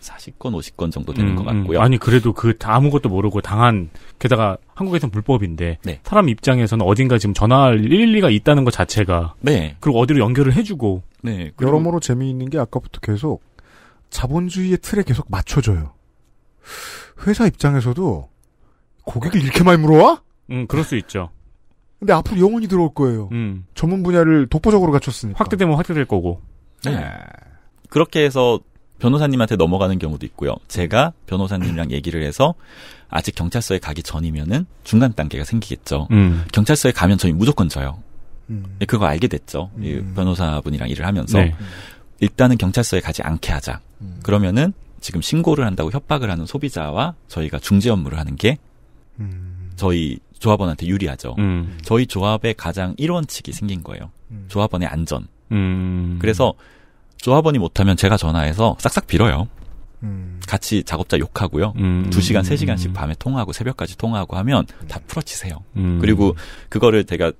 40건, 50건 정도 되는 음, 것 음. 같고요. 아니 그래도 그 아무것도 모르고 당한 게다가 한국에선 불법인데 네. 사람 입장에서는 어딘가 지금 전화할 112가 있다는 것 자체가 네. 그리고 어디로 연결을 해주고 네. 여러모로 재미있는 게 아까부터 계속 자본주의의 틀에 계속 맞춰져요 회사 입장에서도 고객을 이렇게 많이 물어와? 음, 그럴 수 있죠. 근데 앞으로 영원히 들어올 거예요. 음. 전문 분야를 독보적으로 갖췄으니까. 확대되면 확대될 거고. 네. 네. 그렇게 해서 변호사님한테 넘어가는 경우도 있고요. 제가 변호사님이랑 얘기를 해서 아직 경찰서에 가기 전이면은 중간 단계가 생기겠죠. 음. 경찰서에 가면 저희 무조건 져요. 음. 네, 그거 알게 됐죠. 음. 변호사분이랑 일을 하면서 네. 일단은 경찰서에 가지 않게 하자. 음. 그러면은 지금 신고를 한다고 협박을 하는 소비자와 저희가 중재 업무를 하는 게 음. 저희 조합원한테 유리하죠. 음. 저희 조합의 가장 1원칙이 생긴 거예요. 음. 조합원의 안전. 음. 그래서 조합원이 못하면 제가 전화해서 싹싹 빌어요. 음. 같이 작업자 욕하고요. 음. 2시간, 3시간씩 음. 밤에 통화하고 새벽까지 통화하고 하면 다 풀어치세요. 그리고 그거를 제가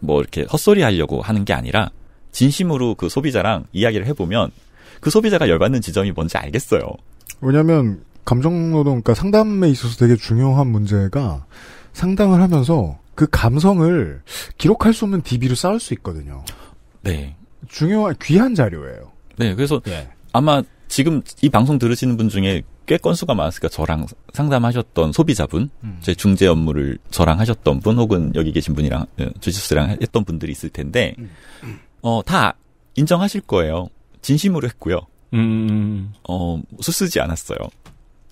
뭐 이렇게 헛소리 하려고 하는 게 아니라 진심으로 그 소비자랑 이야기를 해보면 그 소비자가 열받는 지점이 뭔지 알겠어요. 왜냐면 감정노동, 그러니까 상담에 있어서 되게 중요한 문제가 상담을 하면서 그 감성을 기록할 수 없는 DB로 쌓을 수 있거든요. 네. 중요한, 귀한 자료예요. 네, 그래서 예. 아마 지금 이 방송 들으시는 분 중에 꽤 건수가 많았으니까 저랑 상담하셨던 소비자분, 음. 제 중재 업무를 저랑 하셨던 분, 혹은 여기 계신 분이랑, 어, 주지수랑 했던 분들이 있을 텐데, 음. 음. 어, 다 인정하실 거예요. 진심으로 했고요. 음. 어, 뭐 수쓰지 않았어요.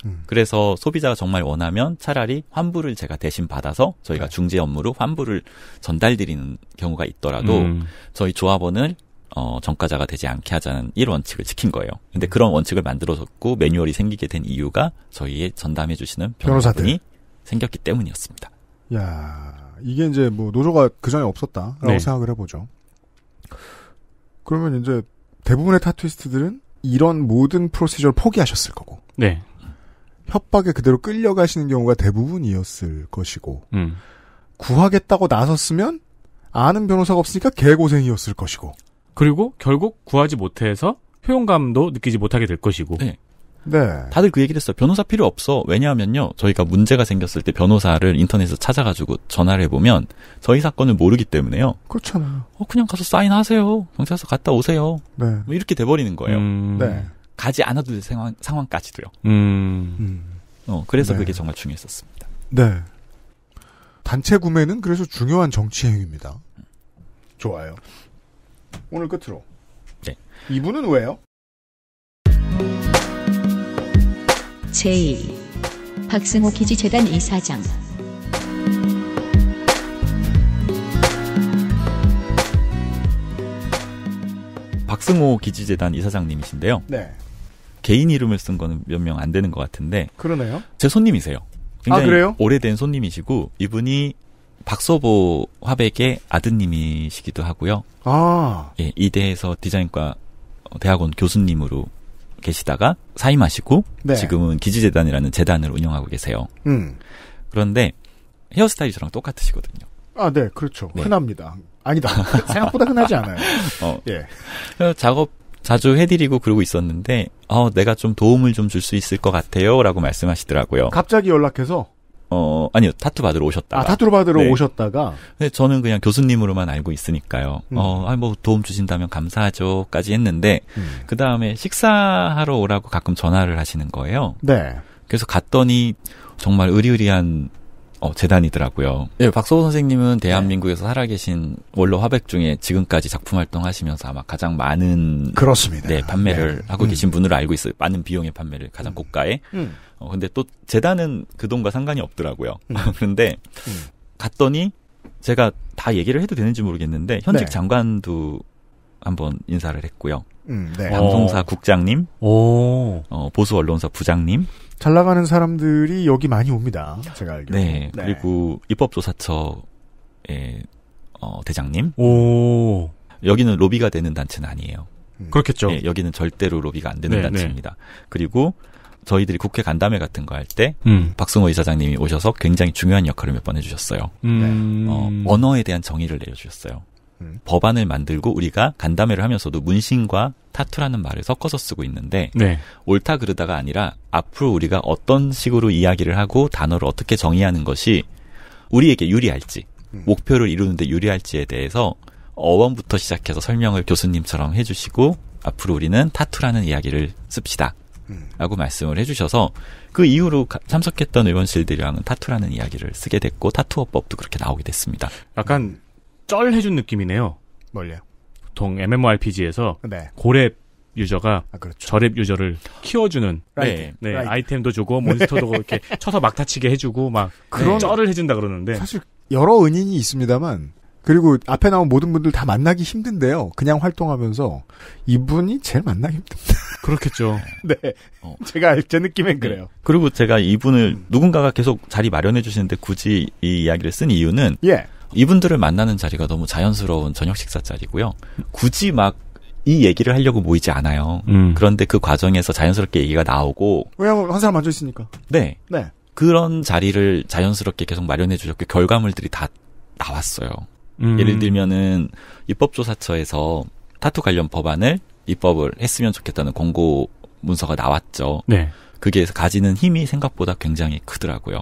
음. 그래서 소비자가 정말 원하면 차라리 환불을 제가 대신 받아서 저희가 네. 중재 업무로 환불을 전달드리는 경우가 있더라도 음. 저희 조합원을 어, 정가자가 되지 않게 하자는 이런 원칙을 지킨 거예요. 근데 음. 그런 원칙을 만들어졌고 매뉴얼이 생기게 된 이유가 저희의 전담해 주시는 변호사분이 생겼기 때문이었습니다. 야, 이게 이제 뭐 노조가 그 전에 없었다라고 네. 생각을 해 보죠. 그러면 이제 대부분의 타투이스트들은 이런 모든 프로시저를 포기하셨을 거고. 네. 협박에 그대로 끌려가시는 경우가 대부분이었을 것이고 음. 구하겠다고 나섰으면 아는 변호사가 없으니까 개고생이었을 것이고 그리고 결국 구하지 못해서 효용감도 느끼지 못하게 될 것이고 네. 네. 다들 그 얘기를 했어요. 변호사 필요 없어. 왜냐하면요. 저희가 문제가 생겼을 때 변호사를 인터넷에서 찾아가지고 전화를 해보면 저희 사건을 모르기 때문에요. 그렇잖아요. 어, 그냥 가서 사인하세요. 경찰서 갔다 오세요. 네. 뭐 이렇게 돼버리는 거예요. 음... 네. 가지 않아도 될 상황, 상황까지도요. 음. 음. 어, 그래서 네. 그게 정말 중요했었습니다. 네. 단체 구매는 그래서 중요한 정치 행위입니다. 좋아요. 오늘 끝으로. 네. 이분은 왜요? 제2. 박승호 기지재단 이사장. 박승호 기지재단 이사장님이신데요. 네. 개인 이름을 쓴 거는 몇명 안 되는 것 같은데. 그러네요. 제 손님이세요. 아, 굉장히 아, 오래된 손님이시고 이분이 박서보 화백의 아드님이시기도 하고요. 아. 예, 이대에서 디자인과 대학원 교수님으로 계시다가 사임하시고 네. 지금은 기지재단이라는 재단을 운영하고 계세요. 음. 그런데 헤어스타일이 저랑 똑같으시거든요. 아, 네, 그렇죠. 네. 흔합니다. 아니다. *laughs* 생각보다 흔하지 않아요. 어. 예. 작업 자주 해드리고 그러고 있었는데 어 내가 좀 도움을 좀 줄 수 있을 것 같아요라고 말씀하시더라고요. 갑자기 연락해서 어 아니요 타투 받으러 오셨다가 아 타투 받으러 네. 오셨다가 근데 저는 그냥 교수님으로만 알고 있으니까요. 음. 어아뭐 도움 주신다면 감사하죠까지 했는데 음. 그 다음에 식사하러 오라고 가끔 전화를 하시는 거예요. 네. 그래서 갔더니 정말 의리의리한 어, 재단이더라고요. 예, 네, 박소호 선생님은 대한민국에서 네. 살아계신 원로 화백 중에 지금까지 작품 활동하시면서 아마 가장 많은 그렇습니다. 네, 판매를 네. 하고 음. 계신 분으로 알고 있어요. 많은 비용의 판매를 가장 음. 고가에. 음. 어, 근데 또 재단은 그 돈과 상관이 없더라고요. 음. *laughs* 그런데 음. 갔더니 제가 다 얘기를 해도 되는지 모르겠는데 현직 네. 장관도 한번 인사를 했고요. 네. 방송사 국장님, 오. 어, 보수 언론사 부장님, 잘 나가는 사람들이 여기 많이 옵니다. 제가 알기로. 네. 네. 그리고 입법조사처의 어, 대장님. 오. 여기는 로비가 되는 단체는 아니에요. 음. 그렇겠죠. 네, 여기는 절대로 로비가 안 되는 네, 네. 단체입니다. 그리고 저희들이 국회 간담회 같은 거 할때 음. 박승호 이사장님이 오셔서 굉장히 중요한 역할을 몇 번 해주셨어요. 음. 어, 언어에 대한 정의를 내려주셨어요. 음. 법안을 만들고 우리가 간담회를 하면서도 문신과 타투라는 말을 섞어서 쓰고 있는데 네. 옳다 그르다가 아니라 앞으로 우리가 어떤 식으로 이야기를 하고 단어를 어떻게 정의하는 것이 우리에게 유리할지 음. 목표를 이루는데 유리할지에 대해서 어원부터 시작해서 설명을 교수님처럼 해주시고 앞으로 우리는 타투라는 이야기를 씁시다. 음. 라고 말씀을 해주셔서 그 이후로 참석했던 의원실들이랑은 타투라는 이야기를 쓰게 됐고 타투어법도 그렇게 나오게 됐습니다. 약간 쩔 해준 느낌이네요. 뭘요? 보통 MMORPG에서 네. 고렙 유저가 아, 그렇죠. 저랩 유저를 키워주는 네. 네. 아이템도 주고 몬스터도 네. 이렇게 쳐서 막다치게 해주고 막 *laughs* 그런 네, 쩔을 해준다 그러는데 사실 여러 은인이 있습니다만 그리고 앞에 나온 모든 분들 다 만나기 힘든데요. 그냥 활동하면서 이분이 제일 만나기 힘든데다 *laughs* 그렇겠죠. 네. 어. 제가 제 느낌엔 네. 그래요. 그리고 제가 이분을 음. 누군가가 계속 자리 마련해 주시는데 굳이 이 이야기를 쓴 이유는 예. 이분들을 만나는 자리가 너무 자연스러운 저녁 식사 자리고요. 굳이 막 이 얘기를 하려고 모이지 않아요. 음. 그런데 그 과정에서 자연스럽게 얘기가 나오고 왜냐면 한 사람 앉아 있으니까. 네. 네. 그런 자리를 자연스럽게 계속 마련해 주셨고 결과물들이 다 나왔어요. 음. 예를 들면은 입법조사처에서 타투 관련 법안을 입법을 했으면 좋겠다는 공고 문서가 나왔죠. 네. 그게 가지는 힘이 생각보다 굉장히 크더라고요.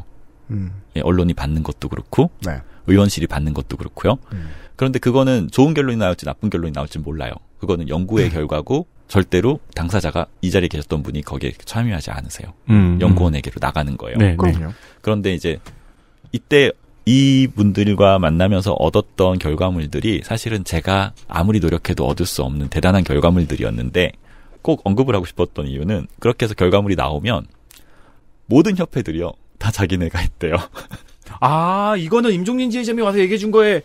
음. 예, 언론이 받는 것도 그렇고 네. 의원실이 받는 것도 그렇고요. 음. 그런데 그거는 좋은 결론이 나올지 나쁜 결론이 나올지 몰라요. 그거는 연구의 음. 결과고 절대로 당사자가 이 자리에 계셨던 분이 거기에 참여하지 않으세요. 음. 연구원에게로 나가는 거예요. 네, 그럼요. 네. 그런데 이제 이때 이 분들과 만나면서 얻었던 결과물들이 사실은 제가 아무리 노력해도 얻을 수 없는 대단한 결과물들이었는데 꼭 언급을 하고 싶었던 이유는 그렇게 해서 결과물이 나오면 모든 협회들이요 다 자기네가 했대요. *laughs* 아, 이거는 임종민 지회장이 와서 얘기해 준 거에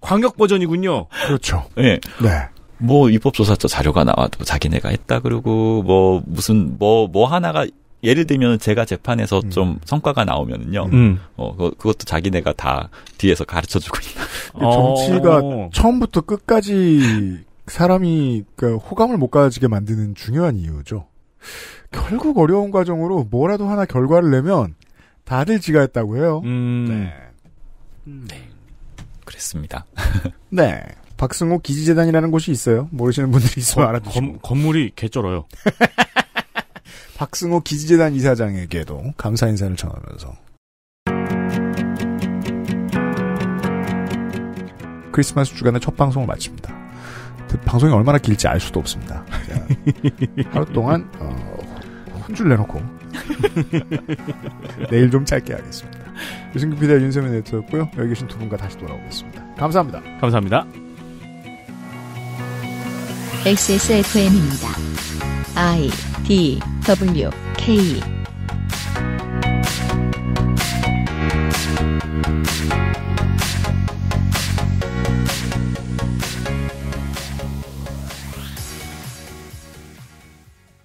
광역 버전이군요. 그렇죠. 네. 네. 뭐 입법조사처 자료가 나와도 자기네가 했다 그러고 뭐 무슨 뭐뭐 뭐 하나가 예를 들면 제가 재판에서 음. 좀 성과가 나오면은요. 음. 음. 어 그거, 것도 자기네가 다 뒤에서 가르쳐 주고 있다. 정치가 어. 처음부터 끝까지 사람이 그 호감을 못 가지게 만드는 중요한 이유죠. 결국 어려운 과정으로 뭐라도 하나 결과를 내면 다들 지가 했다고 해요. 음... 네. 네. 그랬습니다. *laughs* 네. 박승호 기지재단이라는 곳이 있어요. 모르시는 분들이 있어면 알아두시고. 건물이 개쩔어요. *laughs* 박승호 기지재단 이사장에게도 감사 인사를 전하면서 크리스마스 주간의 첫 방송을 마칩니다. 방송이 얼마나 길지 알 수도 없습니다. 하루 동안 어, 혼줄 내놓고 *laughs* 내일 좀 짧게 하겠습니다. 유승규 피디와 윤세민 네트터였고요 여기 계신 두 분과 다시 돌아오겠습니다. 감사합니다. 감사합니다. XSFM입니다. I D W K